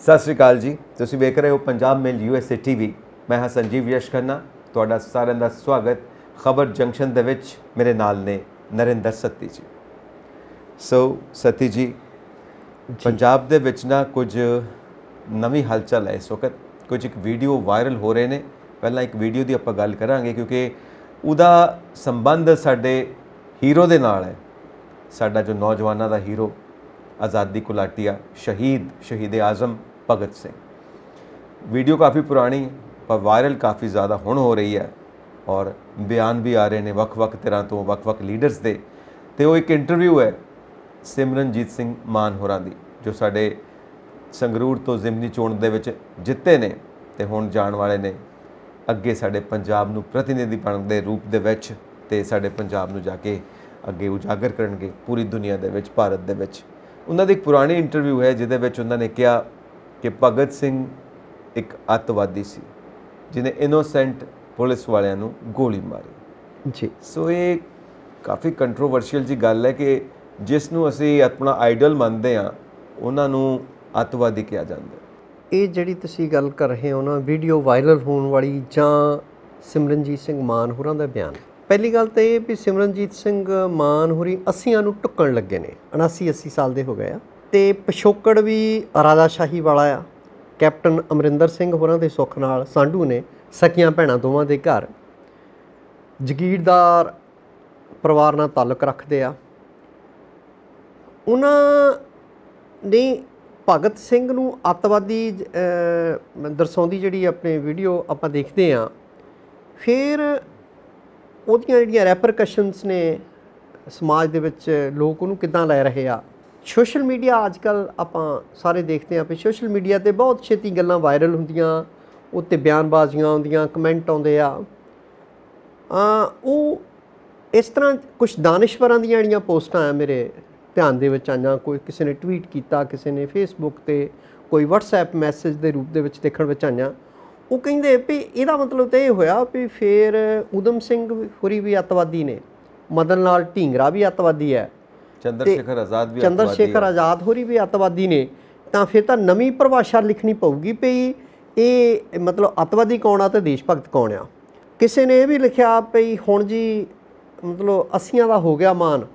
ਸਤਿ ਸ਼੍ਰੀ ਅਕਾਲ ਜੀ ਤੁਸੀਂ ਵੇਖ ਰਹੇ ਹੋ ਪੰਜਾਬ ਮੇਲ ਯੂਐਸਏ ਟੀਵੀ ਮੈਂ ਹਾਂ ਸੰਜੀਵ ਯਸ਼ ਖੰਨਾ ਤੁਹਾਡਾ ਸਾਰਿਆਂ ਦਾ ਸਵਾਗਤ ਖਬਰ ਜੰਕਸ਼ਨ ਦੇ ਵਿੱਚ ਮੇਰੇ ਨਾਲ ਨੇ ਨਰਿੰਦਰ ਸੱਤੀ ਜੀ ਸੋ ਸੱਤੀ ਜੀ ਪੰਜਾਬ ਦੇ ਵਿੱਚ ਨਾ ਕੁਝ ਨਵੀਂ ਹਲਚਲ ਹੈ ਇਸ ਵਕਤ ਕੁਝ ਇੱਕ ਵੀਡੀਓ ਵਾਇਰਲ ਹੋ ਰਹੇ ਨੇ ਪਹਿਲਾਂ ਇੱਕ ਵੀਡੀਓ ਦੀ ਆਪਾਂ ਗੱਲ ਕਰਾਂਗੇ ਕਿਉਂਕਿ ਉਹਦਾ ਸੰਬੰਧ ਸਾਡੇ ਹੀਰੋ ਦੇ ਨਾਲ ਹੈ ਸਾਡਾ ਜੋ ਨੌਜਵਾਨਾਂ ਦਾ ਹੀਰੋ ਆਜ਼ਾਦੀ ਕੁਲਾਟੀਆ ਸ਼ਹੀਦ ਸ਼ਹੀਦ ਆਜ਼ਮ ਭਗਤ ਸਿੰਘ ਵੀਡੀਓ ਕਾਫੀ ਪੁਰਾਣੀ ਪਰ ਵਾਇਰਲ ਕਾਫੀ ਜ਼ਿਆਦਾ ਹੁਣ ਹੋ ਰਹੀ ਹੈ ਔਰ ਬਿਆਨ ਵੀ ਆ ਰਹੇ ਨੇ ਵੱਖ-ਵੱਖ ਤਰ੍ਹਾਂ ਤੋਂ ਵੱਖ-ਵੱਖ ਲੀਡਰਸ ਦੇ ਤੇ ਉਹ ਇੱਕ ਇੰਟਰਵਿਊ ਹੈ ਸਿਮਰਨਜੀਤ ਸਿੰਘ ਮਾਨ ਹੋਰਾਂ ਦੀ ਜੋ ਸਾਡੇ ਸੰਗਰੂਰ ਤੋਂ ਜ਼ਿਮਨੀ ਚੋਣ ਦੇ ਵਿੱਚ ਜਿੱਤੇ ਨੇ ਤੇ ਹੁਣ ਜਾਣ ਵਾਲੇ ਨੇ ਅੱਗੇ ਸਾਡੇ ਪੰਜਾਬ ਨੂੰ ਪ੍ਰਤੀਨਿਧੀ ਬਣਨ ਦੇ ਰੂਪ ਦੇ ਵਿੱਚ ਤੇ ਸਾਡੇ ਪੰਜਾਬ ਨੂੰ ਜਾ ਕੇ ਅੱਗੇ ਉਜਾਗਰ ਕਰਨਗੇ ਪੂਰੀ ਦੁਨੀਆ ਦੇ ਵਿੱਚ ਭਾਰਤ ਦੇ ਵਿੱਚ ਉਹਨਾਂ ਦੀ ਇੱਕ ਪੁਰਾਣੀ ਇੰਟਰਵਿਊ ਹੈ ਜਿਹਦੇ ਵਿੱਚ ਉਹਨਾਂ ਨੇ ਕਿਹਾ ਕਿ ਭਗਤ ਸਿੰਘ ਇੱਕ ਅਤਵਾਦੀ ਸੀ ਜਿਨੇ ਇਨੋਸੈਂਟ ਪੁਲਿਸ ਵਾਲਿਆਂ ਨੂੰ ਗੋਲੀ ਮਾਰੀ ਜੀ ਸੋ ਇਹ ਕਾਫੀ ਕੰਟਰੋਵਰਸ਼ੀਅਲ ਜੀ ਗੱਲ ਹੈ ਕਿ ਜਿਸ ਨੂੰ ਅਸੀਂ ਆਪਣਾ ਆਈਡਲ ਮੰਨਦੇ ਆ ਉਹਨਾਂ ਨੂੰ ਅਤਵਾਦੀ ਕਿਹਾ ਜਾਂਦਾ ਇਹ ਜਿਹੜੀ ਤੁਸੀਂ ਗੱਲ ਕਰ ਰਹੇ ਹੋ ਨਾ ਵੀਡੀਓ ਵਾਇਰਲ ਹੋਣ ਵਾਲੀ ਜਾਂ ਸਿਮਰਨਜੀਤ ਸਿੰਘ ਮਾਨ ਹੋਰਾਂ ਦਾ ਬਿਆਨ ਪਹਿਲੀ ਗੱਲ ਤਾਂ ਇਹ ਵੀ ਸਿਮਰਨਜੀਤ ਸਿੰਘ ਮਾਨ ਹੋਰੀ 80ਾਂ ਨੂੰ ਟੁੱਕਣ ਲੱਗੇ ਨੇ 79 80 ਸਾਲ ਦੇ ਹੋ ਗਏ ਆ ਤੇ ਪਿਸ਼ੋਕੜ ਵੀ ਰਾਜਾ ਸ਼ਾਹੀ ਵਾਲਾ ਆ ਕੈਪਟਨ ਅਮਰਿੰਦਰ ਸਿੰਘ ਹੋਰਾਂ ਦੇ ਸੁੱਖ ਨਾਲ ਸਾਂਢੂ ਨੇ ਸਕੀਆਂ ਭੈਣਾਂ ਦੋਵਾਂ ਦੇ ਘਰ ਜ਼ਗੀਰਦਾਰ ਪਰਿਵਾਰ ਨਾਲ ਤਾਲੁਕ ਰੱਖਦੇ ਆ ਉਹਨਾਂ ਨੇ ਭਗਤ ਸਿੰਘ ਨੂੰ ਅਤਵਾਦੀ ਦਰਸਾਉਂਦੀ ਜਿਹੜੀ ਆਪਣੇ ਵੀਡੀਓ ਆਪਾਂ ਦੇਖਦੇ ਆ ਫਿਰ ਉਹਦੀਆਂ ਜਿਹੜੀਆਂ ਰੈਪਰਕਸ਼ਨਸ ਨੇ ਸਮਾਜ ਦੇ ਵਿੱਚ ਲੋਕ ਉਹਨੂੰ ਕਿਦਾਂ ਲੈ ਰਹੇ ਆ ਸੋਸ਼ਲ ਮੀਡੀਆ ਅੱਜਕੱਲ ਆਪਾਂ ਸਾਰੇ ਦੇਖਦੇ ਆਂ ਕਿ ਸੋਸ਼ਲ ਮੀਡੀਆ ਤੇ ਬਹੁਤ ਛੇਤੀ ਗੱਲਾਂ ਵਾਇਰਲ ਹੁੰਦੀਆਂ ਉੱਤੇ ਬਿਆਨਬਾਜ਼ੀਆਂ ਆਉਂਦੀਆਂ ਕਮੈਂਟ ਆਉਂਦੇ ਆ ਆ ਉਹ ਇਸ ਤਰ੍ਹਾਂ ਕੁਝ ਦਾਨਿਸ਼ਵਰਾਂ ਦੀਆਂ ਜਿਹੜੀਆਂ ਪੋਸਟਾਂ ਆ ਮੇਰੇ ਧਿਆਨ ਦੇ ਵਿੱਚ ਆਈਆਂ ਕੋਈ ਕਿਸੇ ਨੇ ਟਵੀਟ ਕੀਤਾ ਕਿਸੇ ਨੇ ਫੇਸਬੁੱਕ ਤੇ ਕੋਈ ਵਟਸਐਪ ਮੈਸੇਜ ਦੇ ਰੂਪ ਦੇ ਵਿੱਚ ਦੇਖਣ ਵਿੱਚ ਆਈਆਂ ਉਹ ਕਹਿੰਦੇ ਵੀ ਇਹਦਾ ਮਤਲਬ ਤਾਂ ਇਹ ਹੋਇਆ ਵੀ ਫੇਰ ਉਦਮ ਸਿੰਘ ਖੁਰੀ ਵੀ ਅਤਵਾਦੀ ਨੇ ਮਦਨ ਲਾਲ ਢੀਂਗਰਾ ਵੀ ਅਤਵਾਦੀ ਹੈ ਚੰਦਰਸ਼ੇਖਰ ਆਜ਼ਾਦ ਵੀ ਚੰਦਰਸ਼ੇਖਰ ਆਜ਼ਾਦ ਹੋਰੀ ਵੀ ਅਤਵਾਦੀ ਨੇ ਤਾਂ ਫਿਰ ਤਾਂ ਨਵੀਂ ਪਰਿਭਾਸ਼ਾ ਲਿਖਣੀ ਪਊਗੀ ਪਈ ਇਹ ਮਤਲਬ ਅਤਵਾਦੀ ਕੌਣ ਆ ਤੇ ਦੇਸ਼ ਭਗਤ ਕੌਣ ਆ ਕਿਸੇ ਨੇ ਇਹ ਵੀ ਲਿਖਿਆ ਪਈ ਹੁਣ ਜੀ ਮਤਲਬ 80ਾਂ ਦਾ ਹੋ ਗਿਆ ਮਾਨ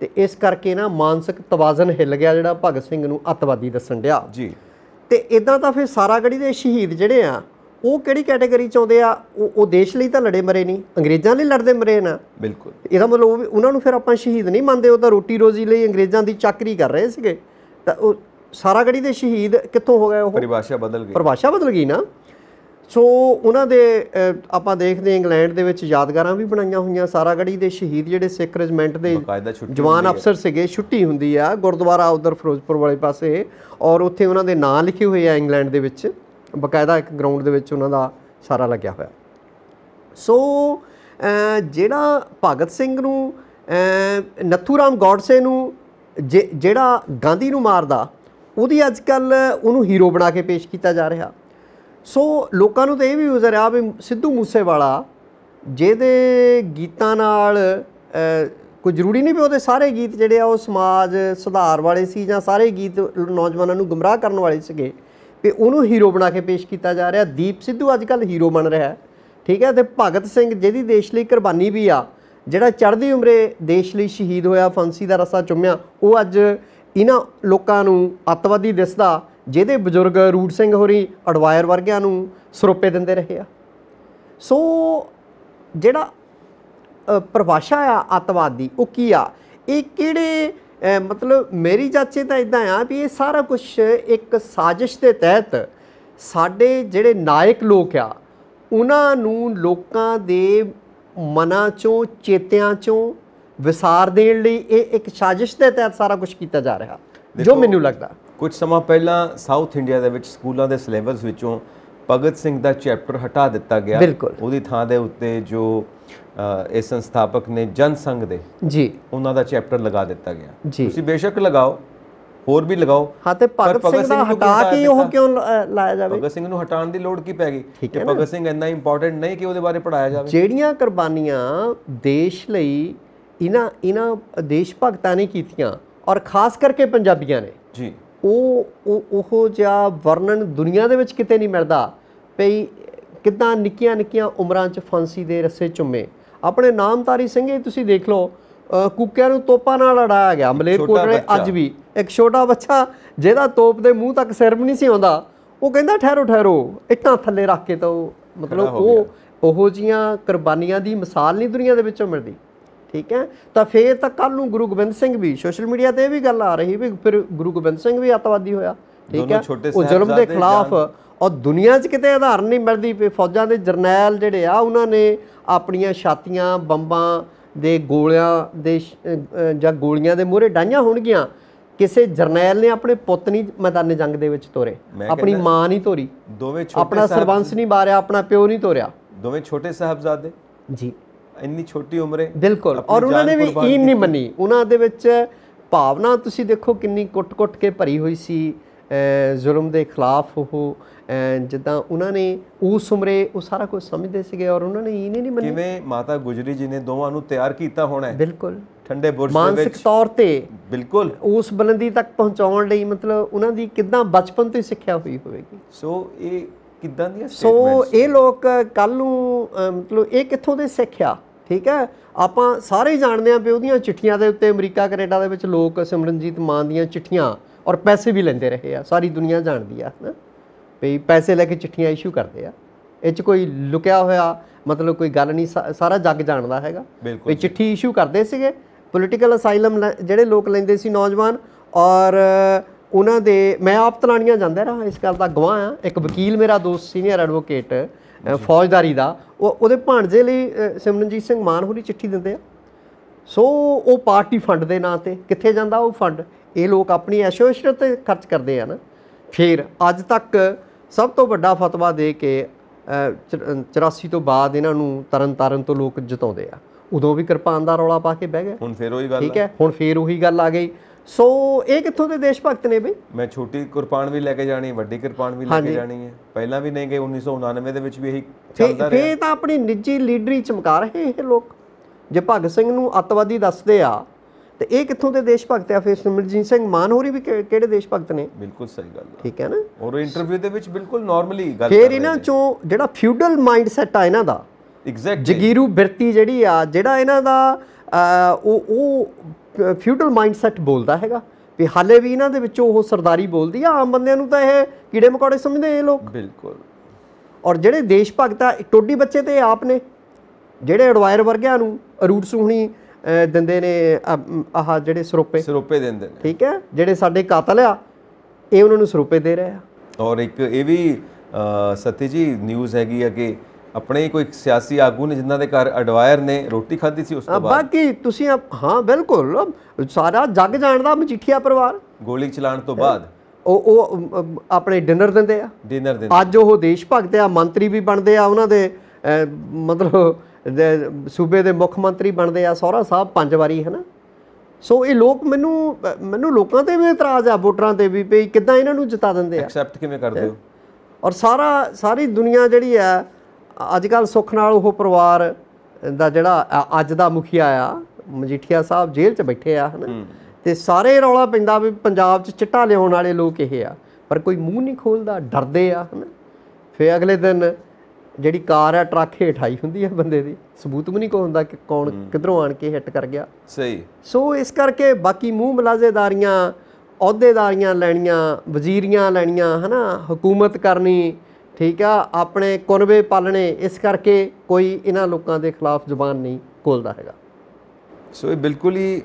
ਤੇ ਇਸ ਕਰਕੇ ਨਾ ਮਾਨਸਿਕ ਤਵਾਜ਼ਨ ਹਿੱਲ ਗਿਆ ਜਿਹੜਾ ਭਗਤ ਸਿੰਘ ਨੂੰ ਅਤਵਾਦੀ ਦੱਸਣ ਡਿਆ ਜੀ ਤੇ ਇਦਾਂ ਤਾਂ ਫਿਰ ਸਾਰਾ ਗੜੀ ਦੇ ਸ਼ਹੀਦ ਜਿਹੜੇ ਆ ਉਹ ਕਿਹੜੀ ਕੈਟਾਗਰੀ ਚ ਆਉਂਦੇ ਆ ਉਹ ਦੇਸ਼ ਲਈ ਤਾਂ ਲੜੇ ਮਰੇ ਨਹੀਂ ਅੰਗਰੇਜ਼ਾਂ ਲਈ ਲੜਦੇ ਮਰੇ ਨਾ ਬਿਲਕੁਲ ਇਹਦਾ ਮਤਲਬ ਉਹ ਉਹਨਾਂ ਨੂੰ ਫਿਰ ਆਪਾਂ ਸ਼ਹੀਦ ਨਹੀਂ ਮੰਨਦੇ ਉਹ ਤਾਂ ਰੋਟੀ ਰੋਜ਼ੀ ਲਈ ਅੰਗਰੇਜ਼ਾਂ ਦੀ ਚੱਕਰੀ ਕਰ ਰਹੇ ਸੀਗੇ ਤਾਂ ਉਹ ਸਾਰਾ ਗੜੀ ਦੇ ਸ਼ਹੀਦ ਕਿੱਥੋਂ ਹੋ ਗਏ ਉਹ ਪਰਿਭਾਸ਼ਾ ਬਦਲ ਗਈ ਪਰਿਭਾਸ਼ਾ ਬਦਲ ਗਈ ਨਾ ਸੋ ਉਹਨਾਂ ਦੇ ਆਪਾਂ ਦੇਖਦੇ ਇੰਗਲੈਂਡ ਦੇ ਵਿੱਚ ਯਾਦਗਾਰਾਂ ਵੀ ਬਣਾਈਆਂ ਹੋਈਆਂ ਸਾਰਾ ਗੜੀ ਦੇ ਸ਼ਹੀਦ ਜਿਹੜੇ ਸਿੱਖ ਰੈਜੀਮੈਂਟ ਦੇ ਜਵਾਨ ਅਫਸਰ ਸੀਗੇ ਛੁੱਟੀ ਹੁੰਦੀ ਆ ਗੁਰਦੁਆਰਾ ਉਧਰ ਫਿਰੋਜ਼ਪੁਰ ਵਾਲੇ ਪਾਸੇ ਔਰ ਉੱਥੇ ਉਹਨਾਂ ਦੇ ਨਾਂ ਲਿਖੇ ਹੋਏ ਆ ਇੰਗਲੈਂਡ ਦੇ ਵਿੱਚ ਬਕਾਇਦਾ ਇੱਕ ਗਰਾਊਂਡ ਦੇ ਵਿੱਚ ਉਹਨਾਂ ਦਾ ਸਾਰਾ ਲੱਗਿਆ ਹੋਇਆ ਸੋ ਜਿਹੜਾ ਭਗਤ ਸਿੰਘ ਨੂੰ ਨਥੂਰਾਮ ਗੌਡਸੇ ਨੂੰ ਜਿਹੜਾ ਗਾਂਧੀ ਨੂੰ ਮਾਰਦਾ ਉਹਦੀ ਅੱਜ ਕੱਲ ਉਹਨੂੰ ਹੀਰੋ ਬਣਾ ਕੇ ਪੇਸ਼ ਕੀਤਾ ਜਾ ਰਿਹਾ ਸੋ ਲੋਕਾਂ ਨੂੰ ਤਾਂ ਇਹ ਵੀ ਯੂਜ਼ਰ ਆ ਵੀ ਸਿੱਧੂ ਮੂਸੇਵਾਲਾ ਜਿਹਦੇ ਗੀਤਾਂ ਨਾਲ ਕੋਈ ਜ਼ਰੂਰੀ ਨਹੀਂ ਵੀ ਉਹਦੇ ਸਾਰੇ ਗੀਤ ਜਿਹੜੇ ਆ ਉਹ ਸਮਾਜ ਸੁਧਾਰ ਵਾਲੇ ਸੀ ਜਾਂ ਸਾਰੇ ਗੀਤ ਨੌਜਵਾਨਾਂ ਨੂੰ ਗੁੰਮਰਾਹ ਕਰਨ ਵਾਲੇ ਸੀਗੇ ਵੀ ਉਹਨੂੰ ਹੀਰੋ ਬਣਾ ਕੇ ਪੇਸ਼ ਕੀਤਾ ਜਾ ਰਿਹਾ ਦੀਪ ਸਿੱਧੂ ਅੱਜ ਕੱਲ ਹੀਰੋ ਬਣ ਰਿਹਾ ਠੀਕ ਹੈ ਤੇ ਭਗਤ ਸਿੰਘ ਜਿਹਦੀ ਦੇਸ਼ ਲਈ ਕੁਰਬਾਨੀ ਵੀ ਆ ਜਿਹੜਾ ਚੜ੍ਹਦੀ ਉਮਰੇ ਦੇਸ਼ ਲਈ ਸ਼ਹੀਦ ਹੋਇਆ ਫਾਂਸੀ ਦਾ ਰਸਾ ਚੁੰਮਿਆ ਉਹ ਅੱਜ ਇਹਨਾਂ ਲੋਕਾਂ ਨੂੰ ਅਤਵਾਦੀ ਦਿਸਦਾ ਜਿਹਦੇ ਬਜ਼ੁਰਗ ਰੂਟ ਸਿੰਘ ਹੋਰੀ ਅਡਵਾਇਰ ਵਰਗਿਆਂ ਨੂੰ ਸਰੋਪੇ ਦਿੰਦੇ ਰਹੇ ਆ ਸੋ ਜਿਹੜਾ ਪਰਵਾਸ਼ਾ ਆ ਅਤਵਾਦੀ ਉਹ ਕੀ ਆ ਇਹ ਕਿਹੜੇ ਮਤਲਬ ਮੇਰੀ ਜਾਂਚੇ ਤਾਂ ਇਦਾਂ ਆ ਵੀ ਇਹ ਸਾਰਾ ਕੁਝ ਇੱਕ ਸਾਜ਼ਿਸ਼ ਦੇ ਤਹਿਤ ਸਾਡੇ ਜਿਹੜੇ ਨਾਇਕ ਲੋਕ ਆ ਉਹਨਾਂ ਨੂੰ ਲੋਕਾਂ ਦੇ ਮਨਾਂ ਚੋਂ ਚੇਤਿਆਂ ਚੋਂ ਵਿਸਾਰ ਦੇਣ ਲਈ ਇਹ ਇੱਕ ਸਾਜ਼ਿਸ਼ ਦੇ ਤਹਿਤ ਸਾਰਾ ਕੁਝ ਕੀਤਾ ਜਾ ਰਿਹਾ ਜੋ ਮੈਨੂੰ ਲੱਗਦਾ ਕੁਝ ਸਮਾਂ ਪਹਿਲਾਂ ਸਾਊਥ ਇੰਡੀਆ ਦੇ ਵਿੱਚ ਸਕੂਲਾਂ ਦੇ ਸਿਲੇਬਸ ਵਿੱਚੋਂ ਭਗਤ ਸਿੰਘ ਦਾ ਚੈਪਟਰ ਹਟਾ ਦਿੱਤਾ ਗਿਆ ਉਹਦੀ ਥਾਂ ਦੇ ਉੱਤੇ ਜੋ ਇਹ ਸੰਸਥਾਪਕ ਨੇ ਜਨ ਸੰਘ ਦੇ ਜੀ ਉਹਨਾਂ ਦਾ ਚੈਪਟਰ ਲਗਾ ਦਿੱਤਾ ਗਿਆ ਤੁਸੀਂ ਬੇਸ਼ੱਕ ਲਗਾਓ ਹੋਰ ਵੀ ਲਗਾਓ ਹਾਂ ਤੇ ਭਗਤ ਸਿੰਘ ਦਾ ਹਟਾ ਕੇ ਉਹ ਕਿਉਂ ਲਾਇਆ ਜਾਵੇ ਭਗਤ ਸਿੰਘ ਨੂੰ ਹਟਾਉਣ ਦੀ ਲੋੜ ਕੀ ਪੈ ਗਈ ਕਿ ਭਗਤ ਸਿੰਘ ਇੰਨਾ ਇੰਪੋਰਟੈਂਟ ਨਹੀਂ ਕਿ ਉਹਦੇ ਬਾਰੇ ਪੜਾਇਆ ਜਾਵੇ ਜਿਹੜੀਆਂ ਕੁਰਬਾਨੀਆਂ ਦੇਸ਼ ਲਈ ਇਹਨਾਂ ਇਹਨਾਂ ਦੇਸ਼ ਭਗਤਾਂ ਨੇ ਕੀਤੀਆਂ ਔਰ ਖਾਸ ਕਰਕੇ ਪੰਜਾਬੀਆਂ ਨੇ ਜੀ ਉਹ ਉਹ ਜਿਹਾ ਵਰਣਨ ਦੁਨੀਆ ਦੇ ਵਿੱਚ ਕਿਤੇ ਨਹੀਂ ਮਿਲਦਾ ਪਈ ਕਿਦਾਂ ਨਿੱਕੀਆਂ ਨਿੱਕੀਆਂ ਉਮਰਾਂ 'ਚ ਫਾਂਸੀ ਦੇ ਰਸੇ ਚੁੰਮੇ ਆਪਣੇ ਨਾਮਤਾਰੀ ਸਿੰਘੇ ਤੁਸੀਂ ਦੇਖ ਲਓ ਕੁੱਕਿਆਂ ਨੂੰ ਤੋਪਾਂ ਨਾਲ ਅੜਾਇਆ ਗਿਆ ਮਲੇਰਕੋਟਲੇ ਅੱਜ ਵੀ ਇੱਕ ਛੋਟਾ ਬੱਚਾ ਜਿਹਦਾ ਤੋਪ ਦੇ ਮੂੰਹ ਤੱਕ ਸਿਰ ਵੀ ਨਹੀਂ ਸੀ ਆਉਂਦਾ ਉਹ ਕਹਿੰਦਾ ਠਹਿਰੋ ਠਹਿਰੋ ਇੱਟਾਂ ਥੱਲੇ ਰੱਖ ਕੇ ਤਾਂ ਮਤਲਬ ਉਹ ਉਹੋ ਜੀਆਂ ਕੁਰਬਾਨੀਆਂ ਦੀ ਮਿਸਾਲ ਨਹੀਂ ਦੁਨੀਆ ਦੇ ਵਿੱਚੋਂ ਮਿਲਦੀ ਠੀਕ ਹੈ ਤਾਂ ਫੇਰ ਤਾਂ ਕੱਲ ਨੂੰ ਗੁਰੂ ਗੋਬਿੰਦ ਸਿੰਘ ਵੀ ਸੋਸ਼ਲ ਮੀਡੀਆ ਤੇ ਇਹ ਵੀ ਗੱਲ ਆ ਰਹੀ ਵੀ ਫਿਰ ਗੁਰੂ ਗੋਬਿੰਦ ਸਿੰਘ ਵੀ ਅਤਵਾਦੀ ਹੋਇਆ ਠੀਕ ਹੈ ਉਹ ਜ਼ੁਲਮ ਦੇ ਖਿਲਾਫ ਔਰ ਦੁਨੀਆ 'ਚ ਕਿਤੇ ਆਧਾਰ ਨਹੀਂ ਮਿਲਦੀ ਪਈ ਫੌਜਾਂ ਦੇ ਜਰਨੈਲ ਜਿਹੜੇ ਆ ਉਹਨਾਂ ਨੇ ਆਪਣੀਆਂ ਛਾਤੀਆਂ ਬੰਬਾਂ ਦੇ ਗੋਲਿਆਂ ਦੇ ਜਾਂ ਗੋਲੀਆਂ ਦੇ ਮੂਹਰੇ ਡਾਈਆਂ ਹੋਣਗੀਆਂ ਕਿਸੇ ਜਰਨੈਲ ਨੇ ਆਪਣੇ ਪੁੱਤ ਨਹੀਂ ਮੈਦਾਨੇ ਜੰਗ ਦੇ ਵਿੱਚ ਤੋਰੇ ਆਪਣੀ ਮਾਂ ਨਹੀਂ ਤੋਰੀ ਦੋਵੇਂ ਛੋਟੇ ਆਪਣਾ ਸਰਬੰਸ ਨਹੀਂ ਮਾਰਿਆ ਆਪਣਾ ਪਿਓ ਨਹੀਂ ਤੋਰਿਆ ਦੋਵੇਂ ਛੋਟੇ ਸਾਹਿਬਜ਼ਾਦੇ ਜੀ ਇੰਨੀ ਛੋਟੀ ਉਮਰੇ ਬਿਲਕੁਲ ਔਰ ਉਹਨਾਂ ਨੇ ਵੀ ਈਨ ਨਹੀਂ ਮੰਨੀ ਉਹਨਾਂ ਦੇ ਵਿੱਚ ਭਾਵਨਾ ਤੁਸੀਂ ਦੇਖੋ ਕਿੰਨੀ ਕੁੱਟ-ਕੁੱਟ ਕੇ ਭਰੀ ਹੋਈ ਸੀ ਜ਼ੁਲਮ ਦੇ ਖਿਲਾਫ ਉਹ ਜਿੱਦਾਂ ਉਹਨਾਂ ਨੇ ਉਸ ਉਮਰੇ ਉਹ ਸਾਰਾ ਕੁਝ ਸਮਝਦੇ ਸੀਗੇ ਔਰ ਉਹਨਾਂ ਨੇ ਈਨ ਨਹੀਂ ਮੰਨੀ ਕਿਵੇਂ ਮਾਤਾ ਗੁਜਰੀ ਜੀ ਨੇ ਦੋਵਾਂ ਨੂੰ ਤਿਆਰ ਕੀਤਾ ਹੋਣਾ ਹੈ ਬਿਲਕੁਲ ਠੰਡੇ ਬੁਰਜ ਦੇ ਵਿੱਚ ਮਾਨਸਿਕ ਤੌਰ ਤੇ ਬਿਲਕੁਲ ਉਸ ਬਲੰਦੀ ਤੱਕ ਪਹੁੰਚਾਉਣ ਲਈ ਮਤਲਬ ਉਹਨਾਂ ਦੀ ਕਿਦਾਂ ਬਚਪਨ ਤੋਂ ਹੀ ਸਿੱਖਿਆ ਹੋਈ ਹੋਵੇਗੀ ਸੋ ਇਹ ਕਿਦਾਂ ਦੀਆਂ ਸਟੇਟਮੈਂਟਸ ਸੋ ਇਹ ਲੋਕ ਕੱਲ ਨੂੰ ਮਤਲਬ ਇਹ ਕਿੱਥੋਂ ਦੇ ਸਿੱਖਿਆ ਠੀਕ ਹੈ ਆਪਾਂ ਸਾਰੇ ਜਾਣਦੇ ਆਂ ਵੀ ਉਹਦੀਆਂ ਚਿੱਠੀਆਂ ਦੇ ਉੱਤੇ ਅਮਰੀਕਾ ਕੈਨੇਡਾ ਦੇ ਵਿੱਚ ਲੋਕ ਸਿਮਰਨਜੀਤ ਮਾਨ ਦੀਆਂ ਚਿੱਠੀਆਂ ਔਰ ਪੈਸੇ ਵੀ ਲੈਂਦੇ ਰਹੇ ਆ ਸਾਰੀ ਦੁਨੀਆ ਜਾਣਦੀ ਆ ਹਨਾ ਵੀ ਪੈਸੇ ਲੈ ਕੇ ਚਿੱਠੀਆਂ ਇਸ਼ੂ ਕਰਦੇ ਆ ਇਹ ਚ ਕੋਈ ਲੁਕਿਆ ਹੋਇਆ ਮਤਲਬ ਕੋਈ ਗੱਲ ਨਹੀਂ ਸਾਰਾ ਜੱਗ ਜਾਣਦਾ ਹੈਗਾ ਵੀ ਚਿੱਠੀ ਇਸ਼ੂ ਕਰਦੇ ਸੀਗੇ ਪੋਲੀਟੀਕਲ ਅਸਾਈਲਮ ਜਿਹੜੇ ਲੋਕ ਲੈਂਦੇ ਸੀ ਨੌਜਵਾਨ ਔਰ ਉਹਨਾਂ ਦੇ ਮੈਂ ਆਪ ਤਲਾਣੀਆਂ ਜਾਂਦਾ ਰਹਾ ਇਸ ਗੱਲ ਦਾ ਗਵਾਹ ਆ ਇੱਕ ਵਕੀਲ ਮੇਰਾ ਦੋਸਤ ਸੀਨੀਅਰ ਐਡਵੋਕੇਟ ਫੌਜਦਾਰੀ ਦਾ ਉਹ ਉਹਦੇ ਭਾਂਜੇ ਲਈ ਸਿਮਰਨਜੀਤ ਸਿੰਘ ਮਾਨ ਹੋਰੀ ਚਿੱਠੀ ਦਿੰਦੇ ਆ ਸੋ ਉਹ ਪਾਰਟੀ ਫੰਡ ਦੇ ਨਾਂ ਤੇ ਕਿੱਥੇ ਜਾਂਦਾ ਉਹ ਫੰਡ ਇਹ ਲੋਕ ਆਪਣੀ ਐਸੋਸੀਏਸ਼ਨ ਤੇ ਖਰਚ ਕਰਦੇ ਆ ਨਾ ਫਿਰ ਅੱਜ ਤੱਕ ਸਭ ਤੋਂ ਵੱਡਾ ਫਤਵਾ ਦੇ ਕੇ 84 ਤੋਂ ਬਾਅਦ ਇਹਨਾਂ ਨੂੰ ਤਰਨ ਤਰਨ ਤੋਂ ਲੋਕ ਜਿਤਾਉਂਦੇ ਆ ਉਦੋਂ ਵੀ ਕਿਰਪਾਨ ਦਾ ਰੌਲਾ ਪਾ ਕੇ ਬਹਿ ਗਏ ਹੁਣ ਫੇਰ ਉਹੀ ਗੱਲ ਠੀਕ ਹੈ ਹੁਣ ਫੇਰ ਉਹੀ ਗੱਲ ਆ ਗਈ ਸੋ ਇਹ ਕਿੱਥੋਂ ਦੇ ਦੇਸ਼ ਭਗਤ ਨੇ ਬਈ ਮੈਂ ਛੋਟੀ ਕਿਰਪਾਨ ਵੀ ਲੈ ਕੇ ਜਾਣੀ ਵੱਡੀ ਕਿਰਪਾਨ ਵੀ ਲੈ ਕੇ ਜਾਣੀ ਹੈ ਪਹਿਲਾਂ ਵੀ ਨਹੀਂ ਗਏ 1999 ਦੇ ਵਿੱਚ ਵੀ ਇਹੀ ਚੱਲਦਾ ਰਿਹਾ ਇਹ ਤਾਂ ਆਪਣੀ ਨਿੱਜੀ ਲੀਡਰੀ ਚਮਕਾ ਰਹੇ ਇਹ ਲੋਕ ਜੇ ਭਗਤ ਸਿੰਘ ਨੂੰ ਅਤਵਾਦੀ ਦੱਸਦੇ ਆ ਤੇ ਇਹ ਕਿੱਥੋਂ ਦੇ ਦੇਸ਼ ਭਗਤ ਆ ਫਿਰ ਸਿਮਰਜੀਤ ਸਿੰਘ ਮਾਨ ਹੋਰੀ ਵੀ ਕਿਹੜੇ ਦੇਸ਼ ਭਗਤ ਨੇ ਬਿਲਕੁਲ ਸਹੀ ਗੱਲ ਹੈ ਠੀਕ ਹੈ ਨਾ ਔਰ ਇੰਟਰਵਿਊ ਦੇ ਵਿੱਚ ਬਿਲਕੁਲ ਨਾਰਮਲੀ ਗੱਲ ਫਿਰ ਇਹਨਾਂ ਚੋਂ ਜਿਹੜਾ ਫਿਊਡਲ ਮਾਈਂਡ ਸੈਟ ਆ ਇਹਨਾਂ ਦਾ ਐਗਜ਼ੈਕਟ ਜਗੀਰੂ ਬਿਰਤੀ ਜਿਹੜੀ ਆ ਜਿਹੜਾ ਇਹਨਾਂ ਦਾ ਉਹ ਉਹ ਫਿਊਡਲ ਮਾਈਂਡਸੈਟ ਬੋਲਦਾ ਹੈਗਾ ਵੀ ਹਾਲੇ ਵੀ ਇਹਨਾਂ ਦੇ ਵਿੱਚ ਉਹ ਸਰਦਾਰੀ ਬੋਲਦੀ ਆ ਆਮ ਬੰਦਿਆਂ ਨੂੰ ਤਾਂ ਇਹ ਕੀੜੇ ਮਕੌੜੇ ਸਮਝਦੇ ਇਹ ਲੋਕ ਬਿਲਕੁਲ ਔਰ ਜਿਹੜੇ ਦੇਸ਼ ਭਗਤ ਆ ਟੋਡੀ ਬੱਚੇ ਤੇ ਆਪ ਨੇ ਜਿਹੜੇ ਐਡਵਾਇਰ ਵਰਗਿਆਂ ਨੂੰ ਰੂਟਸ ਸੁਹਣੀ ਦਿੰਦੇ ਨੇ ਆਹ ਜਿਹੜੇ ਸਰੋਪੇ ਸਰੋਪੇ ਦਿੰਦੇ ਨੇ ਠੀਕ ਹੈ ਜਿਹੜੇ ਸਾਡੇ ਕਾਤਲ ਆ ਇਹ ਉਹਨਾਂ ਨੂੰ ਸਰੋਪੇ ਦੇ ਰਹੇ ਆ ਔਰ ਇੱਕ ਇਹ ਵੀ ਸਤੀ ਜੀ ਨਿਊਜ਼ ਹੈਗੀ ਆ ਕਿ ਆਪਣੇ ਕੋਈ ਸਿਆਸੀ ਆਗੂ ਨੇ ਜਿਨ੍ਹਾਂ ਦੇ ਘਰ ਐਡਵਾਇਰ ਨੇ ਰੋਟੀ ਖਾਧੀ ਸੀ ਉਸ ਤੋਂ ਬਾਅਦ ਬਾਕੀ ਤੁਸੀਂ ਹਾਂ ਬਿਲਕੁਲ ਸਾਰਾ ਜੱਗ ਜਾਣਦਾ ਮਜੀਠੀਆ ਪਰਿਵਾਰ ਗੋਲੀ ਚਲਾਣ ਤੋਂ ਬਾਅਦ ਉਹ ਉਹ ਆਪਣੇ ਡਿਨਰ ਦਿੰਦੇ ਆ ਡਿਨਰ ਦਿੰਦੇ ਅੱਜ ਉਹ ਦੇਸ਼ ਭਗਤ ਆ ਮੰਤਰੀ ਵੀ ਬਣਦੇ ਆ ਉਹਨਾਂ ਦੇ ਮਤਲਬ ਸੂਬੇ ਦੇ ਮੁੱਖ ਮੰਤਰੀ ਬਣਦੇ ਆ ਸੋਹਰਾ ਸਾਹਿਬ ਪੰਜ ਵਾਰੀ ਹੈ ਨਾ ਸੋ ਇਹ ਲੋਕ ਮੈਨੂੰ ਮੈਨੂੰ ਲੋਕਾਂ ਤੇ ਵੀ ਇਤਰਾਜ਼ ਆ ਵੋਟਰਾਂ ਤੇ ਵੀ ਕਿ ਕਿਦਾਂ ਇਹਨਾਂ ਨੂੰ ਜਿਤਾ ਦਿੰਦੇ ਆ ਐਕਸੈਪਟ ਕਿਵੇਂ ਕਰਦੇ ਹੋ ਔਰ ਸਾਰਾ ਸਾਰੀ ਦੁਨੀਆ ਜਿਹੜੀ ਆ ਅੱਜ ਕੱਲ ਸੁੱਖ ਨਾਲ ਉਹ ਪਰਿਵਾਰ ਦਾ ਜਿਹੜਾ ਅੱਜ ਦਾ ਮੁਖੀਆ ਆ ਮਜੀਠੀਆ ਸਾਹਿਬ ਜੇਲ੍ਹ 'ਚ ਬੈਠੇ ਆ ਹਨਾ ਤੇ ਸਾਰੇ ਰੌਲਾ ਪੈਂਦਾ ਵੀ ਪੰਜਾਬ 'ਚ ਚਿੱਟਾ ਲਿਆਉਣ ਵਾਲੇ ਲੋਕ ਇਹ ਆ ਪਰ ਕੋਈ ਮੂੰਹ ਨਹੀਂ ਖੋਲਦਾ ਡਰਦੇ ਆ ਹਨਾ ਫੇ ਅਗਲੇ ਦਿਨ ਜਿਹੜੀ ਕਾਰ ਆ ਟਰੱਕ ਹੇਠ ਆਈ ਹੁੰਦੀ ਆ ਬੰਦੇ ਦੀ ਸਬੂਤ ਵੀ ਨਹੀਂ ਕੋ ਹੁੰਦਾ ਕਿ ਕੌਣ ਕਿਧਰੋਂ ਆਣ ਕੇ ਹਿੱਟ ਕਰ ਗਿਆ ਸਹੀ ਸੋ ਇਸ ਕਰਕੇ ਬਾਕੀ ਮੂੰਹ ਮਲਾਜ਼ੇਦਾਰੀਆਂ ਅਹੁਦੇਦਾਰੀਆਂ ਲੈਣੀਆਂ ਵਜ਼ੀਰੀਆਂ ਲੈਣੀਆਂ ਹਨਾ ਹਕੂਮਤ ਕਰਨੀ ਠੀਕ ਆ ਆਪਣੇ ਕੁਨਵੇ ਪਾਲਣੇ ਇਸ ਕਰਕੇ ਕੋਈ ਇਹਨਾਂ ਲੋਕਾਂ ਦੇ ਖਿਲਾਫ ਜ਼ੁਬਾਨ ਨਹੀਂ ਖੋਲਦਾ ਹੈਗਾ ਸੋ ਇਹ ਬਿਲਕੁਲ ਹੀ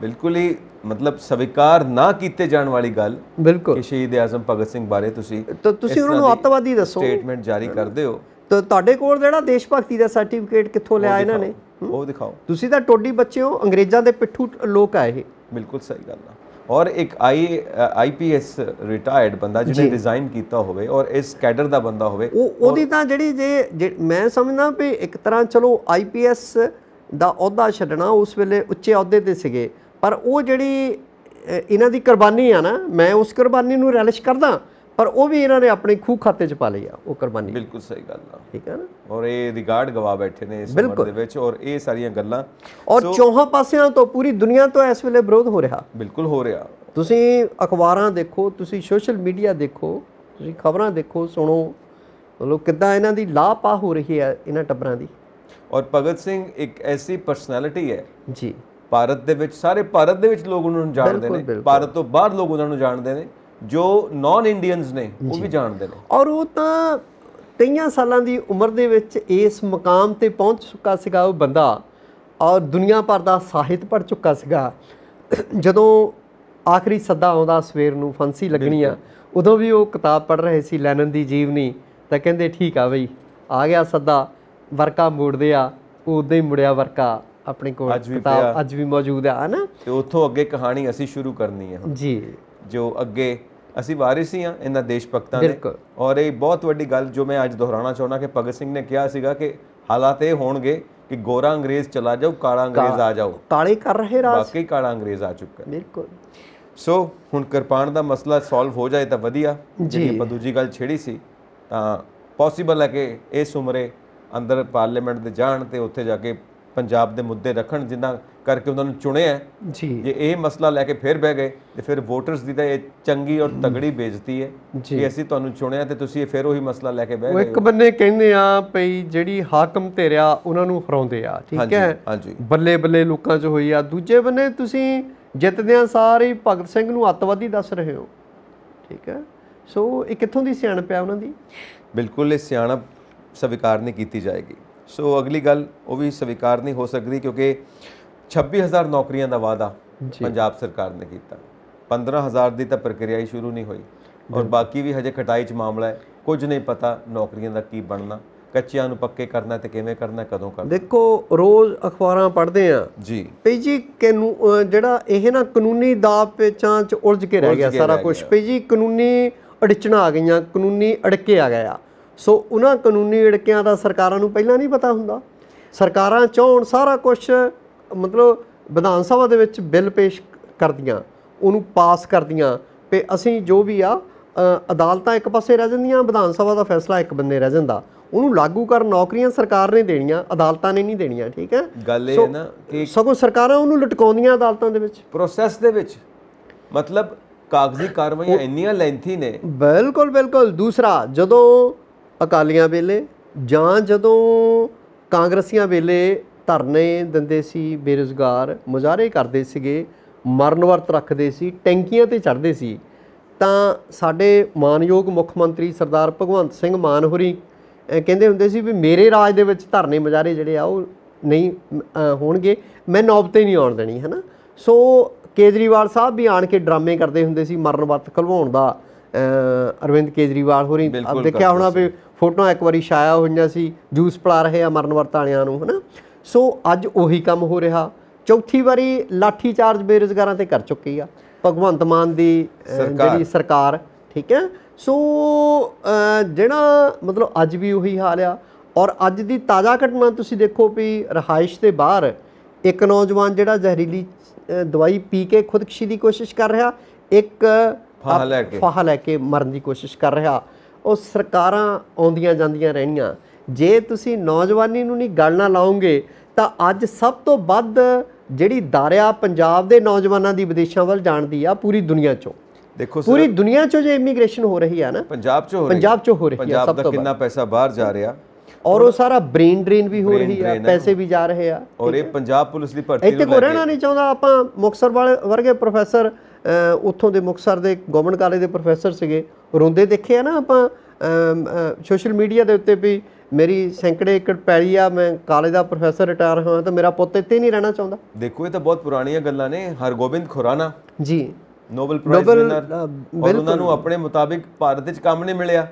ਬਿਲਕੁਲ ਹੀ ਮਤਲਬ ਸਵੀਕਾਰ ਨਾ ਕੀਤੇ ਜਾਣ ਵਾਲੀ ਗੱਲ ਬਿਲਕੁਲ ਕਿ ਸ਼ਹੀਦ ਆਜ਼ਮ ਭਗਤ ਸਿੰਘ ਬਾਰੇ ਤੁਸੀਂ ਤਾਂ ਤੁਸੀਂ ਉਹਨਾਂ ਨੂੰ ਅੱਤਵਾਦੀ ਦੱਸੋ ਸਟੇਟਮੈਂਟ ਜਾਰੀ ਕਰਦੇ ਹੋ ਤਾਂ ਤੁਹਾਡੇ ਕੋਲ ਜਿਹੜਾ ਦੇਸ਼ ਭਗਤੀ ਦਾ ਸਰਟੀਫਿਕੇਟ ਕਿੱਥੋਂ ਲਿਆ ਇਹਨਾਂ ਨੇ ਉਹ ਦਿਖਾਓ ਤੁਸੀਂ ਤਾਂ ਟੋਡੀ ਬੱਚੇ ਹੋ ਅੰਗਰੇਜ਼ਾਂ ਦੇ ਪਿੱਠੂ ਲੋਕ ਆ ਇਹ ਬਿਲਕੁਲ ਸਹੀ ਗੱਲ ਆ ਔਰ ਇੱਕ ਆਈ ਆਈਪੀਐਸ ਰਿਟਾਇਰਡ ਬੰਦਾ ਜਿਹਨੇ ਡਿਜ਼ਾਈਨ ਕੀਤਾ ਹੋਵੇ ਔਰ ਇਸ ਕੈਡਰ ਦਾ ਬੰਦਾ ਹੋਵੇ ਉਹ ਉਹਦੀ ਤਾਂ ਜਿਹੜੀ ਜੇ ਮੈਂ ਸਮਝਦਾ ਵੀ ਇੱਕ ਤਰ੍ਹਾਂ ਚਲੋ ਆਈਪੀਐਸ ਦਾ ਅਹੁਦਾ ਛੱਡਣਾ ਉਸ ਵੇਲੇ ਉੱਚੇ ਅਹੁਦੇ ਤੇ ਸੀਗੇ ਪਰ ਉਹ ਜਿਹੜੀ ਇਹਨਾਂ ਦੀ ਕੁਰਬਾਨੀ ਆ ਨਾ ਮੈਂ ਉਸ ਕੁਰਬਾਨੀ ਨੂੰ ਰੈਲਿਸ਼ ਕਰਦਾ ਪਰ ਉਹ ਵੀ ਇਹਨਾਂ ਨੇ ਆਪਣੇ ਖੂ ਖਾਤੇ 'ਚ ਪਾ ਲਿਆ ਉਹ ਕੁਰਬਾਨੀ ਬਿਲਕੁਲ ਸਹੀ ਗੱਲ ਆ ਠੀਕ ਹੈ ਨਾ ਔਰ ਇਹ ਰਿਗਾਰਡ ਗਵਾ ਬੈਠੇ ਨੇ ਇਸ ਉਮਰ ਦੇ ਵਿੱਚ ਔਰ ਇਹ ਸਾਰੀਆਂ ਗੱਲਾਂ ਔਰ ਚੌਹਾਂ ਪਾਸਿਆਂ ਤੋਂ ਪੂਰੀ ਦੁਨੀਆ ਤੋਂ ਇਸ ਵੇਲੇ ਵਿਰੋਧ ਹੋ ਰਿਹਾ ਬਿਲਕੁਲ ਹੋ ਰਿਹਾ ਤੁਸੀਂ ਅਖਬਾਰਾਂ ਦੇਖੋ ਤੁਸੀਂ ਸੋਸ਼ਲ ਮੀਡੀਆ ਦੇਖੋ ਤੁਸੀਂ ਖਬਰਾਂ ਦੇਖੋ ਸੁਣੋ ਮਤਲਬ ਕਿੱਦਾਂ ਇਹਨਾਂ ਦੀ ਲਾਪਾ ਹੋ ਰਹੀ ਹੈ ਇਹਨਾਂ ਟੱਬਰਾਂ ਦੀ ਔਰ ਭਗਤ ਸਿੰਘ ਇੱਕ ਐਸੀ ਪਰਸਨੈਲਿਟੀ ਹੈ ਜੀ ਭਾਰਤ ਦੇ ਵਿੱਚ ਸਾਰੇ ਭਾਰਤ ਦੇ ਵਿੱਚ ਲੋਕ ਉਹਨਾਂ ਨੂੰ ਜਾਣਦੇ ਨੇ ਭਾਰਤ ਤੋਂ ਬਾਹਰ ਲੋਕ ਉਹਨਾਂ ਨੂੰ ਜਾਣਦੇ ਨੇ ਜੋ ਨਾਨ ਇੰਡੀਅਨਸ ਨੇ ਉਹ ਵੀ ਜਾਣਦੇ ਨੇ ਔਰ ਉਹ ਤਾਂ ਕਈਆਂ ਸਾਲਾਂ ਦੀ ਉਮਰ ਦੇ ਵਿੱਚ ਇਸ ਮਕਾਮ ਤੇ ਪਹੁੰਚ ਚੁੱਕਾ ਸੀਗਾ ਉਹ ਬੰਦਾ ਔਰ ਦੁਨੀਆ ਭਰ ਦਾ ਸਾਹਿਤ ਪੜ ਚੁੱਕਾ ਸੀਗਾ ਜਦੋਂ ਆਖਰੀ ਸੱਦਾ ਆਉਂਦਾ ਸਵੇਰ ਨੂੰ ਫਾਂਸੀ ਲੱਗਣੀ ਆ ਉਦੋਂ ਵੀ ਉਹ ਕਿਤਾਬ ਪੜ ਰਹੇ ਸੀ ਲੈਨਨ ਦੀ ਜੀਵਨੀ ਤਾਂ ਕਹਿੰਦੇ ਠੀਕ ਆ ਬਈ ਆ ਗਿਆ ਸੱਦਾ ਵਰਕਾ ਮੋੜਦੇ ਆ ਉਦੋਂ ਹੀ ਮੁੜਿਆ ਵਰਕਾ ਆਪਣੇ ਕੋਲ ਕਿਤਾਬ ਅੱਜ ਵੀ ਮੌਜੂਦ ਆ ਹਨਾ ਤੇ ਉੱਥੋਂ ਅੱਗੇ ਕਹਾਣੀ ਅਸੀਂ ਸ਼ੁਰੂ ਕਰਨੀ ਆ ਜੀ ਜੋ ਅੱਗੇ ਅਸੀਂ ਵਾਰਿਸ ਹੀ ਆ ਇਹਨਾਂ ਦੇਸ਼ ਭਗਤਾਂ ਦੇ ਔਰ ਇਹ ਬਹੁਤ ਵੱਡੀ ਗੱਲ ਜੋ ਮੈਂ ਅੱਜ ਦੁਹਰਾਉਣਾ ਚਾਹੁੰਦਾ ਕਿ ਭਗਤ ਸਿੰਘ ਨੇ ਕਿਹਾ ਸੀਗਾ ਕਿ ਹਾਲਾਤ ਇਹ ਹੋਣਗੇ ਕਿ ਗੋਰਾ ਅੰਗਰੇਜ਼ ਚਲਾ ਜਾਓ ਕਾਲਾ ਅੰਗਰੇਜ਼ ਆ ਜਾਓ ਕਾਲੇ ਕਰ ਰਹੇ ਰਾਜ ਵਾਕਈ ਕਾਲਾ ਅੰਗਰੇਜ਼ ਆ ਚੁੱਕਾ ਬਿਲਕੁਲ ਸੋ ਹੁਣ ਕਿਰਪਾਨ ਦਾ ਮਸਲਾ ਸੋਲਵ ਹੋ ਜਾਏ ਤਾਂ ਵਧੀਆ ਜੇ ਆਪਾਂ ਦੂਜੀ ਗੱਲ ਛੇੜੀ ਸੀ ਤਾਂ ਪੋਸੀਬਲ ਹੈ ਕਿ ਇਸ ਉਮਰੇ ਅੰਦਰ ਪਾਰਲੀਮੈਂਟ ਦੇ ਜਾਣ ਤੇ ਉੱਥੇ ਜਾ ਕੇ ਪੰਜਾਬ ਦੇ ਮੁੱਦੇ ਰੱਖਣ ਜਿੰਨਾ ਕਰਕੇ ਉਹਨਾਂ ਨੂੰ ਚੁਣਿਆ ਜੀ ਜੇ ਇਹ ਮਸਲਾ ਲੈ ਕੇ ਫਿਰ ਬਹਿ ਗਏ ਤੇ ਫਿਰ ਵੋਟਰਸ ਦੀ ਤਾਂ ਇਹ ਚੰਗੀ ਔਰ ਤਗੜੀ ਬੇਇੱਜ਼ਤੀ ਹੈ ਕਿ ਅਸੀਂ ਤੁਹਾਨੂੰ ਚੁਣਿਆ ਤੇ ਤੁਸੀਂ ਇਹ ਫਿਰ ਉਹੀ ਮਸਲਾ ਲੈ ਕੇ ਬਹਿ ਗਏ ਉਹ ਇੱਕ ਬੰਨੇ ਕਹਿੰਦੇ ਆ ਭਈ ਜਿਹੜੀ ਹਾਕਮ ਧਿਰਿਆ ਉਹਨਾਂ ਨੂੰ ਹਰਾਉਂਦੇ ਆ ਠੀਕ ਹੈ ਹਾਂਜੀ ਬੱਲੇ ਬੱਲੇ ਲੋਕਾਂ 'ਚ ਹੋਈ ਆ ਦੂਜੇ ਬੰਨੇ ਤੁਸੀਂ ਜਿੱਤਦਿਆਂ ਸਾਰੇ ਭਗਤ ਸਿੰਘ ਨੂੰ ਅਤਵਾਦੀ ਦੱਸ ਰਹੇ ਹੋ ਠੀਕ ਹੈ ਸੋ ਇਹ ਕਿੱਥੋਂ ਦੀ ਸਿਆਣਪ ਆ ਉਹਨਾਂ ਦੀ ਬਿਲਕੁਲ ਇਹ ਸਿਆਣਪ ਸਵੀਕਾਰ ਨਹੀਂ ਕੀਤੀ ਜਾਏਗੀ ਸੋ ਅਗਲੀ ਗੱਲ ਉਹ ਵੀ ਸਵੀਕਾਰ ਨਹੀਂ ਹੋ ਸਕਦੀ ਕਿਉਂਕਿ 26000 ਨੌਕਰੀਆਂ ਦਾ ਵਾਅਦਾ ਪੰਜਾਬ ਸਰਕਾਰ ਨੇ ਕੀਤਾ 15000 ਦੀ ਤਾਂ ਪ੍ਰਕਿਰਿਆ ਹੀ ਸ਼ੁਰੂ ਨਹੀਂ ਹੋਈ ਔਰ ਬਾਕੀ ਵੀ ਹਜੇ ਖਟਾਈ 'ਚ ਮਾਮਲਾ ਹੈ ਕੁਝ ਨਹੀਂ ਪਤਾ ਨੌਕਰੀਆਂ ਦਾ ਕੀ ਬਣਨਾ ਕੱਚਿਆਂ ਨੂੰ ਪੱਕੇ ਕਰਨਾ ਤੇ ਕਿਵੇਂ ਕਰਨਾ ਕਦੋਂ ਕਰਨਾ ਦੇਖੋ ਰੋਜ਼ ਅਖਬਾਰਾਂ ਪੜ੍ਹਦੇ ਆ ਜੀ ਭਈ ਜੀ ਕਿਨੂੰ ਜਿਹੜਾ ਇਹ ਨਾ ਕਾਨੂੰਨੀ ਦਾਅ ਪੇਚਾਂ 'ਚ ਉਲਝ ਕੇ ਰਹਿ ਗਿਆ ਸਾਰਾ ਕੁਝ ਭਈ ਜੀ ਕਾਨੂੰਨੀ ਅੜਚਣਾ ਆ ਗਈਆਂ ਕਾਨੂੰਨੀ ਅੜਕੇ ਆ ਗਿਆ ਸੋ ਉਹਨਾਂ ਕਾਨੂੰਨੀ ਅੜਕਿਆਂ ਦਾ ਸਰਕਾਰਾਂ ਨੂੰ ਪਹਿਲਾਂ ਨਹੀਂ ਪਤਾ ਹੁੰਦਾ ਸਰਕਾਰਾਂ ਚਾਹਣ ਸਾਰਾ ਕੁਝ ਮਤਲਬ ਵਿਧਾਨ ਸਭਾ ਦੇ ਵਿੱਚ ਬਿੱਲ ਪੇਸ਼ ਕਰਦੀਆਂ ਉਹਨੂੰ ਪਾਸ ਕਰਦੀਆਂ ਤੇ ਅਸੀਂ ਜੋ ਵੀ ਆ ਅਦਾਲਤਾਂ ਇੱਕ ਪਾਸੇ ਰਹਿ ਜਾਂਦੀਆਂ ਵਿਧਾਨ ਸਭਾ ਦਾ ਫੈਸਲਾ ਇੱਕ ਬੰਨੇ ਰਹਿ ਜਾਂਦਾ ਉਹਨੂੰ ਲਾਗੂ ਕਰਨ ਨੌਕਰੀਆਂ ਸਰਕਾਰ ਨੇ ਦੇਣੀਆਂ ਅਦਾਲਤਾਂ ਨੇ ਨਹੀਂ ਦੇਣੀਆਂ ਠੀਕ ਹੈ ਗੱਲ ਇਹ ਨਾ ਕਿ ਸਗੋਂ ਸਰਕਾਰਾਂ ਉਹਨੂੰ ਲਟਕਾਉਂਦੀਆਂ ਅਦਾਲਤਾਂ ਦੇ ਵਿੱਚ ਪ੍ਰੋਸੈਸ ਦੇ ਵਿੱਚ ਮਤਲਬ ਕਾਗਜ਼ੀ ਕਾਰਵਾਈਆਂ ਇੰਨੀਆਂ ਲੈਂਥੀ ਨੇ ਬਿਲਕੁਲ ਬਿਲਕੁਲ ਦੂਸਰਾ ਜਦੋਂ ਅਕਾਲੀਆਂ ਵੇਲੇ ਜਾਂ ਜਦੋਂ ਕਾਂਗਰਸੀਆਂ ਵੇਲੇ ਧਰਨੇ ਦਿੰਦੇ ਸੀ ਬੇਰੋਜ਼ਗਾਰ ਮੁਜ਼ਾਰੇ ਕਰਦੇ ਸੀਗੇ ਮਰਨ ਵਰਤ ਰੱਖਦੇ ਸੀ ਟੈਂਕੀਆਂ ਤੇ ਚੜਦੇ ਸੀ ਤਾਂ ਸਾਡੇ ਮਾਨਯੋਗ ਮੁੱਖ ਮੰਤਰੀ ਸਰਦਾਰ ਭਗਵੰਤ ਸਿੰਘ ਮਾਨ ਹੋਰੀ ਕਹਿੰਦੇ ਹੁੰਦੇ ਸੀ ਵੀ ਮੇਰੇ ਰਾਜ ਦੇ ਵਿੱਚ ਧਰਨੇ ਮੁਜ਼ਾਰੇ ਜਿਹੜੇ ਆ ਉਹ ਨਹੀਂ ਹੋਣਗੇ ਮੈਂ ਨੌਬਤੇ ਨਹੀਂ ਆਉਣ ਦੇਣੀ ਹਨਾ ਸੋ ਕੇਜਰੀਵਾਲ ਸਾਹਿਬ ਵੀ ਆਣ ਕੇ ਡਰਾਮੇ ਕਰਦੇ ਹੁੰਦੇ ਸੀ ਮਰਨ ਵਰਤ ਖਲਵਾਉਣ ਦਾ ਅਰਵਿੰਦ ਕੇਜਰੀਵਾਲ ਹੋਰੀ ਦੇਖਿਆ ਹੋਣਾ ਵੀ ਫੋਟੋਆਂ ਇੱਕ ਵਾਰੀ ਛਾਇਆ ਹੋਈਆਂ ਸੀ ਜੂਸ ਪਲਾ ਰਹੇ ਆ ਮਰਨ ਵਰਤ ਵਾਲਿਆਂ ਨੂੰ ਹਨਾ ਸੋ ਅੱਜ ਉਹੀ ਕੰਮ ਹੋ ਰਿਹਾ ਚੌਥੀ ਵਾਰੀ ਲਾਠੀ ਚਾਰਜ ਬੇਰੋਜ਼ਗਾਰਾਂ ਤੇ ਕਰ ਚੁੱਕੀ ਆ ਭਗਵੰਤ ਮਾਨ ਦੀ ਜਿਹੜੀ ਸਰਕਾਰ ਠੀਕ ਹੈ ਸੋ ਜਿਹੜਾ ਮਤਲਬ ਅੱਜ ਵੀ ਉਹੀ ਹਾਲ ਆ ਔਰ ਅੱਜ ਦੀ ਤਾਜ਼ਾ ਘਟਨਾ ਤੁਸੀਂ ਦੇਖੋ ਵੀ ਰਹਾਇਸ਼ ਦੇ ਬਾਹਰ ਇੱਕ ਨੌਜਵਾਨ ਜਿਹੜਾ ਜ਼ਹਿਰੀਲੀ ਦਵਾਈ ਪੀ ਕੇ ਖੁਦਕੁਸ਼ੀ ਦੀ ਕੋਸ਼ਿਸ਼ ਕਰ ਰਿਹਾ ਇੱਕ ਫਾਹ ਲੈ ਕੇ ਫਾਹਾ ਲੈ ਕੇ ਮਰਨ ਦੀ ਕੋਸ਼ਿਸ਼ ਕਰ ਰਿਹਾ ਉਹ ਸਰਕਾਰਾਂ ਆਉਂਦੀਆਂ ਜਾਂਦੀਆਂ ਰਹਿਣੀਆਂ ਜੇ ਤੁਸੀਂ ਨੌਜਵਾਨੀ ਨੂੰ ਨਹੀਂ ਗੱਲ ਨਾਲ ਲਾਉਂਗੇ ਤਾਂ ਅੱਜ ਸਭ ਤੋਂ ਵੱਧ ਜਿਹੜੀ ਦਾਰਿਆ ਪੰਜਾਬ ਦੇ ਨੌਜਵਾਨਾਂ ਦੀ ਵਿਦੇਸ਼ਾਂ ਵੱਲ ਜਾਣਦੀ ਆ ਪੂਰੀ ਦੁਨੀਆ 'ਚੋਂ ਦੇਖੋ ਪੂਰੀ ਦੁਨੀਆ 'ਚੋਂ ਜੇ ਇਮੀਗ੍ਰੇਸ਼ਨ ਹੋ ਰਹੀ ਆ ਨਾ ਪੰਜਾਬ 'ਚ ਹੋ ਰਹੀ ਪੰਜਾਬ 'ਚ ਹੋ ਰਹੀ ਆ ਪੰਜਾਬ ਦਾ ਕਿੰਨਾ ਪੈਸਾ ਬਾਹਰ ਜਾ ਰਿਹਾ ਔਰ ਉਹ ਸਾਰਾ ਬ੍ਰੇਨ ਡਰੇਨ ਵੀ ਹੋ ਰਹੀ ਆ ਪੈਸੇ ਵੀ ਜਾ ਰਹੇ ਆ ਔਰ ਇਹ ਪੰਜਾਬ ਪੁਲਿਸ ਦੀ ਭਰਤੀ ਇੱਥੇ ਕੋ ਰਹਿਣਾ ਨਹੀਂ ਚਾਹੁੰਦਾ ਆਪਾਂ ਮੁਕਸਰ ਵਾਲੇ ਵਰਗੇ ਪ੍ਰੋਫੈਸਰ ਉੱਥੋਂ ਦੇ ਮੁਕਸਰ ਦੇ ਗਵਰਨਮੈਂਟ ਕਾਲਜ ਦੇ ਪ੍ਰੋਫੈਸਰ ਸੀਗੇ ਰੋਂਦੇ ਦੇਖੇ ਆ ਨਾ ਆਪਾਂ ਸੋਸ਼ਲ ਮੀਡੀਆ ਦੇ ਉੱਤੇ ਵੀ ਮੇਰੀ ਸੈਂਕੜੇ ਏਕੜ ਪੈਲੀ ਆ ਮੈਂ ਕਾਲਜ ਦਾ ਪ੍ਰੋਫੈਸਰ ਰਿਟਾਇਰ ਹੋਇਆ ਤਾਂ ਮੇਰਾ ਪੁੱਤ ਇੱਥੇ ਨਹੀਂ ਰਹਿਣਾ ਚਾਹੁੰਦਾ ਦੇਖੋ ਇਹ ਤਾਂ ਬਹੁਤ ਪੁਰਾਣੀਆਂ ਗੱਲਾਂ ਨੇ ਹਰਗੋਬਿੰਦ ਖੁਰਾਨਾ ਜੀ ਨੋਬਲ ਪ੍ਰਾਈਜ਼ ਵਿਨਰ ਬਿਲਕੁਲ ਉਹਨਾਂ ਨੂੰ ਆਪਣੇ ਮੁਤਾਬਿਕ ਭਾਰਤ ਵਿੱਚ ਕੰਮ ਨਹੀਂ ਮਿਲਿਆ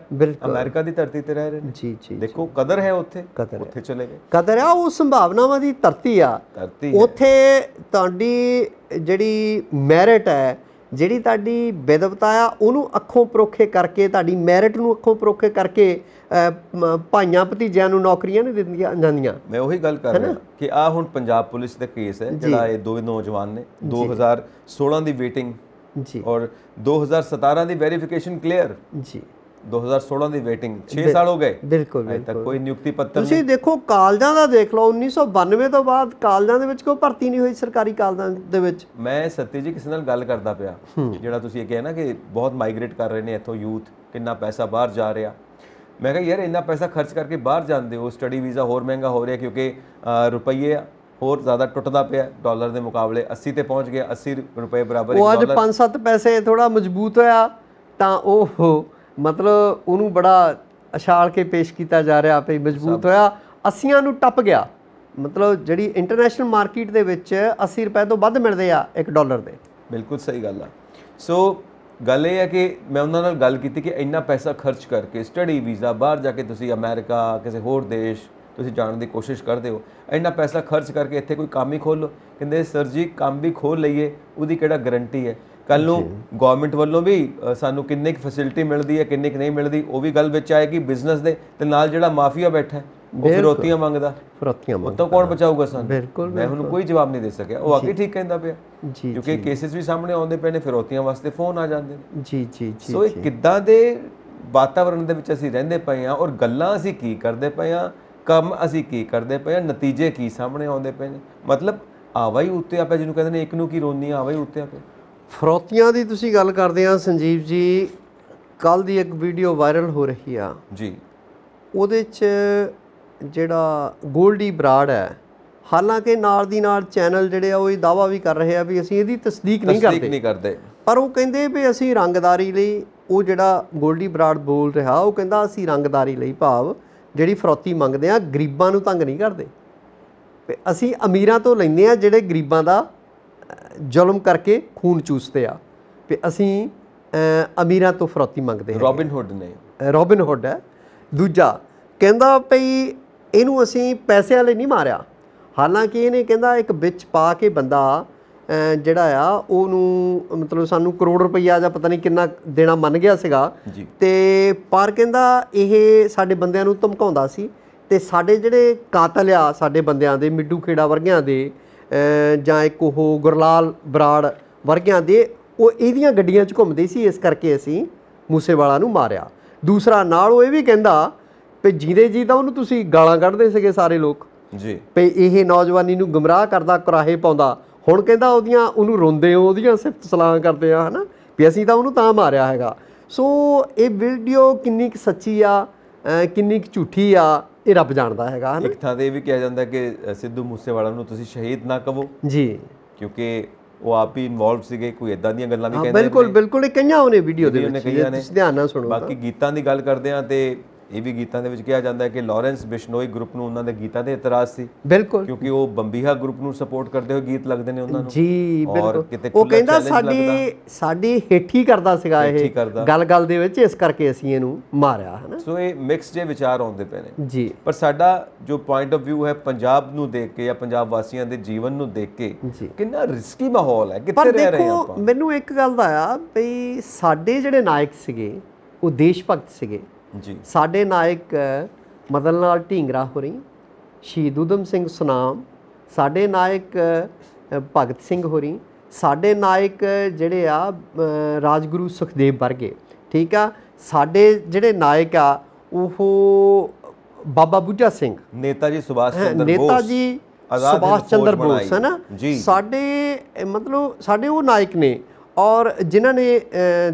ਅਮਰੀਕਾ ਦੀ ਧਰਤੀ ਤੇ ਰਹਿ ਰਹੇ ਨੇ ਜੀ ਜੀ ਦੇਖੋ ਕਦਰ ਹੈ ਉੱਥੇ ਉੱਥੇ ਚਲੇ ਗਏ ਕਦਰ ਆ ਉਹ ਸੰਭਾਵਨਾਵਾਂ ਦੀ ਧਰਤੀ ਆ ਉੱਥੇ ਤੁਹਾਡੀ ਜਿਹੜੀ ਮੈਰਿਟ ਹੈ ਜਿਹੜੀ ਤੁਹਾਡੀ ਵਿਦਵਤਾ ਆ ਉਹਨੂੰ ਅੱਖੋਂ ਪਰੋਖੇ ਕਰਕੇ ਤੁਹਾਡੀ ਮੈਰਿਟ ਨੂੰ ਅੱਖੋਂ ਪਰੋਖੇ ਕਰਕੇ ਭਾਈਆਂ ਭਤੀਜਿਆਂ ਨੂੰ ਨੌਕਰੀਆਂ ਨਹੀਂ ਦਿੱਤੀਆਂ ਜਾਂਦੀਆਂ ਮੈਂ ਉਹੀ ਗੱਲ ਕਰ ਰਿਹਾ ਕਿ ਆ ਹੁਣ ਪੰਜਾਬ ਪੁਲਿਸ ਦਾ ਕੇਸ ਹੈ ਜਿਹੜਾ ਇਹ ਦੋ ਨੌਜਵਾਨ ਨੇ 2016 ਦੀ ਵੇਟਿੰਗ ਜੀ ਔਰ 2017 ਦੀ ਵੈਰੀਫਿਕੇਸ਼ਨ ਕਲੀਅਰ ਜੀ 2016 ਦੀ ਵੇਟਿੰਗ 6 ਸਾਲ ਹੋ ਗਏ ਬਿਲਕੁਲ ਬਿਲਕੁਲ ਕੋਈ ਨਿਯੁਕਤੀ ਪੱਤਰ ਨਹੀਂ ਤੁਸੀਂ ਦੇਖੋ ਕਾਲਜਾਂ ਦਾ ਦੇਖ ਲਓ 1992 ਤੋਂ ਬਾਅਦ ਕਾਲਜਾਂ ਦੇ ਵਿੱਚ ਕੋਈ ਭਰਤੀ ਨਹੀਂ ਹੋਈ ਸਰਕਾਰੀ ਕਾਲਜਾਂ ਦੇ ਵਿੱਚ ਮੈਂ ਸੱਤੀ ਜੀ ਕਿਸੇ ਨਾਲ ਗੱਲ ਕਰਦਾ ਪਿਆ ਜਿਹੜਾ ਤੁਸੀਂ ਇਹ ਕਿਹਾ ਨਾ ਕਿ ਬਹੁਤ ਮਾਈਗ੍ਰੇਟ ਕਰ ਰਹੇ ਨੇ ਇੱਥੋਂ ਯੂਥ ਕਿੰਨਾ ਪੈਸਾ ਬਾਹਰ ਜਾ ਰਿਹਾ ਮੈਂ ਕਿਹਾ ਯਾਰ ਇੰਨਾ ਪੈਸਾ ਖਰਚ ਕਰਕੇ ਬਾਹਰ ਜਾਂਦੇ ਹੋ ਸਟੱਡੀ ਵੀਜ਼ਾ ਹੋਰ ਮਹਿੰਗਾ ਹੋ ਰਿਹਾ ਕਿਉਂਕਿ ਰੁਪਈਏ ਹੋਰ ਜ਼ਿਆਦਾ ਟੁੱਟਦਾ ਪਿਆ ਡਾਲਰ ਦੇ ਮੁਕਾਬਲੇ 80 ਤੇ ਪਹੁੰਚ ਗਿਆ 80 ਰੁਪਏ ਬਰਾਬਰ ਇੱਕ ਡਾਲਰ ਉਹ ਅੱਜ 5-7 ਪੈਸੇ ਥੋੜਾ ਮਜ਼ਬੂਤ ਹੋਇਆ ਤਾਂ ਉਹ ਮਤਲਬ ਉਹਨੂੰ ਬੜਾ ਅਛਾਲ ਕੇ ਪੇਸ਼ ਕੀਤਾ ਜਾ ਰਿਹਾ ਆਪੇ ਮਜ਼ਬੂਤ ਹੋਇਆ 80 ਨੂੰ ਟੱਪ ਗਿਆ ਮਤਲਬ ਜਿਹੜੀ ਇੰਟਰਨੈਸ਼ਨਲ ਮਾਰਕੀਟ ਦੇ ਵਿੱਚ 80 ਰੁਪਏ ਤੋਂ ਵੱਧ ਮਿਲਦੇ ਆ 1 ਡਾਲਰ ਦੇ ਬਿਲਕੁਲ ਸਹੀ ਗੱਲ ਆ ਸੋ ਗੱਲ ਇਹ ਹੈ ਕਿ ਮੈਂ ਉਹਨਾਂ ਨਾਲ ਗੱਲ ਕੀਤੀ ਕਿ ਇੰਨਾ ਪੈਸਾ ਖਰਚ ਕਰਕੇ ਸਟੱਡੀ ਵੀਜ਼ਾ ਬਾਹਰ ਜਾ ਕੇ ਤੁਸੀਂ ਅਮਰੀਕਾ ਕਿਸੇ ਹੋਰ ਦੇਸ਼ ਤੁਸੀਂ ਜਾਣ ਦੀ ਕੋਸ਼ਿਸ਼ ਕਰਦੇ ਹੋ ਇੰਨਾ ਪੈਸਾ ਖਰਚ ਕਰਕੇ ਇੱਥੇ ਕੋਈ ਕੰਮ ਹੀ ਖੋਲੋ ਕਹਿੰਦੇ ਸਰ ਜੀ ਕੰਮ ਵੀ ਖੋਲ ਲਈਏ ਉਹਦੀ ਕਿਹੜਾ ਗਾਰੰਟੀ ਹੈ ਕੱਲ ਨੂੰ ਗਵਰਨਮੈਂਟ ਵੱਲੋਂ ਵੀ ਸਾਨੂੰ ਕਿੰਨੇ ਕੁ ਫੈਸਿਲਿਟੀ ਮਿਲਦੀ ਹੈ ਕਿੰਨੇ ਕੁ ਨਹੀਂ ਮਿਲਦੀ ਉਹ ਵੀ ਗੱਲ ਵਿੱਚ ਆਏਗੀ ਬਿਜ਼ਨਸ ਦੇ ਤੇ ਨਾਲ ਜਿਹੜਾ ਮਾਫੀਆ ਬੈਠਾ ਉਹ ਫਰੋਤੀਆਂ ਮੰਗਦਾ ਫਰੋਤੀਆਂ ਮੰਗਦਾ ਤਾਂ ਕੌਣ ਬਚਾਊਗਾ ਸਾਨੂੰ ਬਿਲਕੁਲ ਮੈਂ ਉਹਨੂੰ ਕੋਈ ਜਵਾਬ ਨਹੀਂ ਦੇ ਸਕਿਆ ਉਹ ਆਖੀ ਠੀਕ ਕਹਿੰਦਾ ਪਿਆ ਜੀ ਕਿਉਂਕਿ ਕੇਸਿਸ ਵੀ ਸਾਹਮਣੇ ਆਉਂਦੇ ਪਏ ਨੇ ਫਰੋਤੀਆਂ ਵਾਸਤੇ ਫੋਨ ਆ ਜਾਂਦੇ ਨੇ ਜੀ ਜੀ ਜੀ ਸੋ ਇਹ ਕਿੱਦਾਂ ਦੇ ਵਾਤਾਵਰਣ ਦੇ ਵਿੱਚ ਅਸੀਂ ਰਹਿੰਦੇ ਪਏ ਆ ਔਰ ਗੱਲਾਂ ਅਸੀਂ ਕੀ ਕਰਦੇ ਪਏ ਆ ਕੰਮ ਅਸੀਂ ਕੀ ਕਰਦੇ ਪਏ ਆ ਨਤੀਜੇ ਕੀ ਸਾਹਮਣੇ ਆਉਂਦੇ ਪਏ ਨੇ ਮਤਲਬ ਆਵਾਈ ਉੱਤੇ ਆਪੇ ਜਿਹਨੂੰ ਕਹਿੰਦੇ ਨੇ ਇੱਕ ਨੂੰ ਕੀ ਰੋਣੀ ਆਵਾਈ ਉੱਤੇ ਆਪੇ ਫਰੋਤੀਆਂ ਦੀ ਤੁਸੀਂ ਗੱਲ ਕਰਦੇ ਆ ਸੰਜੀਵ ਜੀ ਕੱਲ ਦੀ ਇੱਕ ਵੀਡੀਓ ਵਾਇਰਲ ਹੋ ਰਹੀ ਆ ਜੀ ਉਹਦੇ 'ਚ ਜਿਹੜਾ 골ਡੀ ਬਰਾੜ ਹੈ ਹਾਲਾਂਕਿ ਨਾਲ ਦੀ ਨਾਲ ਚੈਨਲ ਜਿਹੜੇ ਆ ਉਹ ਇਹ ਦਾਵਾ ਵੀ ਕਰ ਰਹੇ ਆ ਵੀ ਅਸੀਂ ਇਹਦੀ ਤਸਦੀਕ ਨਹੀਂ ਕਰਦੇ ਤਸਦੀਕ ਨਹੀਂ ਕਰਦੇ ਪਰ ਉਹ ਕਹਿੰਦੇ ਵੀ ਅਸੀਂ ਰੰਗਦਾਰੀ ਲਈ ਉਹ ਜਿਹੜਾ 골ਡੀ ਬਰਾੜ ਬੋਲ ਰਿਹਾ ਉਹ ਕਹਿੰਦਾ ਅਸੀਂ ਰੰਗਦਾਰੀ ਲਈ ਭਾਵ ਜਿਹੜੀ ਫਰੋਤੀ ਮੰਗਦੇ ਆ ਗਰੀਬਾਂ ਨੂੰ ਤੰਗ ਨਹੀਂ ਕਰਦੇ ਅਸੀਂ ਅਮੀਰਾਂ ਤੋਂ ਲੈਂਦੇ ਆ ਜਿਹੜੇ ਗਰੀਬਾਂ ਦਾ ਜ਼ੁਲਮ ਕਰਕੇ ਖੂਨ ਚੂਸਦੇ ਆ ਤੇ ਅਸੀਂ ਅਮੀਰਾਂ ਤੋਂ ਫਰੋਤੀ ਮੰਗਦੇ ਹਾਂ ਰੋਬਿਨ ਹੁੱਡ ਨੇ ਰੋਬਿਨ ਹੁੱਡ ਹੈ ਦੂਜਾ ਕਹਿੰਦਾ ਭਈ ਇਹਨੂੰ ਅਸੀਂ ਪੈਸੇ ਵਾਲੇ ਨਹੀਂ ਮਾਰਿਆ ਹਾਲਾਂਕਿ ਇਹਨੇ ਕਹਿੰਦਾ ਇੱਕ ਵਿੱਚ ਪਾ ਕੇ ਬੰਦਾ ਜਿਹੜਾ ਆ ਉਹਨੂੰ ਮਤਲਬ ਸਾਨੂੰ ਕਰੋੜ ਰੁਪਈਆ ਜਾਂ ਪਤਾ ਨਹੀਂ ਕਿੰਨਾ ਦੇਣਾ ਮੰਨ ਗਿਆ ਸੀਗਾ ਤੇ ਪਰ ਕਹਿੰਦਾ ਇਹ ਸਾਡੇ ਬੰਦਿਆਂ ਨੂੰ ਧਮਕਾਉਂਦਾ ਸੀ ਤੇ ਸਾਡੇ ਜਿਹੜੇ ਕਾਤਲ ਆ ਸਾਡੇ ਬੰਦਿਆਂ ਦੇ ਮਿੱਡੂ ਖੇੜਾ ਵਰਗਿਆਂ ਦੇ ਜਾਂ ਇੱਕ ਉਹ ਗੁਰਲਾਲ ਬਰਾੜ ਵਰਗਿਆਂ ਦੇ ਉਹ ਇਹਦੀਆਂ ਗੱਡੀਆਂ 'ਚ ਘੁੰਮਦੇ ਸੀ ਇਸ ਕਰਕੇ ਅਸੀਂ ਮੂਸੇਵਾਲਾ ਨੂੰ ਮਾਰਿਆ ਦੂਸਰਾ ਨਾਲ ਉਹ ਇਹ ਵੀ ਕਹਿੰਦਾ ਵੀ ਜਿਹਦੇ ਜੀ ਤਾਂ ਉਹਨੂੰ ਤੁਸੀਂ ਗਾਲਾਂ ਕੱਢਦੇ ਸੀਗੇ ਸਾਰੇ ਲੋਕ ਜੀ ਤੇ ਇਹ ਨੌਜਵਾਨੀ ਨੂੰ ਗਮਰਾਹ ਕਰਦਾ ਕਰਾਹੇ ਪਾਉਂਦਾ ਹੁਣ ਕਹਿੰਦਾ ਉਹਦੀਆਂ ਉਹਨੂੰ ਰੋਂਦੇ ਹੋ ਉਹਦੀਆਂ ਸਿਫਤ ਸਲਾਹ ਕਰਦੇ ਆ ਹਨਾ ਵੀ ਅਸੀਂ ਤਾਂ ਉਹਨੂੰ ਤਾਂ ਮਾਰਿਆ ਹੈਗਾ ਸੋ ਇਹ ਵੀਡੀਓ ਕਿੰਨੀ ਕੁ ਸੱਚੀ ਆ ਕਿੰਨੀ ਝੂਠੀ ਆ ਇਹ ਰੱਬ ਜਾਣਦਾ ਹੈਗਾ ਹਨਾ ਇੱਕ ਥਾਂ ਤੇ ਇਹ ਵੀ ਕਿਹਾ ਜਾਂਦਾ ਕਿ ਸਿੱਧੂ ਮੂਸੇਵਾਲਾ ਨੂੰ ਤੁਸੀਂ ਸ਼ਹੀਦ ਨਾ ਕਹੋ ਜੀ ਕਿਉਂਕਿ ਉਹ ਆਪ ਹੀ ਇਨਵੋਲਵ ਸੀਗੇ ਕੋਈ ਇਦਾਂ ਦੀਆਂ ਗੱਲਾਂ ਵੀ ਕਹਿੰਦੇ ਬਿਲਕੁਲ ਬਿਲਕੁਲ ਇਹ ਕਈਆਂ ਉਹਨੇ ਵੀਡੀਓ ਦੇ ਵਿੱਚ ਤੁਸੀਂ ਧਿਆਨ ਨਾਲ ਸੁਣੋ ਬਾਕੀ ਗੀਤਾਂ ਦੀ ਗੱਲ ਕਰਦੇ ਆ ਤੇ ਇਹ ਵੀ ਗੀਤਾਂ ਦੇ ਵਿੱਚ ਕਿਹਾ ਜਾਂਦਾ ਹੈ ਕਿ ਲਾਰੈਂਸ ਬਿਸ਼ਨੋਈ ਗਰੁੱਪ ਨੂੰ ਉਹਨਾਂ ਦੇ ਗੀਤਾਂ ਦੇ ਇਤਰਾਜ਼ ਸੀ ਬਿਲਕੁਲ ਕਿਉਂਕਿ ਉਹ ਬੰਬੀਹਾ ਗਰੁੱਪ ਨੂੰ ਸਪੋਰਟ ਕਰਦੇ ਹੋਏ ਗੀਤ ਲੱਗਦੇ ਨੇ ਉਹਨਾਂ ਨੂੰ ਜੀ ਬਿਲਕੁਲ ਉਹ ਕਹਿੰਦਾ ਸਾਡੀ ਸਾਡੀ ਹੇਠੀ ਕਰਦਾ ਸੀਗਾ ਇਹ ਗੱਲ-ਗੱਲ ਦੇ ਵਿੱਚ ਇਸ ਕਰਕੇ ਅਸੀਂ ਇਹਨੂੰ ਮਾਰਿਆ ਹਨਾ ਸੋ ਇਹ ਮਿਕਸ ਜੇ ਵਿਚਾਰ ਆਉਂਦੇ ਪਏ ਨੇ ਜੀ ਪਰ ਸਾਡਾ ਜੋ ਪੁਆਇੰਟ ਆਫ View ਹੈ ਪੰਜਾਬ ਨੂੰ ਦੇਖ ਕੇ ਜਾਂ ਪੰਜਾਬ ਵਾਸੀਆਂ ਦੇ ਜੀਵਨ ਨੂੰ ਦੇਖ ਕੇ ਕਿੰਨਾ ਰਿਸਕੀ ਮਾਹੌਲ ਹੈ ਕਿੱਥੇ ਰਹਿ ਰਹੇ ਆਪਾਂ ਪਰ ਦੇਖੋ ਮੈਨੂੰ ਇੱਕ ਗੱਲ ਦਾ ਆ ਵੀ ਸਾਡੇ ਜਿਹੜੇ ਨਾਇਕ ਸੀਗੇ ਉਹ ਦੇਸ਼ ਭਗਤ ਸੀਗੇ ਜੀ ਸਾਡੇ ਨਾਇਕ ਮਦਨ ਲਾਲ ਢੀਂਗਰਾ ਹੋਰੀ ਸ਼ਹੀਦ ਉਦਮ ਸਿੰਘ ਸੁਨਾਮ ਸਾਡੇ ਨਾਇਕ ਭਗਤ ਸਿੰਘ ਹੋਰੀ ਸਾਡੇ ਨਾਇਕ ਜਿਹੜੇ ਆ ਰਾਜਗੁਰੂ ਸੁਖਦੇਵ ਵਰਗੇ ਠੀਕ ਆ ਸਾਡੇ ਜਿਹੜੇ ਨਾਇਕ ਆ ਉਹ ਬਾਬਾ ਬੁੱਢਾ ਸਿੰਘ ਨੇਤਾ ਜੀ ਸੁਭਾਸ਼ ਚੰਦਰ ਬੋਸ ਨੇਤਾ ਜੀ ਸੁਭਾਸ਼ ਚੰਦਰ ਬੋਸ ਹੈ ਨਾ ਸਾਡੇ ਮਤਲਬ ਸਾਡੇ ਉਹ ਨਾਇਕ ਨੇ ਔਰ ਜਿਨ੍ਹਾਂ ਨੇ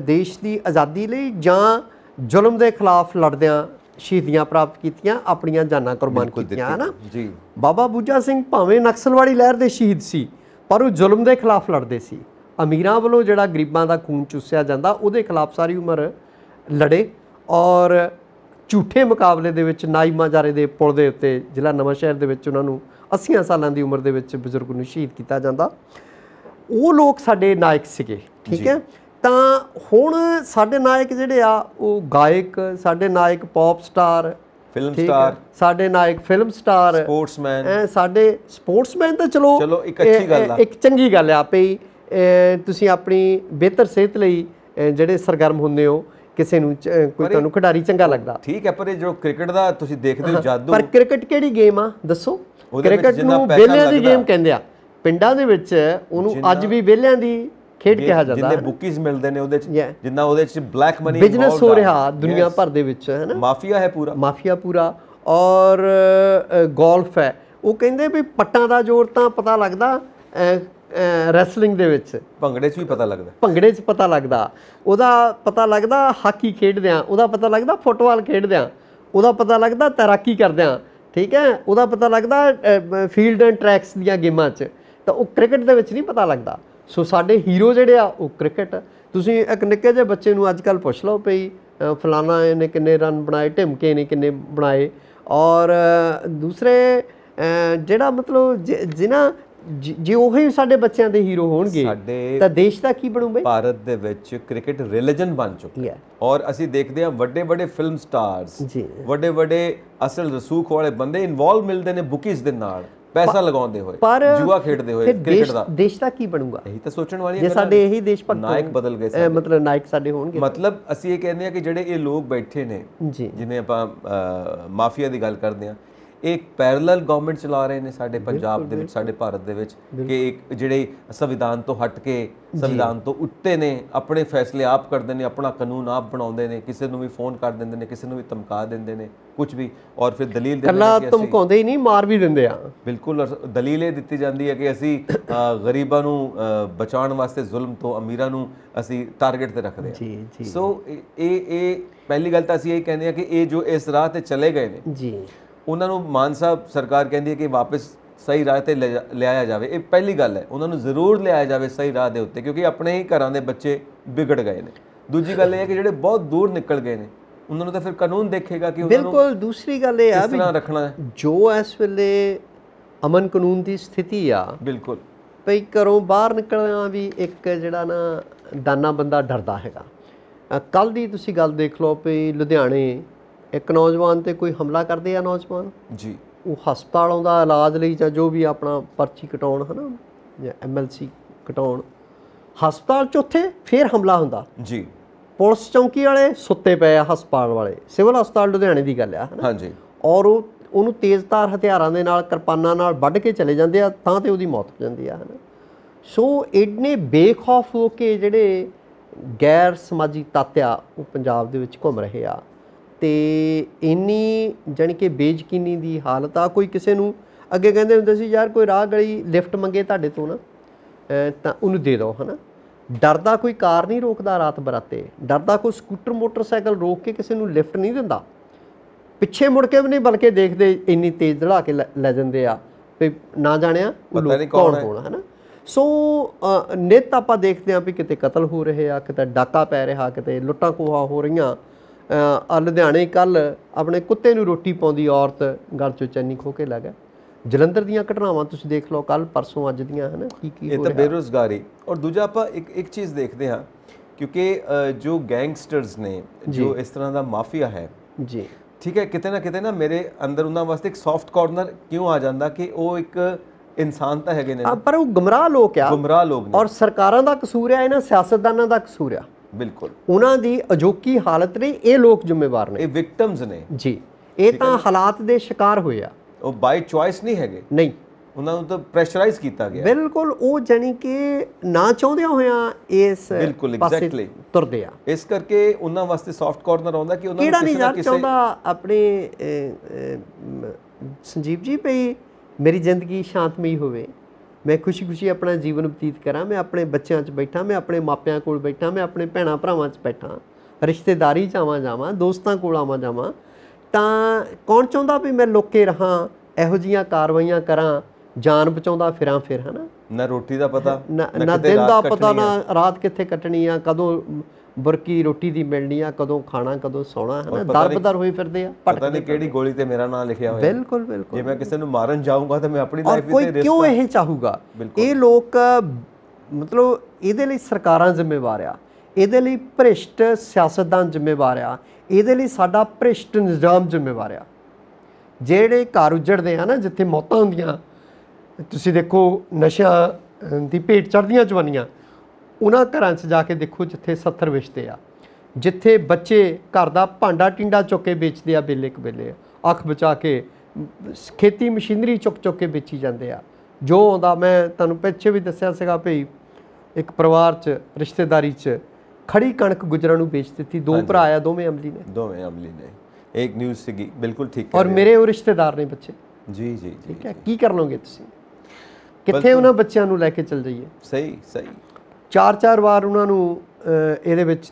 ਦੇਸ਼ ਦੀ ਆਜ਼ਾਦੀ ਲਈ ਜਾਂ ਜ਼ੁਲਮ ਦੇ ਖਿਲਾਫ ਲੜਦਿਆਂ ਸ਼ਹੀਦੀਆਂ ਪ੍ਰਾਪਤ ਕੀਤੀਆਂ ਆਪਣੀਆਂ ਜਾਨਾਂ ਕੁਰਬਾਨ ਕੀਤੀਆਂ ਹਨਾ ਜੀ ਬਾਬਾ ਬੁੱਜਾ ਸਿੰਘ ਭਾਵੇਂ ਨਕਸਲਵਾੜੀ ਲਹਿਰ ਦੇ ਸ਼ਹੀਦ ਸੀ ਪਰ ਉਹ ਜ਼ੁਲਮ ਦੇ ਖਿਲਾਫ ਲੜਦੇ ਸੀ ਅਮੀਰਾਂ ਵੱਲੋਂ ਜਿਹੜਾ ਗਰੀਬਾਂ ਦਾ ਖੂਨ ਚੂਸਿਆ ਜਾਂਦਾ ਉਹਦੇ ਖਿਲਾਫ ਸਾਰੀ ਉਮਰ ਲੜੇ ਔਰ ਝੂਠੇ ਮੁਕਾਬਲੇ ਦੇ ਵਿੱਚ ਨਾਈ ਜਾਰੇ ਦੇ ਪੁਲ ਦੇ ਉੱਤੇ ਜ਼ਿਲ੍ਹਾ ਨਵਾਂ ਸ਼ਹਿਰ ਦੇ ਵਿੱਚ ਉਹਨਾਂ ਨੂੰ 80 ਸਾਲਾਂ ਦੀ ਉਮਰ ਦੇ ਵਿੱਚ ਬਜ਼ੁਰਗ ਨੂੰ ਸ਼ਹੀਦ ਕੀਤਾ ਜਾਂਦਾ ਉਹ ਲੋਕ ਸਾਡੇ ਨਾਇਕ ਸੀਗੇ ਠੀਕ ਹੈ ਤਾਂ ਹੁਣ ਸਾਡੇ ਨਾਇਕ ਜਿਹੜੇ ਆ ਉਹ ਗਾਇਕ ਸਾਡੇ ਨਾਇਕ ਪੌਪ ਸਟਾਰ ਫਿਲਮ ਸਟਾਰ ਸਾਡੇ ਨਾਇਕ ਫਿਲਮ ਸਟਾਰ ਸਪੋਰਟਸਮੈਨ ਐ ਸਾਡੇ ਸਪੋਰਟਸਮੈਨ ਤਾਂ ਚਲੋ ਚਲੋ ਇੱਕ ਅੱਛੀ ਗੱਲ ਆ ਇੱਕ ਚੰਗੀ ਗੱਲ ਆ ਪਈ ਤੁਸੀਂ ਆਪਣੀ ਬਿਹਤਰ ਸਿਹਤ ਲਈ ਜਿਹੜੇ ਸਰਗਰਮ ਹੁੰਦੇ ਹੋ ਕਿਸੇ ਨੂੰ ਕੋਈ ਤੁਹਾਨੂੰ ਖਿਡਾਰੀ ਚੰਗਾ ਲੱਗਦਾ ਠੀਕ ਹੈ ਪਰ ਇਹ ਜੋ ਕ੍ਰਿਕਟ ਦਾ ਤੁਸੀਂ ਦੇਖਦੇ ਹੋ ਜਾਦੂ ਪਰ ਕ੍ਰਿਕਟ ਕਿਹੜੀ ਗੇਮ ਆ ਦੱਸੋ ਕ੍ਰਿਕਟ ਨੂੰ ਵਿਹਲਿਆਂ ਦੀ ਗੇਮ ਕਹਿੰਦੇ ਆ ਪਿੰਡਾਂ ਦੇ ਵਿੱਚ ਉਹਨੂੰ ਅੱਜ ਵੀ ਵਿਹਲਿਆਂ ਦੀ ਖੇਡ ਕਿਹਾ ਜਾਂਦਾ ਜਿੰਨੇ ਬੁਕੀਜ਼ ਮਿਲਦੇ ਨੇ ਉਹਦੇ ਚ ਜਿੰਨਾ ਉਹਦੇ ਚ ਬਲੈਕ ਮਨੀ ਬਿਜ਼ਨਸ ਹੋ ਰਿਹਾ ਦੁਨੀਆ ਭਰ ਦੇ ਵਿੱਚ ਹੈ ਨਾ ਮਾਫੀਆ ਹੈ ਪੂਰਾ ਮਾਫੀਆ ਪੂਰਾ ਔਰ ਗੋਲਫ ਹੈ ਉਹ ਕਹਿੰਦੇ ਵੀ ਪੱਟਾਂ ਦਾ ਜ਼ੋਰ ਤਾਂ ਪਤਾ ਲੱਗਦਾ ਰੈਸਲਿੰਗ ਦੇ ਵਿੱਚ ਭੰਗੜੇ 'ਚ ਵੀ ਪਤਾ ਲੱਗਦਾ ਭੰਗੜੇ 'ਚ ਪਤਾ ਲੱਗਦਾ ਉਹਦਾ ਪਤਾ ਲੱਗਦਾ ਹਾਕੀ ਖੇਡਦਿਆਂ ਉਹਦਾ ਪਤਾ ਲੱਗਦਾ ਫੁੱਟਬਾਲ ਖੇਡਦਿਆਂ ਉਹਦਾ ਪਤਾ ਲੱਗਦਾ ਤੈਰਾਕੀ ਕਰਦਿਆਂ ਠੀਕ ਹੈ ਉਹਦਾ ਪਤਾ ਲੱਗਦਾ ਫੀਲਡ ਐਂਡ ਟਰੈਕਸ ਦੀਆਂ ਗੇਮਾਂ 'ਚ ਤਾਂ ਉਹ ਕ੍ਰਿਕਟ ਦੇ ਵਿੱਚ ਨਹੀਂ ਪਤਾ ਲੱਗਦਾ ਸੋ ਸਾਡੇ ਹੀਰੋ ਜਿਹੜੇ ਆ ਉਹ ਕ੍ਰਿਕਟ ਤੁਸੀਂ ਇੱਕ ਨਿੱਕੇ ਜਿਹੇ ਬੱਚੇ ਨੂੰ ਅੱਜ ਕੱਲ ਪੁੱਛ ਲਓ ਭਈ ਫਲਾਣਾ ਇਹਨੇ ਕਿੰਨੇ ਰਨ ਬਣਾਏ ਢਿਮਕੇ ਨੇ ਕਿੰਨੇ ਬਣਾਏ ਔਰ ਦੂਸਰੇ ਜਿਹੜਾ ਮਤਲਬ ਜਿਨ੍ਹਾਂ ਜੇ ਹੀ ਸਾਡੇ ਬੱਚਿਆਂ ਦੇ ਹੀਰੋ ਹੋਣਗੇ ਤਾਂ ਦੇਸ਼ ਦਾ ਕੀ ਬਣੂ ਬਈ ਭਾਰਤ ਦੇ ਵਿੱਚ ਕ੍ਰਿਕਟ ਰਿਲੀਜਨ ਬਣ ਚੁੱਕਾ ਹੈ ਔਰ ਅਸੀਂ ਦੇਖਦੇ ਹਾਂ ਵੱਡੇ ਵੱਡੇ ਫਿਲਮ ਸਟਾਰਸ ਜੀ ਵੱਡੇ ਵੱਡੇ ਅਸਲ ਰਸੂਖ ਵਾਲੇ ਬੰਦੇ ਇਨਵੋਲਵ ਮਿਲਦੇ ਨੇ ਬੁਕੀਜ਼ ਦੇ ਨਾਲ ਪੈਸਾ ਲਗਾਉਂਦੇ ਹੋਏ ਜੂਆ ਖੇਡਦੇ ਹੋਏ ਕ੍ਰਿਕਟ ਦਾ ਦੇਸ਼ ਦਾ ਕੀ ਬਣੂਗਾ ਇਹੀ ਤਾਂ ਸੋਚਣ ਵਾਲੀ ਜੇ ਸਾਡੇ ਇਹੀ ਦੇਸ਼ ਭਗਤ ਨਾਇਕ ਬਦਲ ਗਏ ਸਾਡੇ ਮਤਲਬ ਨਾਇਕ ਸਾਡੇ ਹੋਣਗੇ ਮਤਲਬ ਅਸੀਂ ਇਹ ਕਹਿੰਦੇ ਆ ਕਿ ਜਿਹੜੇ ਇਹ ਲੋਕ ਬੈਠੇ ਨੇ ਜੀ ਜਿਵੇਂ ਆਪਾਂ ਮਾਫੀਆ ਦੀ ਗੱਲ ਕਰਦੇ ਆ ਇੱਕ ਪੈਰਲਲ ਗਵਰਨਮੈਂਟ ਚਲਾ ਰਹੇ ਨੇ ਸਾਡੇ ਪੰਜਾਬ ਦੇ ਵਿੱਚ ਸਾਡੇ ਭਾਰਤ ਦੇ ਵਿੱਚ ਕਿ ਇੱਕ ਜਿਹੜੇ ਸੰਵਿਧਾਨ ਤੋਂ ਹਟ ਕੇ ਸੰਵਿਧਾਨ ਤੋਂ ਉੱਤੇ ਨੇ ਆਪਣੇ ਫੈਸਲੇ ਆਪ ਕਰਦੇ ਨੇ ਆਪਣਾ ਕਾਨੂੰਨ ਆਪ ਬਣਾਉਂਦੇ ਨੇ ਕਿਸੇ ਨੂੰ ਵੀ ਫੋਨ ਕਰ ਦਿੰਦੇ ਨੇ ਕਿਸੇ ਨੂੰ ਵੀ ਧਮਕਾ ਦਿੰਦੇ ਨੇ ਕੁਝ ਵੀ ਔਰ ਫਿਰ ਦਲੀਲ ਦਿੰਦੇ ਨੇ ਕੱਲਾ ਧਮਕਾਉਂਦੇ ਹੀ ਨਹੀਂ ਮਾਰ ਵੀ ਦਿੰਦੇ ਆ ਬਿਲਕੁਲ ਦਲੀਲ ਇਹ ਦਿੱਤੀ ਜਾਂਦੀ ਹੈ ਕਿ ਅਸੀਂ ਗਰੀਬਾਂ ਨੂੰ ਬਚਾਉਣ ਵਾਸਤੇ ਜ਼ੁਲਮ ਤੋਂ ਅਮੀਰਾਂ ਨੂੰ ਅਸੀਂ ਟਾਰਗੇਟ ਤੇ ਰੱਖਦੇ ਆ ਸੋ ਇਹ ਇਹ ਪਹਿਲੀ ਗੱਲ ਤਾਂ ਅਸੀਂ ਇਹ ਕਹਿੰਦੇ ਆ ਕਿ ਇਹ ਜੋ ਇਸ ਰਾਹ ਤੇ ਚਲੇ ਗਏ ਨੇ ਜੀ ਉਹਨਾਂ ਨੂੰ ਮਾਨ ਸਾਹਿਬ ਸਰਕਾਰ ਕਹਿੰਦੀ ਹੈ ਕਿ ਵਾਪਸ ਸਹੀ ਰਾਹ ਤੇ ਲਿਆਇਆ ਜਾਵੇ ਇਹ ਪਹਿਲੀ ਗੱਲ ਹੈ ਉਹਨਾਂ ਨੂੰ ਜ਼ਰੂਰ ਲਿਆਇਆ ਜਾਵੇ ਸਹੀ ਰਾਹ ਦੇ ਉੱਤੇ ਕਿਉਂਕਿ ਆਪਣੇ ਹੀ ਘਰਾਂ ਦੇ ਬੱਚੇ ਵਿਗੜ ਗਏ ਨੇ ਦੂਜੀ ਗੱਲ ਇਹ ਹੈ ਕਿ ਜਿਹੜੇ ਬਹੁਤ ਦੂਰ ਨਿਕਲ ਗਏ ਨੇ ਉਹਨਾਂ ਨੂੰ ਤਾਂ ਫਿਰ ਕਾਨੂੰਨ ਦੇਖੇਗਾ ਕਿ ਉਹਨਾਂ ਨੂੰ ਬਿਲਕੁਲ ਦੂਸਰੀ ਗੱਲ ਇਹ ਆ ਵੀ ਤਰ੍ਹਾਂ ਰੱਖਣਾ ਜੋ ਇਸ ਵੇਲੇ ਅਮਨ ਕਾਨੂੰਨ ਦੀ ਸਥਿਤੀ ਆ ਬਿਲਕੁਲ ਭਈ ਘਰੋਂ ਬਾਹਰ ਨਿਕਲਣਾ ਵੀ ਇੱਕ ਜਿਹੜਾ ਨਾ ਦਾਨਾ ਬੰਦਾ ਡਰਦਾ ਹੈਗਾ ਕੱਲ ਦੀ ਤੁਸੀਂ ਗੱਲ ਦੇਖ ਲਓ ਭਈ ਲੁਧਿਆਣੇ ਇੱਕ ਨੌਜਵਾਨ ਤੇ ਕੋਈ ਹਮਲਾ ਕਰਦੇ ਆ ਨੌਜਵਾਨ ਜੀ ਉਹ ਹਸਪਤਾਲ ਆਉਂਦਾ ਇਲਾਜ ਲਈ ਜਾਂ ਜੋ ਵੀ ਆਪਣਾ ਪਰਚੀ ਕਟਾਉਣ ਹਨਾ ਜਾਂ ਐਮਐਲਸੀ ਕਟਾਉਣ ਹਸਪਤਾਲ ਚ ਉੱਥੇ ਫੇਰ ਹਮਲਾ ਹੁੰਦਾ ਜੀ ਪੁਲਿਸ ਚੌਂਕੀ ਵਾਲੇ ਸੁੱਤੇ ਪਏ ਆ ਹਸਪਤਾਲ ਵਾਲੇ ਸਿਵਲ ਹਸਪਤਾਲ ਲੁਧਿਆਣੇ ਦੀ ਗੱਲ ਆ ਹਨਾ ਹਾਂਜੀ ਔਰ ਉਹ ਉਹਨੂੰ ਤੇਜ਼ਧਾਰ ਹਥਿਆਰਾਂ ਦੇ ਨਾਲ ਕਿਰਪਾਨਾਂ ਨਾਲ ਵੱਢ ਕੇ ਚਲੇ ਜਾਂਦੇ ਆ ਤਾਂ ਤੇ ਉਹਦੀ ਮੌਤ ਹੋ ਜਾਂਦੀ ਆ ਹਨਾ ਸੋ ਇਹਨੇ ਬੇਖੌਫ ਹੋ ਕੇ ਜਿਹੜੇ ਗੈਰ ਸਮਾਜੀ ਤੱਤ ਆ ਉਹ ਪੰਜਾਬ ਦੇ ਵਿੱਚ ਘੁੰਮ ਰਹੇ ਆ ਤੇ ਇੰਨੀ ਜਣ ਕੇ ਬੇਜਕੀਨੀ ਦੀ ਹਾਲਤ ਆ ਕੋਈ ਕਿਸੇ ਨੂੰ ਅੱਗੇ ਕਹਿੰਦੇ ਹੁੰਦੇ ਸੀ ਯਾਰ ਕੋਈ ਰਾਹ ਗਲੀ ਲਿਫਟ ਮੰਗੇ ਤੁਹਾਡੇ ਤੋਂ ਨਾ ਤਾਂ ਉਹਨੂੰ ਦੇ ਦਿਓ ਹਨਾ ਡਰਦਾ ਕੋਈ ਕਾਰ ਨਹੀਂ ਰੋਕਦਾ ਰਾਤ ਬਰਾਤੇ ਡਰਦਾ ਕੋਈ ਸਕੂਟਰ ਮੋਟਰਸਾਈਕਲ ਰੋਕ ਕੇ ਕਿਸੇ ਨੂੰ ਲਿਫਟ ਨਹੀਂ ਦਿੰਦਾ ਪਿੱਛੇ ਮੁੜ ਕੇ ਵੀ ਨਹੀਂ ਬਲਕਿ ਦੇਖਦੇ ਇੰਨੀ ਤੇਜ਼ ਦੜਾ ਕੇ ਲੈ ਜਾਂਦੇ ਆ ਵੀ ਨਾ ਜਾਣਿਆ ਉਹ ਲੋਕ ਕੌਣ ਹੋਣਾ ਹਨਾ ਸੋ ਨੇਤ ਆਪਾਂ ਦੇਖਦੇ ਆਂ ਵੀ ਕਿਤੇ ਕਤਲ ਹੋ ਰਹੇ ਆ ਕਿਤੇ ਡਾਕਾ ਪੈ ਰਿਹਾ ਕਿਤੇ ਲੁੱਟਾਂ ਖੋਹਾ ਹੋ ਰਹੀਆਂ ਲੁਧਿਆਣੇ ਕੱਲ ਆਪਣੇ ਕੁੱਤੇ ਨੂੰ ਰੋਟੀ ਪਾਉਂਦੀ ਔਰਤ ਗੱਲ ਚੋਂ ਚੈਨੀ ਖੋ ਕੇ ਲੱਗਾ ਜਲੰਧਰ ਦੀਆਂ ਘਟਨਾਵਾਂ ਤੁਸੀਂ ਦੇਖ ਲਓ ਕੱਲ ਪਰਸੋਂ ਅੱਜ ਦੀਆਂ ਹਨ ਕੀ ਕੀ ਹੋ ਰਿਹਾ ਇਹ ਤਾਂ ਬੇਰੋਜ਼ਗਾਰੀ ਔਰ ਦੂਜਾ ਆਪਾਂ ਇੱਕ ਇੱਕ ਚੀਜ਼ ਦੇਖਦੇ ਹਾਂ ਕਿਉਂਕਿ ਜੋ ਗੈਂਗਸਟਰਸ ਨੇ ਜੋ ਇਸ ਤਰ੍ਹਾਂ ਦਾ ਮਾਫੀਆ ਹੈ ਜੀ ਠੀਕ ਹੈ ਕਿਤੇ ਨਾ ਕਿਤੇ ਨਾ ਮੇਰੇ ਅੰਦਰ ਉਹਨਾਂ ਵਾਸਤੇ ਇੱਕ ਸੌਫਟ ਕਾਰਨਰ ਕਿਉਂ ਆ ਜਾਂਦਾ ਕਿ ਉਹ ਇੱਕ ਇਨਸਾਨ ਤਾਂ ਹੈਗੇ ਨੇ ਪਰ ਉਹ ਗਮਰਾਹ ਲੋਕ ਆ ਗਮਰਾਹ ਲੋਕ ਨੇ ਔਰ ਸਰਕਾਰਾਂ ਦਾ ਕਸੂਰ ਆ ਇਹਨਾਂ ਸਿਆਸਤਦਾਨਾਂ ਦਾ ਕਸੂਰ ਆ ਬਿਲਕੁਲ ਉਹਨਾਂ ਦੀ ਅਜੋਕੀ ਹਾਲਤ ਲਈ ਇਹ ਲੋਕ ਜ਼ਿੰਮੇਵਾਰ ਨੇ ਇਹ ਵਿਕਟਮਸ ਨੇ ਜੀ ਇਹ ਤਾਂ ਹਾਲਾਤ ਦੇ ਸ਼ਿਕਾਰ ਹੋਏ ਆ ਉਹ ਬਾਈ ਚੁਆਇਸ ਨਹੀਂ ਹੈਗੇ ਨਹੀਂ ਉਹਨਾਂ ਨੂੰ ਤਾਂ ਪ੍ਰੈਸ਼ਰਾਈਜ਼ ਕੀਤਾ ਗਿਆ ਬਿਲਕੁਲ ਉਹ ਜਾਨੀ ਕਿ ਨਾ ਚਾਹੁੰਦੇ ਹੋਇਆ ਇਸ ਬਿਲਕੁਲ ਐਗਜ਼ੈਕਟਲੀ ਤੁਰਦੇ ਆ ਇਸ ਕਰਕੇ ਉਹਨਾਂ ਵਾਸਤੇ ਸੌਫਟ ਕਾਰਨਰ ਆਉਂਦਾ ਕਿ ਉਹਨਾਂ ਨੂੰ ਕਿਸੇ ਨਾ ਕਿਸੇ ਚਾਹੁੰਦਾ ਆਪਣੇ ਸੰਜੀਵ ਜੀ ਭਈ ਮੇਰੀ ਜ਼ਿੰਦਗੀ ਸ਼ਾਂਤਮਈ ਹੋਵੇ ਮੈਂ ਖੁਸ਼ੀ-ਖੁਸ਼ੀ ਆਪਣਾ ਜੀਵਨ ਬਤੀਤ ਕਰਾਂ ਮੈਂ ਆਪਣੇ ਬੱਚਿਆਂ 'ਚ ਬੈਠਾ ਮੈਂ ਆਪਣੇ ਮਾਪਿਆਂ ਕੋਲ ਬੈਠਾ ਮੈਂ ਆਪਣੇ ਭੈਣਾ ਭਰਾਵਾਂ 'ਚ ਬੈਠਾ ਰਿਸ਼ਤੇਦਾਰੀ 'ਚ ਆਵਾਂ ਜਾਵਾਂ ਦੋਸਤਾਂ ਕੋਲ ਆਵਾਂ ਜਾਵਾਂ ਤਾਂ ਕੌਣ ਚਾਹੁੰਦਾ ਵੀ ਮੈਂ ਲੋਕੇ ਰਹਾ ਇਹੋ ਜੀਆਂ ਕਾਰਵਾਈਆਂ ਕਰਾਂ ਜਾਨ ਬਚਾਉਂਦਾ ਫਿਰਾਂ ਫਿਰ ਹਨਾ ਨਾ ਰੋਟੀ ਦਾ ਪਤਾ ਨਾ ਦਿਨ ਦਾ ਪਤਾ ਨਾ ਰਾਤ ਕਿੱਥੇ ਕੱਟਣੀ ਆ ਕਦੋਂ ਬਰਕੀ ਰੋਟੀ ਦੀ ਮਿਲਣੀ ਆ ਕਦੋਂ ਖਾਣਾ ਕਦੋਂ ਸੌਣਾ ਹੈ ਨਾ ਦਰਬਦਰ ਹੋਈ ਫਿਰਦੇ ਆ ਪਤਾ ਨਹੀਂ ਕਿਹੜੀ ਗੋਲੀ ਤੇ ਮੇਰਾ ਨਾਮ ਲਿਖਿਆ ਹੋਇਆ ਬਿਲਕੁਲ ਬਿਲਕੁਲ ਜੇ ਮੈਂ ਕਿਸੇ ਨੂੰ ਮਾਰਨ ਜਾਊਂਗਾ ਤਾਂ ਮੈਂ ਆਪਣੀ ਲਾਈਫ ਤੇ ਰਿਸਕ ਕਿਉਂ ਇਹ ਚਾਹੂਗਾ ਇਹ ਲੋਕ ਮਤਲਬ ਇਹਦੇ ਲਈ ਸਰਕਾਰਾਂ ਜ਼ਿੰਮੇਵਾਰ ਆ ਇਹਦੇ ਲਈ ਭ੍ਰਿਸ਼ਟ ਸਿਆਸਤਦਾਨ ਜ਼ਿੰਮੇਵਾਰ ਆ ਇਹਦੇ ਲਈ ਸਾਡਾ ਭ੍ਰਿਸ਼ਟ ਨਿਜ਼ਾਮ ਜ਼ਿੰਮੇਵਾਰ ਆ ਜਿਹੜੇ ਘਰ ਉਜੜਦੇ ਆ ਨਾ ਜਿੱਥੇ ਮੌਤਾਂ ਹੁੰਦੀਆਂ ਤੁਸੀਂ ਦੇਖੋ ਨਸ਼ਾ ਦੀ ਭੇਟ ਚੜਦੀਆਂ ਜਵਾਨੀਆਂ ਉਹਨਾਂ ਘਰਾਂ 'ਚ ਜਾ ਕੇ ਦੇਖੋ ਜਿੱਥੇ 70 ਵਿਛਦੇ ਆ ਜਿੱਥੇ ਬੱਚੇ ਘਰ ਦਾ ਭਾਂਡਾ ਟਿੰਡਾ ਚੁੱਕ ਕੇ ਵੇਚਦੇ ਆ ਬੇਲੇ ਬੇਲੇ ਅੱਖ ਬਚਾ ਕੇ ਖੇਤੀ ਮਸ਼ੀਨਰੀ ਚੁੱਕ ਚੁੱਕ ਕੇ ਵੇਚੀ ਜਾਂਦੇ ਆ ਜੋ ਆਉਂਦਾ ਮੈਂ ਤੁਹਾਨੂੰ ਪਿੱਛੇ ਵੀ ਦੱਸਿਆ ਸੀਗਾ ਭਈ ਇੱਕ ਪਰਿਵਾਰ 'ਚ ਰਿਸ਼ਤੇਦਾਰੀ 'ਚ ਖੜੀ ਕਣਕ ਗੁਜਰਾਂ ਨੂੰ ਵੇਚ ਦਿੱਤੀ ਦੋ ਭਰਾ ਆ ਦੋਵੇਂ ਅਮਲੀ ਨੇ ਦੋਵੇਂ ਅਮਲੀ ਨੇ ਇੱਕ ਨਿਊਜ਼ ਸੀਗੀ ਬਿਲਕੁਲ ਠੀਕ ਹੈ ਔਰ ਮੇਰੇ ਉਹ ਰਿਸ਼ਤੇਦਾਰ ਨੇ ਬੱਚੇ ਜੀ ਜੀ ਜੀ ਠੀਕ ਹੈ ਕੀ ਕਰ ਲੋਗੇ ਤੁਸੀਂ ਕਿੱਥੇ ਉਹਨਾਂ ਬੱਚਿਆਂ ਨੂੰ ਲੈ ਕੇ ਚੱਲ ਜਾਈਏ ਸਹੀ ਸਹੀ ਚਾਰ-ਚਾਰ ਵਾਰ ਉਹਨਾਂ ਨੂੰ ਇਹਦੇ ਵਿੱਚ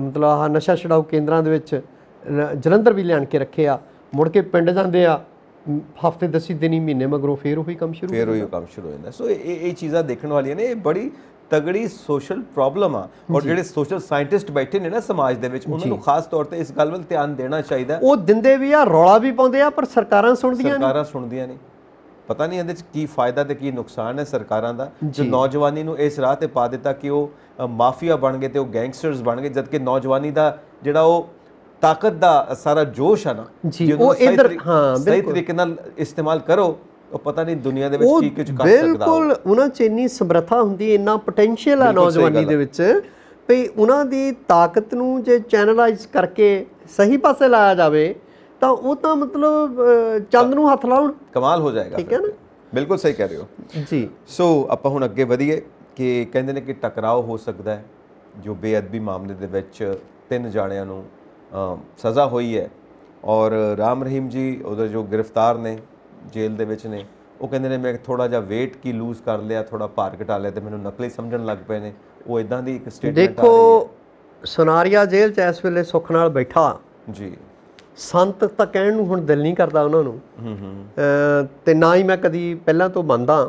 ਮਤਲਬ ਆ ਨਸ਼ਾ ਛਡਾਓ ਕੇਂਦਰਾਂ ਦੇ ਵਿੱਚ ਜਲੰਧਰ ਵੀ ਲਿਆਣ ਕੇ ਰੱਖੇ ਆ ਮੁੜ ਕੇ ਪਿੰਡ ਜਾਂਦੇ ਆ ਹਫਤੇ ਦਸੀ ਦਿਨੀ ਮਹੀਨੇ ਮਗਰੋਂ ਫੇਰ ਉਹੀ ਕੰਮ ਸ਼ੁਰੂ ਫੇਰ ਉਹੀ ਕੰਮ ਸ਼ੁਰੂ ਹੋ ਜਾਂਦਾ ਸੋ ਇਹ ਇਹ ਚੀਜ਼ਾਂ ਦੇਖਣ ਵਾਲੀਆਂ ਨੇ ਇਹ ਬੜੀ ਤਗੜੀ ਸੋਸ਼ਲ ਪ੍ਰੋਬਲਮ ਆ ਔਰ ਜਿਹੜੇ ਸੋਸ਼ਲ ਸਾਇੰਟਿਸਟ ਬੈਠੇ ਨੇ ਨਾ ਸਮਾਜ ਦੇ ਵਿੱਚ ਉਹਨਾਂ ਨੂੰ ਖਾਸ ਤੌਰ ਤੇ ਇਸ ਗੱਲ ਵੱਲ ਧਿਆਨ ਦੇਣਾ ਚਾਹੀਦਾ ਉਹ ਦਿੰਦੇ ਵੀ ਆ ਰੌਲਾ ਵੀ ਪਾਉਂਦੇ ਆ ਪਰ ਸਰਕਾਰਾਂ ਸੁਣਦੀਆਂ ਨਹੀਂ ਸਰਕਾਰਾਂ ਸੁਣਦੀਆਂ ਨਹੀਂ ਪਤਾ ਨਹੀਂ ਇਹਦੇ ਚ ਕੀ ਫਾਇਦਾ ਤੇ ਕੀ ਨੁਕਸਾਨ ਹੈ ਸਰਕਾਰਾਂ ਦਾ ਜੋ ਨੌਜਵਾਨੀ ਨੂੰ ਇਸ ਰਾਹ ਤੇ ਪਾ ਦਿੱਤਾ ਕਿ ਉਹ ਮਾਫੀਆ ਬਣ ਗਏ ਤੇ ਉਹ ਗੈਂਗਸਟਰਸ ਬਣ ਗਏ ਜਦਕਿ ਨੌਜਵਾਨੀ ਦਾ ਜਿਹੜਾ ਉਹ ਤਾਕਤ ਦਾ ਸਾਰਾ ਜੋਸ਼ ਹੈ ਨਾ ਉਹ ਇਧਰ ਹਾਂ ਬਿਲਕੁਲ ਸਹੀ ਤਰੀਕੇ ਨਾਲ ਇਸਤੇਮਾਲ ਕਰੋ ਉਹ ਪਤਾ ਨਹੀਂ ਦੁਨੀਆ ਦੇ ਵਿੱਚ ਕੀ ਕੁਝ ਕਰ ਸਕਦਾ ਬਿਲਕੁਲ ਉਹਨਾਂ 'ਚ ਇੰਨੀ ਸਮਰੱਥਾ ਹੁੰਦੀ ਹੈ ਇੰਨਾ ਪੋਟੈਂਸ਼ੀਅਲ ਆ ਨੌਜਵਾਨੀ ਦੇ ਵਿੱਚ ਭਈ ਉਹਨਾਂ ਦੀ ਤਾਕਤ ਨੂੰ ਜੇ ਚੈਨਲਾਈਜ਼ ਕਰਕੇ ਸਹੀ ਪਾਸੇ ਲਾਇਆ ਜਾਵੇ ਤਾਂ ਉਹ ਤਾਂ ਮਤਲਬ ਚੰਦ ਨੂੰ ਹੱਥ ਲਾਉਣ ਕਮਾਲ ਹੋ ਜਾਏਗਾ ਠੀਕ ਹੈ ਨਾ ਬਿਲਕੁਲ ਸਹੀ ਕਹਿ ਰਹੇ ਹੋ ਜੀ ਸੋ ਆਪਾਂ ਹੁਣ ਅੱਗੇ ਵਧੀਏ ਕਿ ਕਹਿੰਦੇ ਨੇ ਕਿ ਟਕਰਾਓ ਹੋ ਸਕਦਾ ਹੈ ਜੋ ਬੇਅਦਬੀ ਮਾਮਲੇ ਦੇ ਵਿੱਚ ਤਿੰਨ ਜਾਣਿਆਂ ਨੂੰ ਸਜ਼ਾ ਹੋਈ ਹੈ ਔਰ ਰਾਮ ਰਹੀਮ ਜੀ ਉਹਦੇ ਜੋ ਗ੍ਰਿਫਤਾਰ ਨੇ ਜੇਲ੍ਹ ਦੇ ਵਿੱਚ ਨੇ ਉਹ ਕਹਿੰਦੇ ਨੇ ਮੈਂ ਥੋੜਾ ਜਿਹਾ weight ਕੀ ਲੂਜ਼ ਕਰ ਲਿਆ ਥੋੜਾ ਭਾਰ ਘਟਾ ਲਿਆ ਤੇ ਮੈਨੂੰ ਨਕਲੀ ਸਮਝਣ ਲੱਗ ਪਏ ਨੇ ਉਹ ਇਦਾਂ ਦੀ ਇੱਕ ਸਟੇਟਮੈਂਟ ਆ ਰਹੀ ਹੈ ਦੇਖੋ ਸੁਨਾਰੀਆ ਜੇਲ੍ਹ 'ਚ ਇਸ ਵੇਲੇ ਸੁੱਖ ਨਾਲ ਬੈਠਾ ਜੀ ਸੰਤ ਤਾਂ ਕਹਿਣ ਨੂੰ ਹੁਣ ਦਿਲ ਨਹੀਂ ਕਰਦਾ ਉਹਨਾਂ ਨੂੰ ਹੂੰ ਹੂੰ ਤੇ ਨਾ ਹੀ ਮੈਂ ਕਦੀ ਪਹਿਲਾਂ ਤੋਂ ਮੰਨਦਾ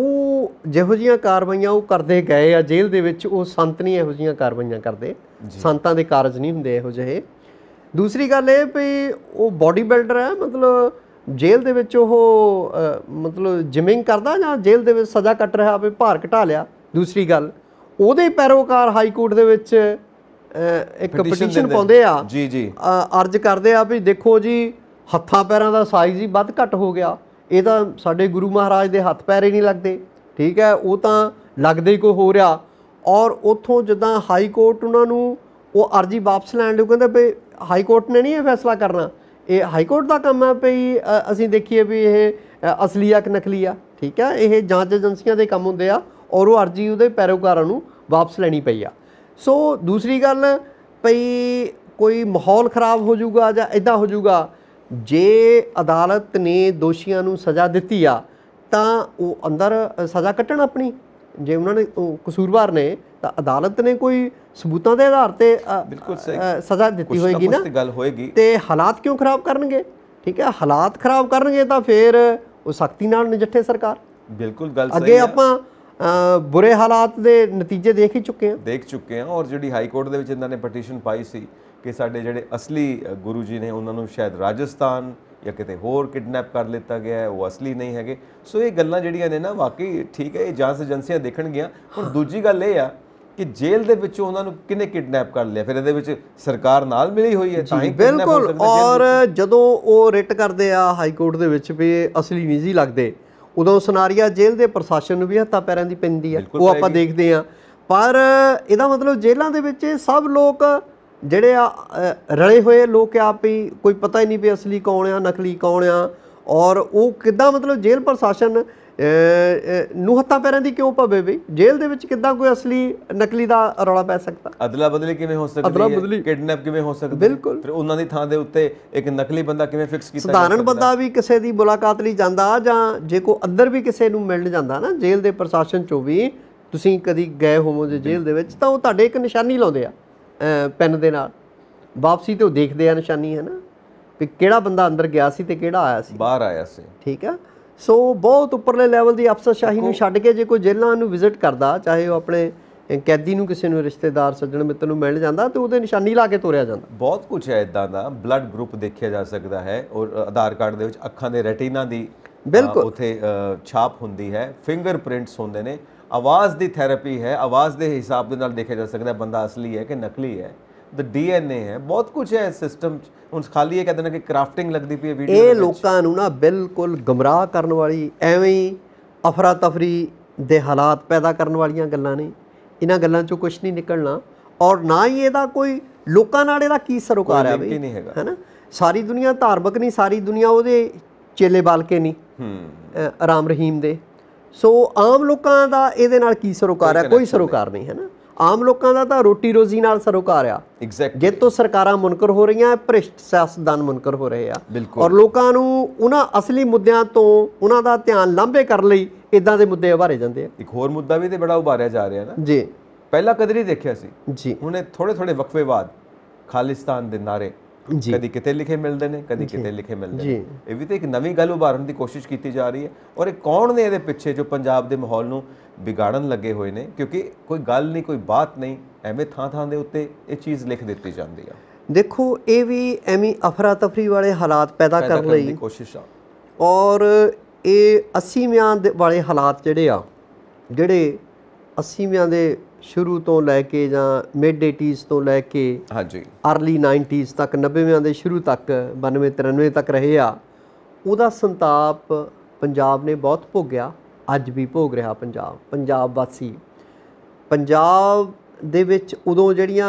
ਉਹ ਜਿਹੋ ਜੀਆਂ ਕਾਰਵਾਈਆਂ ਉਹ ਕਰਦੇ ਗਏ ਆ ਜੇਲ੍ਹ ਦੇ ਵਿੱਚ ਉਹ ਸੰਤ ਨਹੀਂ ਇਹੋ ਜੀਆਂ ਕਾਰਵਾਈਆਂ ਕਰਦੇ ਸੰਤਾਂ ਦੇ ਕਾਰਜ ਨਹੀਂ ਹੁੰਦੇ ਇਹੋ ਜਿਹੇ ਦੂਸਰੀ ਗੱਲ ਇਹ ਵੀ ਉਹ ਬਾਡੀ ਬਿਲਡਰ ਹੈ ਮਤਲਬ ਜੇਲ੍ਹ ਦੇ ਵਿੱਚ ਉਹ ਮਤਲਬ ਜਿਮਿੰਗ ਕਰਦਾ ਜਾਂ ਜੇਲ੍ਹ ਦੇ ਵਿੱਚ ਸਜ਼ਾ ਕੱਟ ਰਿਹਾ ਵੀ ਭਾਰ ਘਟਾ ਲਿਆ ਦੂਸਰੀ ਗੱਲ ਉਹਦੇ ਪੈਰੋਕਾਰ ਹਾਈ ਕੋਰਟ ਦੇ ਵਿੱਚ ਇੱਕ ਪਟੀਸ਼ਨ ਪਾਉਂਦੇ ਆ ਜੀ ਜੀ ਅਰਜ ਕਰਦੇ ਆ ਵੀ ਦੇਖੋ ਜੀ ਹੱਥਾਂ ਪੈਰਾਂ ਦਾ ਸਾਈਜ਼ ਹੀ ਵੱਧ ਘੱਟ ਹੋ ਗਿਆ ਇਹ ਤਾਂ ਸਾਡੇ ਗੁਰੂ ਮਹਾਰਾਜ ਦੇ ਹੱਥ ਪੈਰੇ ਨਹੀਂ ਲੱਗਦੇ ਠੀਕ ਹੈ ਉਹ ਤਾਂ ਲੱਗਦੇ ਹੀ ਕੋਈ ਹੋ ਰਿਹਾ ਔਰ ਉਥੋਂ ਜਦਾਂ ਹਾਈ ਕੋਰਟ ਉਹਨਾਂ ਨੂੰ ਉਹ ਅਰਜੀ ਵਾਪਸ ਲੈਣ ਲਈ ਕਹਿੰਦਾ ਵੀ ਹਾਈ ਕੋਰਟ ਨੇ ਨਹੀਂ ਇਹ ਫੈਸਲਾ ਕਰਨਾ ਇਹ ਹਾਈ ਕੋਰਟ ਦਾ ਕੰਮ ਹੈ ਭਈ ਅਸੀਂ ਦੇਖੀਏ ਵੀ ਇਹ ਅਸਲੀ ਆ ਕਿ ਨਕਲੀ ਆ ਠੀਕ ਹੈ ਇਹ ਜਾਂਚ ਏਜੰਸੀਆਂ ਦੇ ਕੰਮ ਹੁੰਦੇ ਆ ਔਰ ਉਹ ਅਰਜੀ ਉਹਦੇ ਪੈਰੋਕਾਰਾਂ ਨੂੰ ਵਾਪਸ ਲੈਣੀ ਪਈ ਆ ਸੋ ਦੂਸਰੀ ਗੱਲ ਭਈ ਕੋਈ ਮਾਹੌਲ ਖਰਾਬ ਹੋ ਜਾਊਗਾ ਜਾਂ ਇਦਾਂ ਹੋ ਜਾਊਗਾ ਜੇ ਅਦਾਲਤ ਨੇ ਦੋਸ਼ੀਆਂ ਨੂੰ ਸਜ਼ਾ ਦਿੱਤੀ ਆ ਤਾਂ ਉਹ ਅੰਦਰ ਸਜ਼ਾ ਕੱਟਣ ਆਪਣੀ ਜੇ ਉਹਨਾਂ ਨੇ ਕਸੂਰਵਾਰ ਨੇ ਤਾਂ ਅਦਾਲਤ ਨੇ ਕੋਈ ਸਬੂਤਾਂ ਦੇ ਆਧਾਰ ਤੇ ਬਿਲਕੁਲ ਸਜ਼ਾ ਦਿੱਤੀ ਹੋਏਗੀ ਨਾ ਗੱਲ ਹੋਏਗੀ ਤੇ ਹਾਲਾਤ ਕਿਉਂ ਖਰਾਬ ਕਰਨਗੇ ਠੀਕ ਹੈ ਹਾਲਾਤ ਖਰਾਬ ਕਰਨਗੇ ਤਾਂ ਫਿਰ ਉਹ ਸਖਤੀ ਨਾਲ ਨਜਿੱਠੇ ਸਰਕਾਰ ਬਿਲਕੁਲ ਗੱਲ ਸਹੀ ਹੈ ਅੱਗੇ ਆਪਾਂ ਬੁਰੇ ਹਾਲਾਤ ਦੇ ਨਤੀਜੇ ਦੇਖ ਹੀ ਚੁੱਕੇ ਆ ਦੇਖ ਚੁੱਕੇ ਆ ਔਰ ਜਿਹੜੀ ਹਾਈ ਕੋਰਟ ਦੇ ਵਿੱਚ ਇਹਨਾਂ ਨੇ ਪਟੀਸ਼ਨ ਪਾਈ ਸੀ ਕਿ ਸਾਡੇ ਜਿਹੜੇ ਅਸਲੀ ਗੁਰੂ ਜੀ ਨੇ ਉਹਨਾਂ ਨੂੰ ਸ਼ਾਇਦ ਰਾਜਸਥਾਨ ਜਾਂ ਕਿਤੇ ਹੋਰ ਕਿਡਨੈਪ ਕਰ ਲਿੱਤਾ ਗਿਆ ਹੈ ਉਹ ਅਸਲੀ ਨਹੀਂ ਹੈਗੇ ਸੋ ਇਹ ਗੱਲਾਂ ਜਿਹੜੀਆਂ ਨੇ ਨਾ ਵਾਕਈ ਠੀਕ ਹੈ ਇਹ ਜਾਂਚ ਏਜੰਸੀਆਂ ਦੇਖਣ ਗਿਆ ਪਰ ਦੂਜੀ ਗੱਲ ਇਹ ਆ ਕਿ ਜੇਲ੍ਹ ਦੇ ਵਿੱਚੋਂ ਉਹਨਾਂ ਨੂੰ ਕਿਨੇ ਕਿਡਨੈਪ ਕਰ ਲਿਆ ਫਿਰ ਇਹਦੇ ਵਿੱਚ ਸਰਕਾਰ ਨਾਲ ਮਿਲੀ ਹੋਈ ਹੈ ਤਾਂ ਹੀ ਬਿਲਕੁਲ ਔਰ ਜਦੋਂ ਉਹ ਰਿਟ ਕਰਦੇ ਆ ਹਾਈ ਕੋਰਟ ਦੇ ਵਿੱਚ ਵੀ ਅਸਲੀ ਨਹੀਂ ਜੀ ਲੱਗਦੇ ਉਦੋਂ ਸਨਾਰੀਆ ਜੇਲ੍ਹ ਦੇ ਪ੍ਰਸ਼ਾਸਨ ਨੂੰ ਵੀ ਹੱਥਾਂ ਪੈਰਾਂ ਦੀ ਪੈਂਦੀ ਆ ਉਹ ਆਪਾਂ ਦੇਖਦੇ ਆ ਪਰ ਇਹਦਾ ਮਤਲਬ ਜੇਲ੍ਹਾਂ ਦੇ ਵਿੱਚ ਸਭ ਲੋਕ ਜਿਹੜੇ ਆ ਰਲੇ ਹੋਏ ਲੋਕ ਆਪ ਹੀ ਕੋਈ ਪਤਾ ਹੀ ਨਹੀਂ ਵੀ ਅਸਲੀ ਕੌਣ ਆ ਨਕਲੀ ਕੌਣ ਆ ਔਰ ਉਹ ਕਿੱਦਾਂ ਮਤਲਬ ਜੇਲ੍ਹ ਪ੍ਰਸ਼ਾਸਨ ਨੂੰ ਹੱਥਾਂ ਪੈਰਾਂ ਦੀ ਕਿਉਂ ਪਵੇ ਬਈ ਜੇਲ੍ਹ ਦੇ ਵਿੱਚ ਕਿੱਦਾਂ ਕੋਈ ਅਸਲੀ ਨਕਲੀ ਦਾ ਰੌਲਾ ਪੈ ਸਕਦਾ ਅਦਲਾ ਬਦਲੀ ਕਿਵੇਂ ਹੋ ਸਕਦੀ ਹੈ ਕਿਡਨੈਪ ਕਿਵੇਂ ਹੋ ਸਕਦੀ ਬਿਲਕੁਲ ਫਿਰ ਉਹਨਾਂ ਦੀ ਥਾਂ ਦੇ ਉੱਤੇ ਇੱਕ ਨਕਲੀ ਬੰਦਾ ਕਿਵੇਂ ਫਿਕਸ ਕੀਤਾ ਸਧਾਰਨ ਬੰਦਾ ਵੀ ਕਿਸੇ ਦੀ ਮੁਲਾਕਾਤ ਲਈ ਜਾਂਦਾ ਜਾਂ ਜੇ ਕੋ ਅੰਦਰ ਵੀ ਕਿਸੇ ਨੂੰ ਮਿਲਣ ਜਾਂਦਾ ਨਾ ਜੇਲ੍ਹ ਦੇ ਪ੍ਰਸ਼ਾਸਨ ਚੋਂ ਵੀ ਤੁਸੀਂ ਕਦੀ ਗਏ ਹੋਵੋ ਜੇ ਜੇਲ੍ਹ ਦੇ ਵਿੱਚ ਤਾਂ ਉਹ ਤੁਹਾਡੇ ਇੱਕ ਨਿਸ਼ਾਨੀ ਲਾਉਂਦੇ ਆ ਪੈਨ ਦੇ ਨਾਲ ਵਾਪਸੀ ਤੇ ਉਹ ਦੇਖਦੇ ਆ ਨਿਸ਼ਾਨੀ ਹੈ ਨਾ ਕਿ ਕਿਹੜਾ ਬੰਦਾ ਅੰਦਰ ਗਿਆ ਸੀ ਤੇ ਕਿਹੜਾ ਆਇਆ ਸੀ ਬਾਹਰ ਆਇਆ ਸੀ ਠੀਕ ਆ ਸੋ ਬਹੁਤ ਉੱਪਰਲੇ ਲੈਵਲ ਦੀ ਅਫਸਰਸ਼ਾਹੀ ਨੂੰ ਛੱਡ ਕੇ ਜੇ ਕੋਈ ਜੇਲ੍ਹਾਂ ਨੂੰ ਵਿਜ਼ਿਟ ਕਰਦਾ ਚਾਹੇ ਉਹ ਆਪਣੇ ਕੈਦੀ ਨੂੰ ਕਿਸੇ ਨੂੰ ਰਿਸ਼ਤੇਦਾਰ ਸੱਜਣ ਮਿੱਤਰ ਨੂੰ ਮਿਲ ਜਾਂਦਾ ਤੇ ਉਹਦੇ ਨਿਸ਼ਾਨੀ ਲਾ ਕੇ ਤੋਰਿਆ ਜਾਂਦਾ ਬਹੁਤ ਕੁਝ ਹੈ ਇਦਾਂ ਦਾ ਬਲੱਡ ਗਰੁੱਪ ਦੇਖਿਆ ਜਾ ਸਕਦਾ ਹੈ ਔਰ ਆਧਾਰ ਕਾਰਡ ਦੇ ਵਿੱਚ ਅੱਖਾਂ ਦੇ ਰੈਟੀਨਾ ਦੀ ਬਿਲਕੁਲ ਉਥੇ ਛਾਪ ਹੁੰਦੀ ਹੈ ਫਿੰਗਰਪ੍ਰਿੰਟਸ ਹੁੰਦੇ ਨੇ ਆਵਾਜ਼ ਦੀ ਥੈਰੇਪੀ ਹੈ ਆਵਾਜ਼ ਦੇ ਹਿਸਾਬ ਦੇ ਨਾਲ ਦੇਖਿਆ ਜਾ ਸਕਦਾ ਬੰਦਾ ਅਸਲੀ ਹੈ ਕਿ ਨਕਲੀ ਹੈ ਦ ਡੀਐਨਏ ਹੈ ਬਹੁਤ ਕੁਝ ਹੈ ਸਿਸਟਮ 'ਚ ਹੁਣ ਖਾਲੀ ਇਹ ਕਹਿੰਦੇ ਨੇ ਕਿ ਕ੍ਰਾਫਟਿੰਗ ਲੱਗਦੀ ਪਈ ਹੈ ਵੀਡੀਓ ਇਹ ਲੋਕਾਂ ਨੂੰ ਨਾ ਬਿਲਕੁਲ ਗਮਰਾਹ ਕਰਨ ਵਾਲੀ ਐਵੇਂ ਹੀ ਅਫਰਾ ਤਫਰੀ ਦੇ ਹਾਲਾਤ ਪੈਦਾ ਕਰਨ ਵਾਲੀਆਂ ਗੱਲਾਂ ਨੇ ਇਹਨਾਂ ਗੱਲਾਂ ਚੋਂ ਕੁਝ ਨਹੀਂ ਨਿਕਲਣਾ ਔਰ ਨਾ ਹੀ ਇਹਦਾ ਕੋਈ ਲੋਕਾਂ ਨਾਲ ਇਹਦਾ ਕੀ ਸਰੋਕਾਰ ਹੈ ਬਈ ਹੈਨਾ ਸਾਰੀ ਦੁਨੀਆ ਧਾਰਮਿਕ ਨਹੀਂ ਸਾਰੀ ਦੁਨੀਆ ਉਹਦੇ ਚੇਲੇ ਬਾਲਕੇ ਨਹੀਂ ਹੂੰ ਆਰਾਮ ਰਹੀਮ ਦੇ ਸੋ ਆਮ ਲੋਕਾਂ ਦਾ ਇਹਦੇ ਨਾਲ ਕੀ ਸਰੋਕਾਰ ਹੈ ਕੋਈ ਸਰੋਕਾਰ ਨਹੀਂ ਹੈਨਾ ਆਮ ਲੋਕਾਂ ਦਾ ਤਾਂ ਰੋਟੀ ਰੋਜ਼ੀ ਨਾਲ ਸਰੋਕਾਰ ਆ ਐਗਜ਼ੈਕਟ ਜੇ ਤੋਂ ਸਰਕਾਰਾਂ ਮੁਨਕਰ ਹੋ ਰਹੀਆਂ ਭ੍ਰਿਸ਼ਟ ਸਿਆਸਤਦਾਨ ਮੁਨਕਰ ਹੋ ਰਹੇ ਆ ਔਰ ਲੋਕਾਂ ਨੂੰ ਉਹਨਾਂ ਅਸਲੀ ਮੁੱਦਿਆਂ ਤੋਂ ਉਹਨਾਂ ਦਾ ਧਿਆਨ ਲਾਂਭੇ ਕਰਨ ਲਈ ਇਦਾਂ ਦੇ ਮੁੱਦੇ ਉਭਾਰੇ ਜਾਂਦੇ ਆ ਇੱਕ ਹੋਰ ਮੁੱਦਾ ਵੀ ਤੇ ਬੜਾ ਉਭਾਰਿਆ ਜਾ ਰਿਹਾ ਨਾ ਜੀ ਪਹਿਲਾਂ ਕਦੇ ਨਹੀਂ ਦੇਖਿਆ ਸੀ ਜੀ ਹੁਣੇ ਥੋੜੇ ਥੋੜੇ ਵਕਫੇ ਬਾਅਦ ਖਾਲਿਸਤਾਨ ਦੇ ਨਾਰੇ ਜੀ ਕਦੀ ਕਿਤੇ ਲਿਖੇ ਮਿਲਦੇ ਨੇ ਕਦੀ ਕਿਤੇ ਲਿਖੇ ਮਿਲਦੇ ਨੇ ਇਹ ਵੀ ਤੇ ਇੱਕ ਨਵੀਂ ਗੱਲ ਉਭਾਰਨ ਦੀ ਕੋਸ਼ਿਸ਼ ਕੀਤੀ ਜਾ ਰਹੀ ਹੈ ਔਰ ਇਹ ਕੌਣ ਨੇ ਇਹਦੇ ਪਿੱਛੇ ਜੋ ਪੰਜਾਬ ਦੇ ਮਾਹੌਲ ਨੂੰ ਵਿਗਾੜਨ ਲੱਗੇ ਹੋਏ ਨੇ ਕਿਉਂਕਿ ਕੋਈ ਗੱਲ ਨਹੀਂ ਕੋਈ ਬਾਤ ਨਹੀਂ ਐਵੇਂ ਥਾਂ ਥਾਂ ਦੇ ਉੱਤੇ ਇਹ ਚੀਜ਼ ਲਿਖ ਦਿੱਤੀ ਜਾਂਦੀ ਆ ਦੇਖੋ ਇਹ ਵੀ ਐਵੇਂ ਅਫਰਾ ਤਫਰੀ ਵਾਲੇ ਹਾਲਾਤ ਪੈਦਾ ਕਰਨ ਲਈ ਦੀ ਕੋਸ਼ਿਸ਼ ਆ ਔਰ ਇਹ 80ਵਿਆਂ ਦੇ ਵਾਲੇ ਹਾਲਾਤ ਜਿਹੜੇ ਆ ਜਿਹੜੇ ਮਿਆਂ ਦੇ ਸ਼ੁਰੂ ਤੋਂ ਲੈ ਕੇ ਜਾਂ ਮਿਡ 80s ਤੋਂ ਲੈ ਕੇ ਹਾਂਜੀ अर्ਲੀ 90s ਤੱਕ 90ਵਿਆਂ ਦੇ ਸ਼ੁਰੂ ਤੱਕ 92 93 ਤੱਕ ਰਹੇ ਆ ਉਹਦਾ ਸੰਤਾਪ ਪੰਜਾਬ ਨੇ ਬਹੁਤ ਭੋਗਿਆ ਅੱਜ ਵੀ ਭੋਗ ਰਿਹਾ ਪੰਜਾਬ ਪੰਜਾਬ ਵਾਸੀ ਪੰਜਾਬ ਦੇ ਵਿੱਚ ਉਦੋਂ ਜਿਹੜੀਆਂ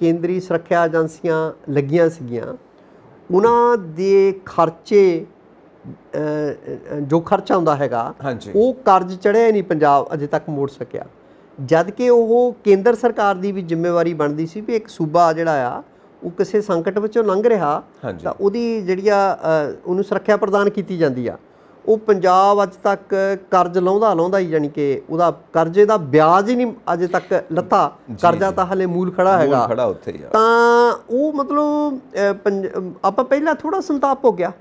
ਕੇਂਦਰੀ ਸੁਰੱਖਿਆ ਏਜੰਸੀਆਂ ਲੱਗੀਆਂ ਸੀਗੀਆਂ ਉਹਨਾਂ ਦੇ ਖਰਚੇ ਜੋ ਖਰਚਾ ਹੁੰਦਾ ਹੈਗਾ ਉਹ ਕਰਜ਼ ਚੜਿਆ ਨਹੀਂ ਪੰਜਾਬ ਅਜੇ ਤੱਕ ਮੋੜ ਸਕਿਆ ਜਦ ਕਿ ਉਹ ਕੇਂਦਰ ਸਰਕਾਰ ਦੀ ਵੀ ਜ਼ਿੰਮੇਵਾਰੀ ਬਣਦੀ ਸੀ ਵੀ ਇੱਕ ਸੂਬਾ ਜਿਹੜਾ ਆ ਉਹ ਕਿਸੇ ਸੰਕਟ ਵਿੱਚੋਂ ਲੰਘ ਰਿਹਾ ਤਾਂ ਉਹਦੀ ਜਿਹੜੀ ਆ ਉਹਨੂੰ ਸੁਰੱਖਿਆ ਪ੍ਰਦਾਨ ਕੀਤੀ ਜਾਂਦੀ ਆ ਉਹ ਪੰਜਾਬ ਅੱਜ ਤੱਕ ਕਰਜ਼ ਲਾਉਂਦਾ ਲਾਉਂਦਾ ਹੀ ਯਾਨੀ ਕਿ ਉਹਦਾ ਕਰਜ਼ੇ ਦਾ ਵਿਆਜ ਹੀ ਨਹੀਂ ਅਜੇ ਤੱਕ ਲੱਥਾ ਕਰਜ਼ਾ ਤਾਂ ਹਲੇ ਮੂਲ ਖੜਾ ਹੈਗਾ ਮੂਲ ਖੜਾ ਉੱਥੇ ਯਾਰ ਤਾਂ ਉਹ ਮਤਲਬ ਆਪਾਂ ਪਹਿਲਾਂ ਥੋੜਾ ਸੰਤਾਪ ਹੋ ਗਿਆ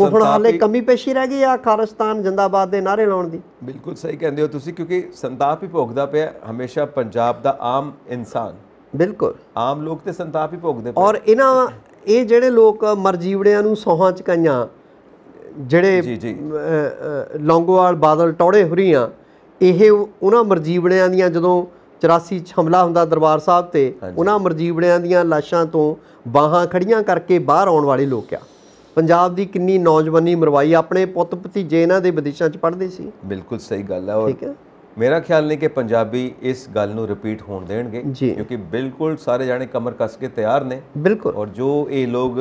ਹੁਣ ਹਲੇ ਕਮੀ ਪੇਸ਼ੀ ਰਹਿ ਗਈ ਆ ਖਾਰਸਤਾਨ ਜਿੰਦਾਬਾਦ ਦੇ ਨਾਰੇ ਲਾਉਣ ਦੀ ਬਿਲਕੁਲ ਸਹੀ ਕਹਿੰਦੇ ਹੋ ਤੁਸੀਂ ਕਿਉਂਕਿ ਸੰਤਾਪ ਹੀ ਭੋਗਦਾ ਪਿਆ ਹਮੇਸ਼ਾ ਪੰਜਾਬ ਦਾ ਆਮ ਇਨਸਾਨ ਬਿਲਕੁਲ ਆਮ ਲੋਕ ਤੇ ਸੰਤਾਪ ਹੀ ਭੋਗਦੇ ਪਏ ਔਰ ਇਹਨਾਂ ਇਹ ਜਿਹੜੇ ਲੋਕ ਮਰਜੀਵੜਿਆਂ ਨੂੰ ਸੋਹਾਂ ਕਈਆਂ ਜਿਹੜੇ ਲੌਂਗੋਵਾਲ ਬਾਦਲ ਟੌੜੇ ਹੁਰੀਆਂ ਇਹ ਉਹਨਾਂ ਮਰਜੀਵੜਿਆਂ ਦੀਆਂ ਜਦੋਂ 84 ਚ ਹਮਲਾ ਹੁੰਦਾ ਦਰਬਾਰ ਸਾਹਿਬ ਤੇ ਉਹਨਾਂ ਮਰਜੀਵੜਿਆਂ ਦੀਆਂ ਲਾਸ਼ਾਂ ਤੋਂ ਬਾਹਾਂ ਖੜੀਆਂ ਕਰਕੇ ਬਾਹਰ ਆਉਣ ਵਾਲੇ ਲੋਕ ਆ ਪੰਜਾਬ ਦੀ ਕਿੰਨੀ ਨੌਜਵਾਨੀ ਮਰਵਾਈ ਆਪਣੇ ਪੁੱਤ ਭਤੀਜੇ ਇਹਨਾਂ ਦੇ ਵਿਦੇਸ਼ਾਂ 'ਚ ਪੜ੍ਹਦੇ ਸੀ ਬਿਲਕੁਲ ਸਹੀ ਗੱਲ ਹੈ ਔਰ ਮੇਰਾ ਖਿਆਲ ਨਹੀਂ ਕਿ ਪੰਜਾਬੀ ਇਸ ਗੱਲ ਨੂੰ ਰਿਪੀਟ ਹੋਣ ਦੇਣਗੇ ਕਿਉਂਕਿ ਬਿਲਕੁਲ ਸਾਰੇ ਜਾਣੇ ਕਮਰ ਕੱਸ ਕੇ ਤਿਆਰ ਨੇ ਬਿਲਕੁਲ ਔਰ ਜੋ ਇਹ ਲੋਕ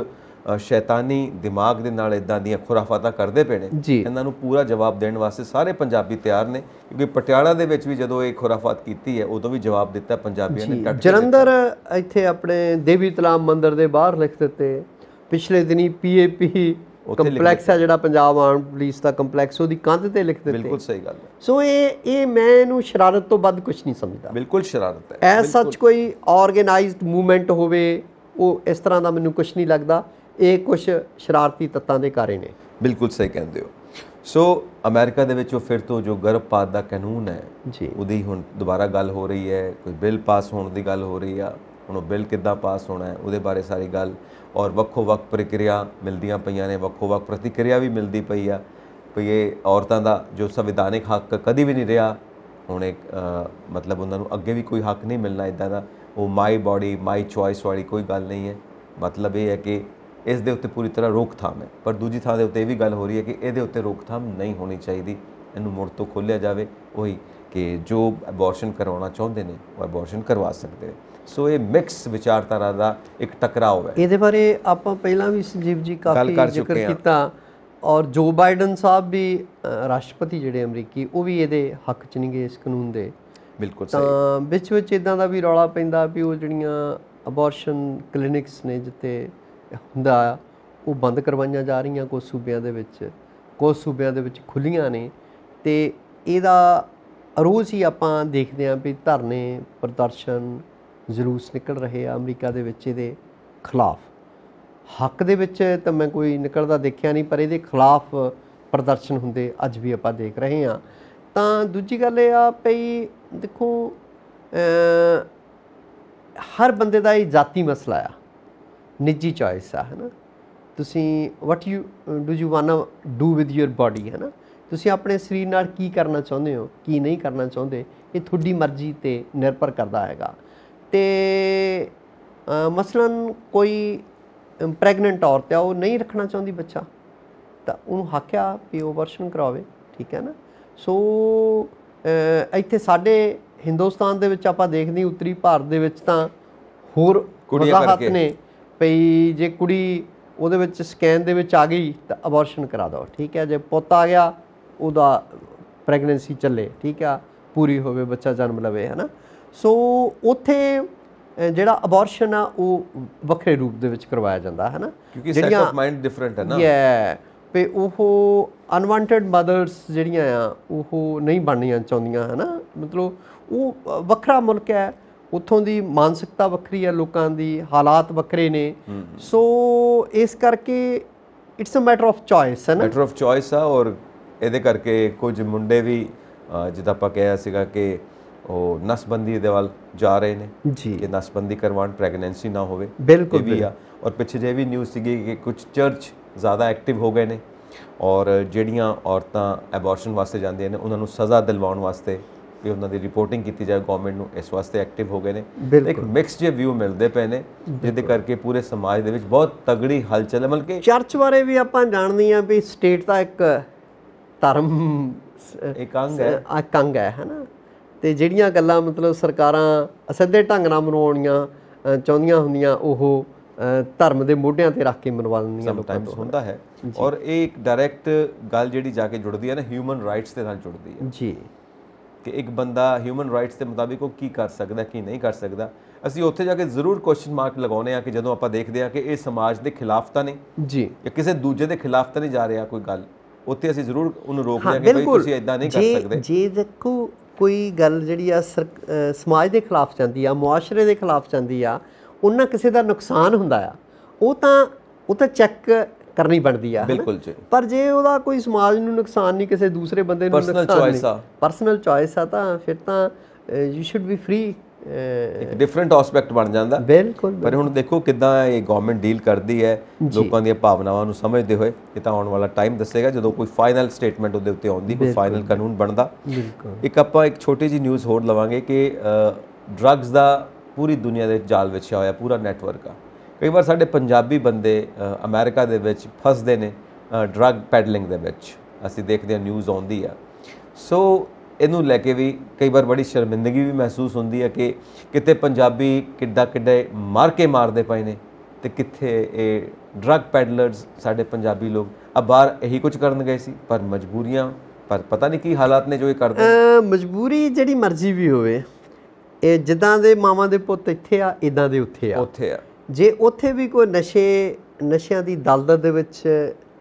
ਸ਼ੈਤਾਨੀ ਦਿਮਾਗ ਦੇ ਨਾਲ ਇਦਾਂ ਦੀਆਂ ਖੁਰਾਫਾਤਾਂ ਕਰਦੇ ਪਏ ਨੇ ਇਹਨਾਂ ਨੂੰ ਪੂਰਾ ਜਵਾਬ ਦੇਣ ਵਾਸਤੇ ਸਾਰੇ ਪੰਜਾਬੀ ਤਿਆਰ ਨੇ ਕਿਉਂਕਿ ਪਟਿਆਲਾ ਦੇ ਵਿੱਚ ਵੀ ਜਦੋਂ ਇਹ ਖੁਰਾਫਾਤ ਕੀਤੀ ਹੈ ਉਦੋਂ ਵੀ ਜਵਾਬ ਦਿੱਤਾ ਪੰਜਾਬੀਆਂ ਨੇ ਡਟ ਜਲੰਧਰ ਇੱਥੇ ਆਪਣੇ ਦੇਵੀ ਤਲਾਮ ਮੰਦਿਰ ਦੇ ਬਾਹਰ ਲਿਖ ਦਿੱਤੇ ਪਿਛਲੇ ਦਿਨੀ ਪੀਏਪੀ ਕੰਪਲੈਕਸ ਹੈ ਜਿਹੜਾ ਪੰਜਾਬ ਆਰਮ ਪੁਲਿਸ ਦਾ ਕੰਪਲੈਕਸ ਉਹਦੀ ਕੰਧ ਤੇ ਲਿਖ ਦਿੱਤੇ ਬਿਲਕੁਲ ਸਹੀ ਗੱਲ ਹੈ ਸੋ ਇਹ ਇਹ ਮੈਂ ਇਹਨੂੰ ਸ਼ਰਾਰਤ ਤੋਂ ਵੱਧ ਕੁਝ ਨਹੀਂ ਸਮਝਦਾ ਬਿਲਕੁਲ ਸ਼ਰਾਰਤ ਹੈ ਐ ਸੱਚ ਕੋਈ ਆਰਗੇਨਾਈਜ਼ਡ ਮੂਵਮੈਂਟ ਹੋਵੇ ਉਹ ਇਸ ਤਰ੍ਹਾਂ ਦਾ ਮੈਨੂੰ ਕੁਝ ਨਹੀਂ ਲੱਗਦਾ ਇਹ ਕੁਝ ਸ਼ਰਾਰਤੀ ਤੱਤਾਂ ਦੇ ਕਾਰਨ ਨੇ ਬਿਲਕੁਲ ਸਹੀ ਕਹਿੰਦੇ ਹੋ ਸੋ ਅਮਰੀਕਾ ਦੇ ਵਿੱਚ ਉਹ ਫਿਰ ਤੋਂ ਜੋ ਗਰਭਪਾਤ ਦਾ ਕਾਨੂੰਨ ਹੈ ਜੀ ਉਹਦੀ ਹੁਣ ਦੁਬਾਰਾ ਗੱਲ ਹੋ ਰਹੀ ਹੈ ਕੋਈ ਬਿੱਲ ਪਾਸ ਹੋਣ ਦੀ ਗੱਲ ਹੋ ਰਹੀ ਆ ਹੁਣ ਉਹ ਬਿੱਲ ਕਿੱਦਾਂ ਪਾਸ ਹੋਣਾ ਹੈ ਉਹਦੇ ਬਾਰੇ ਸਾਰੀ ਗੱਲ ਔਰ ਵੱਖੋ ਵੱਖ ਪ੍ਰਕਿਰਿਆ ਮਿਲਦੀਆਂ ਪਈਆਂ ਨੇ ਵੱਖੋ ਵੱਖ ਪ੍ਰਤੀਕਿਰਿਆ ਵੀ ਮਿਲਦੀ ਪਈ ਆ ਵੀ ਇਹ ਔਰਤਾਂ ਦਾ ਜੋ ਸੰਵਿਧਾਨਿਕ ਹੱਕ ਕਦੀ ਵੀ ਨਹੀਂ ਰਿਹਾ ਹੁਣ ਇੱਕ ਮਤਲਬ ਉਹਨਾਂ ਨੂੰ ਅੱਗੇ ਵੀ ਕੋਈ ਹੱਕ ਨਹੀਂ ਮਿਲਣਾ ਇਦਾਂ ਦਾ ਉਹ ਮਾਈ ਬਾਡੀ ਮਾਈ ਚੋਇਸ ਵਾਲੀ ਕੋਈ ਗੱਲ ਨਹੀਂ ਹੈ ਮਤਲਬ ਇਹ ਹੈ ਕਿ ਇਸ ਦੇ ਉੱਤੇ ਪੂਰੀ ਤਰ੍ਹਾਂ ਰੋਕਥਾਮ ਹੈ ਪਰ ਦੂਜੀ ਥਾਂ ਦੇ ਉੱਤੇ ਇਹ ਵੀ ਗੱਲ ਹੋ ਰਹੀ ਹੈ ਕਿ ਇਹਦੇ ਉੱਤੇ ਰੋਕਥਾਮ ਨਹੀਂ ਹੋਣੀ ਚਾਹੀਦੀ ਇਹਨੂੰ ਮੁੜ ਤੋਂ ਖੋਲਿਆ ਜਾਵੇ ਉਹੀ ਕਿ ਜੋ ਅਬੋਰਸ਼ਨ ਕਰਾਉਣਾ ਚਾਹੁੰਦੇ ਨੇ ਉਹ ਅਬੋਰਸ਼ਨ ਕਰਵਾ ਸਕਦੇ ਨੇ ਸੋ ਇਹ ਮਿਕਸ ਵਿਚਾਰਧਾਰਾ ਦਾ ਇੱਕ ਟਕਰਾਅ ਹੋਇਆ ਇਹਦੇ ਬਾਰੇ ਆਪਾਂ ਪਹਿਲਾਂ ਵੀ ਸੰਜੀਵ ਜੀ ਕਾਫੀ ਜ਼ਿਕਰ ਕੀਤਾ ਔਰ ਜੋ ਬਾਈਡਨ ਸਾਹਿਬ ਵੀ ਰਾਸ਼ਟਰਪਤੀ ਜਿਹੜੇ ਅਮਰੀਕੀ ਉਹ ਵੀ ਇਹਦੇ ਹੱਕ 'ਚ ਨਹੀਂ ਗਏ ਇਸ ਕਾਨੂੰਨ ਦੇ ਬਿਲਕੁਲ ਸਹੀ ਤਾਂ ਵਿੱਚ ਵਿੱਚ ਇਦਾਂ ਦਾ ਵੀ ਰੌਲਾ ਪੈਂਦਾ ਵੀ ਉਹ ਜਿਹੜੀਆਂ ਅਬੋਰਸ਼ਨ ਕਲੀਨਿਕਸ ਨੇ ਜਿੱਤੇ ਹੁੰਦਾ ਉਹ ਬੰਦ ਕਰਵਾਈਆਂ ਜਾ ਰਹੀਆਂ ਕੁਝ ਸੂਬਿਆਂ ਦੇ ਵਿੱਚ ਕੁਝ ਸੂਬਿਆਂ ਦੇ ਵਿੱਚ ਖੁੱਲੀਆਂ ਨੇ ਤੇ ਇਹਦਾ ਰੋਜ਼ ਹੀ ਆਪਾਂ ਦੇਖਦੇ ਆਂ ਵੀ ਧਰਨੇ ਪ੍ਰਦਰਸ਼ਨ ਜਲੂਸ ਨਿਕਲ ਰਹੇ ਆ ਅਮਰੀਕਾ ਦੇ ਵਿੱਚ ਇਹਦੇ ਖਿਲਾਫ ਹੱਕ ਦੇ ਵਿੱਚ ਤਾਂ ਮੈਂ ਕੋਈ ਨਿਕਲਦਾ ਦੇਖਿਆ ਨਹੀਂ ਪਰ ਇਹਦੇ ਖਿਲਾਫ ਪ੍ਰਦਰਸ਼ਨ ਹੁੰਦੇ ਅੱਜ ਵੀ ਆਪਾਂ ਦੇਖ ਰਹੇ ਆ ਤਾਂ ਦੂਜੀ ਗੱਲ ਇਹ ਆ ਪਈ ਦੇਖੋ ਹਰ ਬੰਦੇ ਦਾ ਇਹ ਜਾਤੀ ਮਸਲਾ ਆ ਨਿੱਜੀ ਚੋਇਸ ਆ ਹਨਾ ਤੁਸੀਂ what you do you to do with your body ਨਾ ਤੁਸੀਂ ਆਪਣੇ ਸਰੀਰ ਨਾਲ ਕੀ ਕਰਨਾ ਚਾਹੁੰਦੇ ਹੋ ਕੀ ਨਹੀਂ ਕਰਨਾ ਚਾਹੁੰਦੇ ਇਹ ਤੁਹਾਡੀ ਮਰਜ਼ੀ ਤੇ ਨਿਰਭਰ ਕਰਦਾ ਹੈਗਾ ਤੇ ਮਸਲਨ ਕੋਈ ਪ੍ਰੈਗਨੈਂਟ ਔਰਤ ਆ ਉਹ ਨਹੀਂ ਰੱਖਣਾ ਚਾਹੁੰਦੀ ਬੱਚਾ ਤਾਂ ਉਹਨੂੰ ਹੱਕ ਆ ਵੀ ਵਰਸ਼ਨ ਕਰਾਵੇ ਠੀਕ ਹੈ ਨਾ ਸੋ ਇੱਥੇ ਸਾਡੇ ਹਿੰਦੁਸਤਾਨ ਦੇ ਵਿੱਚ ਆਪਾਂ ਦੇਖਦੇ ਉੱਤਰੀ ਭਾਰਤ ਦੇ ਵਿੱਚ ਤਾਂ ਹੋਰ ਕੁੜੀਆਂ ਕਰਕੇ ਨੇ ਪਈ ਜੇ ਕੁੜੀ ਉਹਦੇ ਵਿੱਚ ਸਕੈਨ ਦੇ ਵਿੱਚ ਆ ਗਈ ਤਾਂ ਅਬੋਰਸ਼ਨ ਕਰਾ ਦਿਓ ਠੀਕ ਹੈ ਜੇ ਪੁੱਤ ਆ ਗਿਆ ਉਹਦਾ ਪ੍ਰੈਗਨੈਂਸੀ ਚੱਲੇ ਠੀਕ ਆ ਪੂਰੀ ਹੋਵੇ ਬੱਚਾ ਜਨਮ ਲਵੇ ਹੈ ਨਾ ਸੋ ਉਥੇ ਜਿਹੜਾ ਅਬੋਰਸ਼ਨ ਆ ਉਹ ਵੱਖਰੇ ਰੂਪ ਦੇ ਵਿੱਚ ਕਰਵਾਇਆ ਜਾਂਦਾ ਹੈ ਨਾ ਕਿਉਂਕਿ ਸੈਟ ਆਫ ਮਾਈਂਡ ਡਿਫਰੈਂਟ ਹੈ ਨਾ ਯਾ ਪੇ ਉਹ ਅਨਵਾਂਟਡ ਮਦਰਸ ਜਿਹੜੀਆਂ ਆ ਉਹ ਨਹੀਂ ਬਣਨੀਆਂ ਚਾਹੁੰਦੀਆਂ ਹੈ ਨਾ ਮਤਲਬ ਉਹ ਵੱਖਰਾ ਮੁਲਕ ਹੈ ਉੱਥੋਂ ਦੀ ਮਾਨਸਿਕਤਾ ਵੱਖਰੀ ਹੈ ਲੋਕਾਂ ਦੀ ਹਾਲਾਤ ਵੱਖਰੇ ਨੇ ਸੋ ਇਸ ਕਰਕੇ it's a matter of choice ਹੈ ਨਾ ਮੈਟਰ ਆਫ ਚੋਇਸ ਆ ਔਰ ਇਹਦੇ ਕਰਕੇ ਕੁਝ ਮੁੰਡੇ ਵੀ ਜਿੱਦ ਆਪਾਂ ਕਿਹਾ ਸੀਗਾ ਕਿ ਉਹ ਨਸਬੰਦੀ ਦੇ ਵੱਲ ਜਾ ਰਹੇ ਨੇ ਜੀ ਕਿ ਨਸਬੰਦੀ ਕਰਵਾਉਣ ਪ੍ਰੈਗਨੈਂਸੀ ਨਾ ਹੋਵੇ ਬਿਲਕੁਲ ਵੀ ਆ ਔਰ ਪਿੱਛੇ ਜੇ ਵੀ ਨਿਊਜ਼ ਸੀਗੀ ਕਿ ਕੁਝ ਚਰਚ ਜ਼ਿਆਦਾ ਐਕਟਿਵ ਹੋ ਗਏ ਨੇ ਔਰ ਜਿਹੜੀਆਂ ਔਰਤਾਂ ਐਬੋਰਸ਼ਨ ਵਾਸਤੇ ਜਾਂਦੀਆਂ ਨੇ ਉਹਨਾਂ ਨੂੰ ਸਜ਼ਾ ਦਿਲਵਾਉਣ ਵਾਸਤੇ ਵੀ ਉਹਨਾਂ ਦੀ ਰਿਪੋਰਟਿੰਗ ਕੀਤੀ ਜਾਏ ਗਵਰਨਮੈਂਟ ਨੂੰ ਇਸ ਵਾਸਤੇ ਐਕਟਿਵ ਹੋ ਗਏ ਨੇ ਇੱਕ ਮਿਕਸ ਜੇ ਵਿਊ ਮਿਲਦੇ ਪਏ ਨੇ ਜਿਹਦੇ ਕਰਕੇ ਪੂਰੇ ਸਮਾਜ ਦੇ ਵਿੱਚ ਬਹੁਤ ਤਗੜੀ ਹਲਚਲ ਹੈ ਮਲਕੇ ਚਰਚ ਬਾਰੇ ਵੀ ਆਪਾਂ ਜਾਣਦੇ ਆ ਵੀ ਸਟੇਟ ਦਾ ਇੱਕ ਧਰਮ ਇੱਕ ਅੰਗ ਹੈ ਇੱਕ ਹੈ ਹਨਾ ਤੇ ਜਿਹੜੀਆਂ ਗੱਲਾਂ ਮਤਲਬ ਸਰਕਾਰਾਂ ਅਸਿੱਧੇ ਢੰਗ ਨਾਲ ਮਨਵਾਉਣੀਆਂ ਚਾਹੁੰਦੀਆਂ ਹੁੰਦੀਆਂ ਉਹ ਧਰਮ ਦੇ ਮੋਢਿਆਂ ਤੇ ਰੱਖ ਕੇ ਮਨਵਾ ਲੈਂਦੀਆਂ ਲੋਕਾਂ ਨੂੰ ਹੁੰਦਾ ਹੈ ਔਰ ਇਹ ਇੱਕ ਡਾਇਰੈਕਟ ਗੱਲ ਜਿਹੜੀ ਜਾ ਕੇ ਜੁੜਦੀ ਹੈ ਨਾ ਹਿਊਮਨ ਰਾਈਟਸ ਦੇ ਨਾਲ ਜੁੜਦੀ ਹੈ ਜੀ ਕਿ ਇੱਕ ਬੰਦਾ ਹਿਊਮਨ ਰਾਈਟਸ ਦੇ ਮੁਤਾਬਿਕ ਉਹ ਕੀ ਕਰ ਸਕਦਾ ਕੀ ਨਹੀਂ ਕਰ ਸਕਦਾ ਅਸੀਂ ਉੱਥੇ ਜਾ ਕੇ ਜ਼ਰੂਰ ਕੁਐਸਚਨ ਮਾਰਕ ਲਗਾਉਨੇ ਆ ਕਿ ਜਦੋਂ ਆਪਾਂ ਦੇਖਦੇ ਆ ਕਿ ਇਹ ਸਮਾਜ ਦੇ ਖਿਲਾਫ ਤਾਂ ਨਹੀਂ ਜੀ ਜਾਂ ਕਿਸੇ ਦੂਜੇ ਦੇ ਖਿਲਾਫ ਤਾਂ ਨਹੀਂ ਜਾ ਰਿਹਾ ਕੋਈ ਗੱਲ ਉੱਥੇ ਅਸੀਂ ਜ਼ਰੂਰ ਉਹਨੂੰ ਰੋਕ ਲਿਆ ਕਿ ਬਈ ਤੁਸੀਂ ਇਦਾਂ ਨਹੀਂ ਕਰ ਸਕਦੇ ਜੀ ਜੇ ਦੇਖੋ ਕੋਈ ਗੱਲ ਜਿਹੜੀ ਆ ਸਮਾਜ ਦੇ ਖਿਲਾਫ ਜਾਂਦੀ ਆ ਮੁਆਸ਼ਰੇ ਦੇ ਖਿਲਾਫ ਜਾਂਦੀ ਆ ਉਹਨਾਂ ਕਿਸੇ ਦਾ ਨੁਕਸਾਨ ਹੁੰਦਾ ਆ ਉਹ ਤਾਂ ਉਹ ਤਾਂ ਚੈੱਕ ਕਰਨੀ ਬਣਦੀ ਆ ਬਿਲਕੁਲ ਜੀ ਪਰ ਜੇ ਉਹਦਾ ਕੋਈ ਸਮਾਜ ਨੂੰ ਨੁਕਸਾਨ ਨਹੀਂ ਕਿਸੇ ਦੂਸਰੇ ਬੰਦੇ ਨੂੰ ਨੁਕਸਾਨ ਨਹੀਂ ਪਰਸਨਲ ਚੋਇਸ ਆ ਪਰਸਨਲ ਚੋਇਸ ਆ ਤਾਂ ਫਿਰ ਤਾਂ ਯੂ ਸ਼ੁਡ ਬੀ ਫ੍ਰੀ ਇੱਕ ਡਿਫਰੈਂਟ ਐਸਪੈਕਟ ਬਣ ਜਾਂਦਾ ਬਿਲਕੁਲ ਪਰ ਹੁਣ ਦੇਖੋ ਕਿਦਾਂ ਇਹ ਗਵਰਨਮੈਂਟ ਡੀਲ ਕਰਦੀ ਹੈ ਲੋਕਾਂ ਦੀਆਂ ਭਾਵਨਾਵਾਂ ਨੂੰ ਸਮਝਦੇ ਹੋਏ ਇਹ ਤਾਂ ਆਉਣ ਵਾਲਾ ਟਾਈਮ ਦੱਸੇਗਾ ਜਦੋਂ ਕੋਈ ਫਾਈਨਲ ਸਟੇਟਮੈਂਟ ਉਹਦੇ ਉੱਤੇ ਆਉਂਦੀ ਕੋਈ ਫਾਈਨਲ ਕਾਨੂੰਨ ਬਣਦਾ ਇੱਕ ਆਪਾਂ ਇੱਕ ਛੋਟੀ ਜੀ ਨਿਊਜ਼ ਹੋਰ ਲਵਾਂਗੇ ਕਿ ਡਰੱਗਸ ਦਾ ਪੂਰੀ ਦੁਨੀਆ ਦੇ ਜਾਲ ਵਿੱਚ ਆਇਆ ਪੂਰਾ ਨੈਟਵਰਕ ਆ ਕਈ ਵਾਰ ਸਾਡੇ ਪੰਜਾਬੀ ਬੰਦੇ ਅਮਰੀਕਾ ਦੇ ਵਿੱਚ ਫਸਦੇ ਨੇ ਡਰੱਗ ਪੈਡਲਿੰਗ ਦੇ ਵਿੱਚ ਅਸੀਂ ਦੇਖਦੇ ਹਾਂ ਨਿਊਜ਼ ਆਉਂਦੀ ਆ ਸੋ ਇਹਨੂੰ ਲੈ ਕੇ ਵੀ ਕਈ ਵਾਰ ਬੜੀ ਸ਼ਰਮਿੰਦਗੀ ਵੀ ਮਹਿਸੂਸ ਹੁੰਦੀ ਹੈ ਕਿ ਕਿਤੇ ਪੰਜਾਬੀ ਕਿੱਡਾ ਕਿੱਡੇ ਮਾਰ ਕੇ ਮਾਰਦੇ ਪਏ ਨੇ ਤੇ ਕਿੱਥੇ ਇਹ ਡਰੱਗ ਪੈਡਲਰਸ ਸਾਡੇ ਪੰਜਾਬੀ ਲੋਕ ਆ ਬਾਹਰ ਇਹੀ ਕੁਝ ਕਰਨ ਗਏ ਸੀ ਪਰ ਮਜਬੂਰੀਆਂ ਪਰ ਪਤਾ ਨਹੀਂ ਕੀ ਹਾਲਾਤ ਨੇ ਜੋ ਇਹ ਕਰਦੇ ਮਜਬੂਰੀ ਜਿਹੜੀ ਮਰਜ਼ੀ ਵੀ ਹੋਵੇ ਇਹ ਜਿੱਦਾਂ ਦੇ ਮਾਵਾਂ ਦੇ ਪੁੱਤ ਇੱਥੇ ਆ ਇਦਾਂ ਦੇ ਉੱਥੇ ਆ ਉੱਥੇ ਆ ਜੇ ਉੱਥੇ ਵੀ ਕੋਈ ਨਸ਼ੇ ਨਸ਼ਿਆਂ ਦੀ ਦਲਦਲ ਦੇ ਵਿੱਚ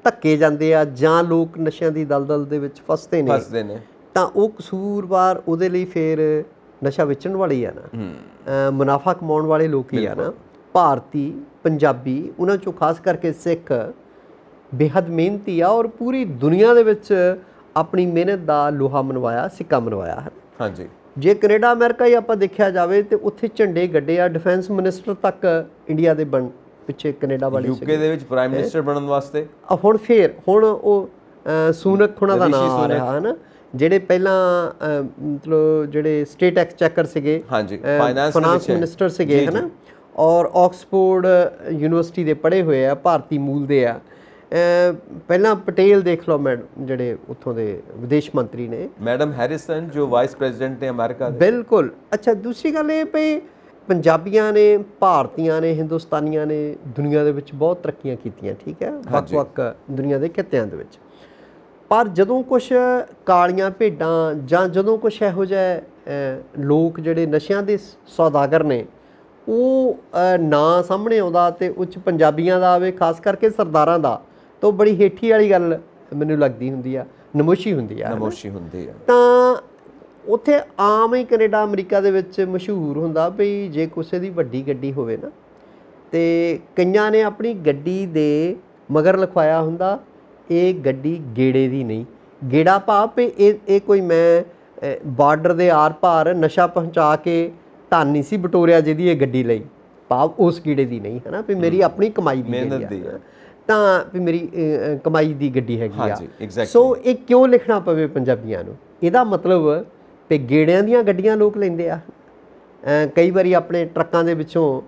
ਧੱਕੇ ਜਾਂਦੇ ਆ ਜਾਂ ਲੋਕ ਨਸ਼ਿਆਂ ਦੀ ਦਲਦਲ ਦੇ ਵਿੱਚ ਫਸਦੇ ਨੇ ਫਸਦੇ ਨੇ ਤਾਂ ਉਹ ਕਸੂਰਵਾਰ ਉਹਦੇ ਲਈ ਫੇਰ ਨਸ਼ਾ ਵੇਚਣ ਵਾਲੇ ਆ ਨਾ ਮੁਨਾਫਾ ਕਮਾਉਣ ਵਾਲੇ ਲੋਕ ਹੀ ਆ ਨਾ ਭਾਰਤੀ ਪੰਜਾਬੀ ਉਹਨਾਂ ਚੋਂ ਖਾਸ ਕਰਕੇ ਸਿੱਖ ਬੇहद ਮਿਹਨਤੀ ਆ ਔਰ ਪੂਰੀ ਦੁਨੀਆ ਦੇ ਵਿੱਚ ਆਪਣੀ ਮਿਹਨਤ ਦਾ ਲੋਹਾ ਮਨਵਾਇਆ ਸਿੱਕਾ ਮਨਵਾਇਆ ਹਾਂਜੀ ਜੇ ਕੈਨੇਡਾ ਅਮਰੀਕਾ ਹੀ ਆਪਾਂ ਦੇਖਿਆ ਜਾਵੇ ਤੇ ਉੱਥੇ ਝੰਡੇ ਗੱਡੇ ਆ ਡਿਫੈਂਸ ਮਿਨਿਸਟਰ ਤੱਕ ਇੰਡੀਆ ਦੇ ਬਣ ਪਿੱਛੇ ਕੈਨੇਡਾ ਵਾਲੇ ਯੂਕੇ ਦੇ ਵਿੱਚ ਪ੍ਰਾਈਮ ਮਿਨਿਸਟਰ ਬਣਨ ਵਾਸਤੇ ਆ ਹੁਣ ਫੇਰ ਹੁਣ ਉਹ ਸੂਨਕ ਖੁਣਾ ਦਾ ਨਾਮ ਆ ਰਿਹਾ ਹੈ ਨਾ ਜਿਹੜੇ ਪਹਿਲਾਂ ਮਤਲਬ ਜਿਹੜੇ ਸਟੇਟ ਐਕਸਚੈਕਰ ਸੀਗੇ ਹਾਂਜੀ ਫਾਈਨੈਂਸ ਮਿਨਿਸਟਰ ਸੀਗੇ ਹਨ ਔਰ ਆਕਸਫੋਰਡ ਯੂਨੀਵਰਸਿਟੀ ਦੇ ਪੜ੍ਹੇ ਹੋਏ ਆ ਭਾਰਤੀ ਮੂਲ ਦੇ ਆ ਪਹਿਲਾਂ ਪਟੇਲ ਦੇਖ ਲਓ ਮੈਡਮ ਜਿਹੜੇ ਉੱਥੋਂ ਦੇ ਵਿਦੇਸ਼ ਮੰਤਰੀ ਨੇ ਮੈਡਮ ਹੈਰਿਸਨ ਜੋ ਵਾਈਸ ਪ੍ਰੈਜ਼ੀਡੈਂਟ ਨੇ ਅਮਰੀਕਾ ਦੇ ਬਿਲਕੁਲ ਅੱਛਾ ਦੂਸਰੀ ਗੱਲ ਇਹ ਪਈ ਪੰਜਾਬੀਆਂ ਨੇ ਭਾਰਤੀਆਂ ਨੇ ਹਿੰਦੁਸਤਾਨੀਆਂ ਨੇ ਦੁਨੀਆ ਦੇ ਵਿੱਚ ਬਹੁਤ ਤਰੱਕੀਆਂ ਕੀਤੀਆਂ ਠੀਕ ਹੈ ਵੱਖ-ਵੱਖ ਦੁਨੀਆ ਦੇ ਖਿੱਤਿਆਂ ਦੇ ਵਿੱਚ ਪਰ ਜਦੋਂ ਕੁਝ ਕਾਲੀਆਂ ਭੇਡਾਂ ਜਾਂ ਜਦੋਂ ਕੁਝ ਇਹੋ ਜਿਹਾ ਲੋਕ ਜਿਹੜੇ ਨਸ਼ਿਆਂ ਦੇ ਸੌਦਾਗਰ ਨੇ ਉਹ ਨਾਂ ਸਾਹਮਣੇ ਆਉਂਦਾ ਤੇ ਉੱਚ ਪੰਜਾਬੀਆਂ ਦਾ ਆਵੇ ਖਾਸ ਕਰਕੇ ਸਰਦਾਰਾਂ ਦਾ ਤੋ ਬੜੀ ਹੇਠੀ ਵਾਲੀ ਗੱਲ ਮੈਨੂੰ ਲੱਗਦੀ ਹੁੰਦੀ ਆ ਨਮੋਸ਼ੀ ਹੁੰਦੀ ਆ ਨਮੋਸ਼ੀ ਹੁੰਦੀ ਆ ਤਾਂ ਉੱਥੇ ਆਮ ਹੀ ਕੈਨੇਡਾ ਅਮਰੀਕਾ ਦੇ ਵਿੱਚ ਮਸ਼ਹੂਰ ਹੁੰਦਾ ਵੀ ਜੇ ਕਿਸੇ ਦੀ ਵੱਡੀ ਗੱਡੀ ਹੋਵੇ ਨਾ ਤੇ ਕਈਆਂ ਨੇ ਆਪਣੀ ਗੱਡੀ ਦੇ ਮਗਰ ਲਿਖਵਾਇਆ ਹੁੰਦਾ ਇਹ ਗੱਡੀ ਗੇੜੇ ਦੀ ਨਹੀਂ ਗੇੜਾ ਪਾਪ ਇਹ ਇਹ ਕੋਈ ਮੈਂ ਬਾਰਡਰ ਦੇ ਆਰ-ਪਾਰ ਨਸ਼ਾ ਪਹੁੰਚਾ ਕੇ ਧਨ ਨਹੀਂ ਸੀ ਬਟੋਰਿਆ ਜਿਹਦੀ ਇਹ ਗੱਡੀ ਲਈ ਪਾਪ ਉਸ ਕੀੜੇ ਦੀ ਨਹੀਂ ਹੈ ਨਾ ਵੀ ਮੇਰੀ ਆਪਣੀ ਕਮਾਈ ਦੀ ਹੈ ਮਿਹਨਤ ਦੀ ਹੈ ਤਾਂ ਵੀ ਮੇਰੀ ਕਮਾਈ ਦੀ ਗੱਡੀ ਹੈਗੀ ਆ ਸੋ ਇਹ ਕਿਉਂ ਲਿਖਣਾ ਪਵੇ ਪੰਜਾਬੀਆਂ ਨੂੰ ਇਹਦਾ ਮਤਲਬ ਤੇ ਗੇੜਿਆਂ ਦੀਆਂ ਗੱਡੀਆਂ ਲੋਕ ਲੈਂਦੇ ਆ ਕਈ ਵਾਰੀ ਆਪਣੇ ਟਰੱਕਾਂ ਦੇ ਵਿੱਚੋਂ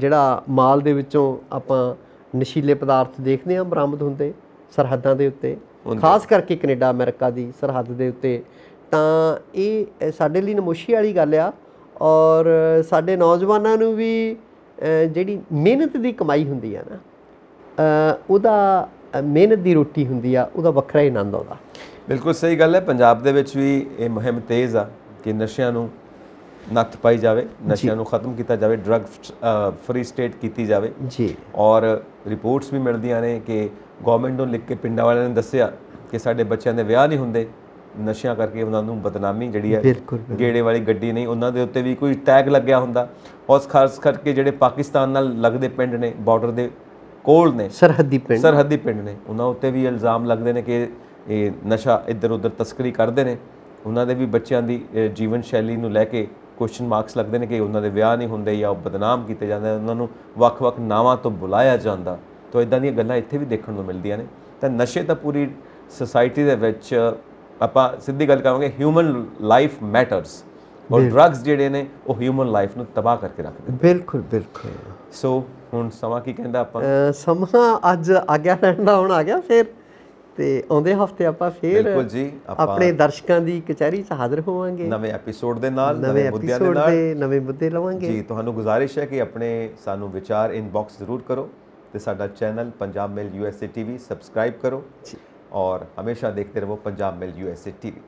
ਜਿਹੜਾ ਮਾਲ ਦੇ ਵਿੱਚੋਂ ਆਪਾਂ ਨਸ਼ੀਲੇ ਪਦਾਰਥ ਦੇਖਦੇ ਆ ਬਰਾਮਦ ਹੁੰਦੇ ਸਰਹੱਦਾਂ ਦੇ ਉੱਤੇ ਖਾਸ ਕਰਕੇ ਕੈਨੇਡਾ ਅਮਰੀਕਾ ਦੀ ਸਰਹੱਦ ਦੇ ਉੱਤੇ ਤਾਂ ਇਹ ਸਾਡੇ ਲਈ ਨਮੋਸ਼ੀ ਵਾਲੀ ਗੱਲ ਆ ਔਰ ਸਾਡੇ ਨੌਜਵਾਨਾਂ ਨੂੰ ਵੀ ਜਿਹੜੀ ਮਿਹਨਤ ਦੀ ਕਮਾਈ ਹੁੰਦੀ ਆ ਨਾ ਉਹਦਾ ਮਿਹਨਤ ਦੀ ਰੋਟੀ ਹੁੰਦੀ ਆ ਉਹਦਾ ਵੱਖਰਾ ਹੀ ਆਨੰਦ ਆਉਂਦਾ ਬਿਲਕੁਲ ਸਹੀ ਗੱਲ ਹੈ ਪੰਜਾਬ ਦੇ ਵਿੱਚ ਵੀ ਇਹ ਮੁਹਿੰਮ ਤੇਜ਼ ਆ ਕਿ ਨਸ਼ਿਆਂ ਨੂੰ ਨੱਥ ਪਾਈ ਜਾਵੇ ਨਸ਼ਿਆਂ ਨੂੰ ਖਤਮ ਕੀਤਾ ਜਾਵੇ ਡਰਗ ਫ੍ਰੀ ਸਟੇਟ ਕੀਤੀ ਜਾਵੇ ਜੀ ਔਰ ਰਿਪੋਰਟਸ ਵੀ ਮਿਲਦੀਆਂ ਨੇ ਕਿ ਗਵਰਨਮੈਂਟ ਨੂੰ ਲਿਖ ਕੇ ਪਿੰਡਾਂ ਵਾਲਿਆਂ ਨੇ ਦੱਸਿਆ ਕਿ ਸਾਡੇ ਬੱਚਿਆਂ ਦੇ ਵਿਆਹ ਨਹੀਂ ਹੁੰਦੇ ਨਸ਼ਿਆਂ ਕਰਕੇ ਉਹਨਾਂ ਨੂੰ ਬਦਨਾਮੀ ਜਿਹੜੀ ਹੈ ਗੇੜੇ ਵਾਲੀ ਗੱਡੀ ਨਹੀਂ ਉਹਨਾਂ ਦੇ ਉੱਤੇ ਵੀ ਕੋਈ ਟੈਗ ਲੱਗਿਆ ਹੁੰਦਾ ਔਰ ਖਾਸ ਕਰਕੇ ਜਿਹੜੇ ਪਾਕਿਸਤਾਨ ਨਾਲ ਲੱਗਦੇ ਪਿੰਡ ਨੇ ਬਾਰਡਰ ਦੇ ਕੋਲ ਨੇ ਸਰਹੱਦੀ ਪਿੰਡ ਸਰਹੱਦੀ ਪਿੰਡ ਨੇ ਉਹਨਾਂ ਉੱਤੇ ਵੀ ਇਲਜ਼ਾਮ ਲੱਗਦੇ ਨੇ ਕਿ ਇਹ ਨਸ਼ਾ ਇੱਧਰ ਉੱਧਰ ਤਸਕਰੀ ਕਰਦੇ ਨੇ ਉਹਨਾਂ ਦੇ ਵੀ ਬੱਚਿਆਂ ਦੀ ਜੀਵਨ ਸ਼ੈਲੀ ਨੂੰ ਲੈ ਕੇ ਕੁਐਸਚਨ ਮਾਰਕਸ ਲੱਗਦੇ ਨੇ ਕਿ ਉਹਨਾਂ ਦੇ ਵਿਆਹ ਨਹੀਂ ਹੁੰਦੇ ਜਾਂ ਉਹ ਬਦਨਾਮ ਕੀਤੇ ਜਾਂਦੇ ਉਹਨਾਂ ਨੂੰ ਵੱਖ-ਵੱਖ ਨਾਵਾਂ ਤੋਂ ਬੁਲਾਇਆ ਜਾਂਦਾ ਤਾਂ ਇਦਾਂ ਦੀਆਂ ਗੱਲਾਂ ਇੱਥੇ ਵੀ ਦੇਖਣ ਨੂੰ ਮਿਲਦੀਆਂ ਨੇ ਤਾਂ ਨਸ਼ੇ ਤਾਂ ਪੂਰੀ ਸੋਸਾਇਟੀ ਦੇ ਵਿੱਚ ਆਪਾਂ ਸਿੱਧੀ ਗੱਲ ਕਰਾਂਗੇ ਹਿਊਮਨ ਲਾਈਫ ਮੈਟਰਸ ਔਰ ਡਰੱਗਸ ਜਿਹੜੇ ਨੇ ਉਹ ਹਿਊਮਨ ਲਾਈਫ ਨੂੰ ਤਬਾਹ ਕਰਕੇ ਰੱਖਦੇ ਬਿਲਕੁਲ ਬਿਲਕੁਲ ਸੋ ਹੁਣ ਸਮਾਂ ਕੀ ਕਹਿੰਦਾ ਆਪਾਂ ਸਮਾਂ ਅੱਜ ਆ ਗਿਆ ਰਹਿਣਾ ਦਾ ਹੁਣ ਆ ਗਿਆ ਫਿਰ ਤੇ ਆਉਂਦੇ ਹਫਤੇ ਆਪਾਂ ਫੇਰ ਬਿਲਕੁਲ ਜੀ ਆਪਣੇ ਦਰਸ਼ਕਾਂ ਦੀ ਕਚਹਿਰੀ 'ਚ ਹਾਜ਼ਰ ਹੋਵਾਂਗੇ ਨਵੇਂ ਐਪੀਸੋਡ ਦੇ ਨਾਲ ਨਵੇਂ ਮੁੱਦਿਆਂ ਦੇ ਨਾਲ ਨਵੇਂ ਮੁੱਦੇ ਲਵਾਂਗੇ ਜੀ ਤੁਹਾਨੂੰ ਗੁਜ਼ਾਰਿਸ਼ ਹੈ ਕਿ ਆਪਣੇ ਸਾਨੂੰ ਵਿਚਾਰ ਇਨਬਾਕਸ ਜ਼ਰੂਰ ਕਰੋ ਤੇ ਸਾਡਾ channel Punjab mail USA TV subscribe ਕਰੋ ਜੀ ਔਰ ਹਮੇਸ਼ਾ ਦੇਖਦੇ ਰਹੋ ਪੰਜਾਬ ਮੇਲ ਯੂਐਸਏ ਟੀਵੀ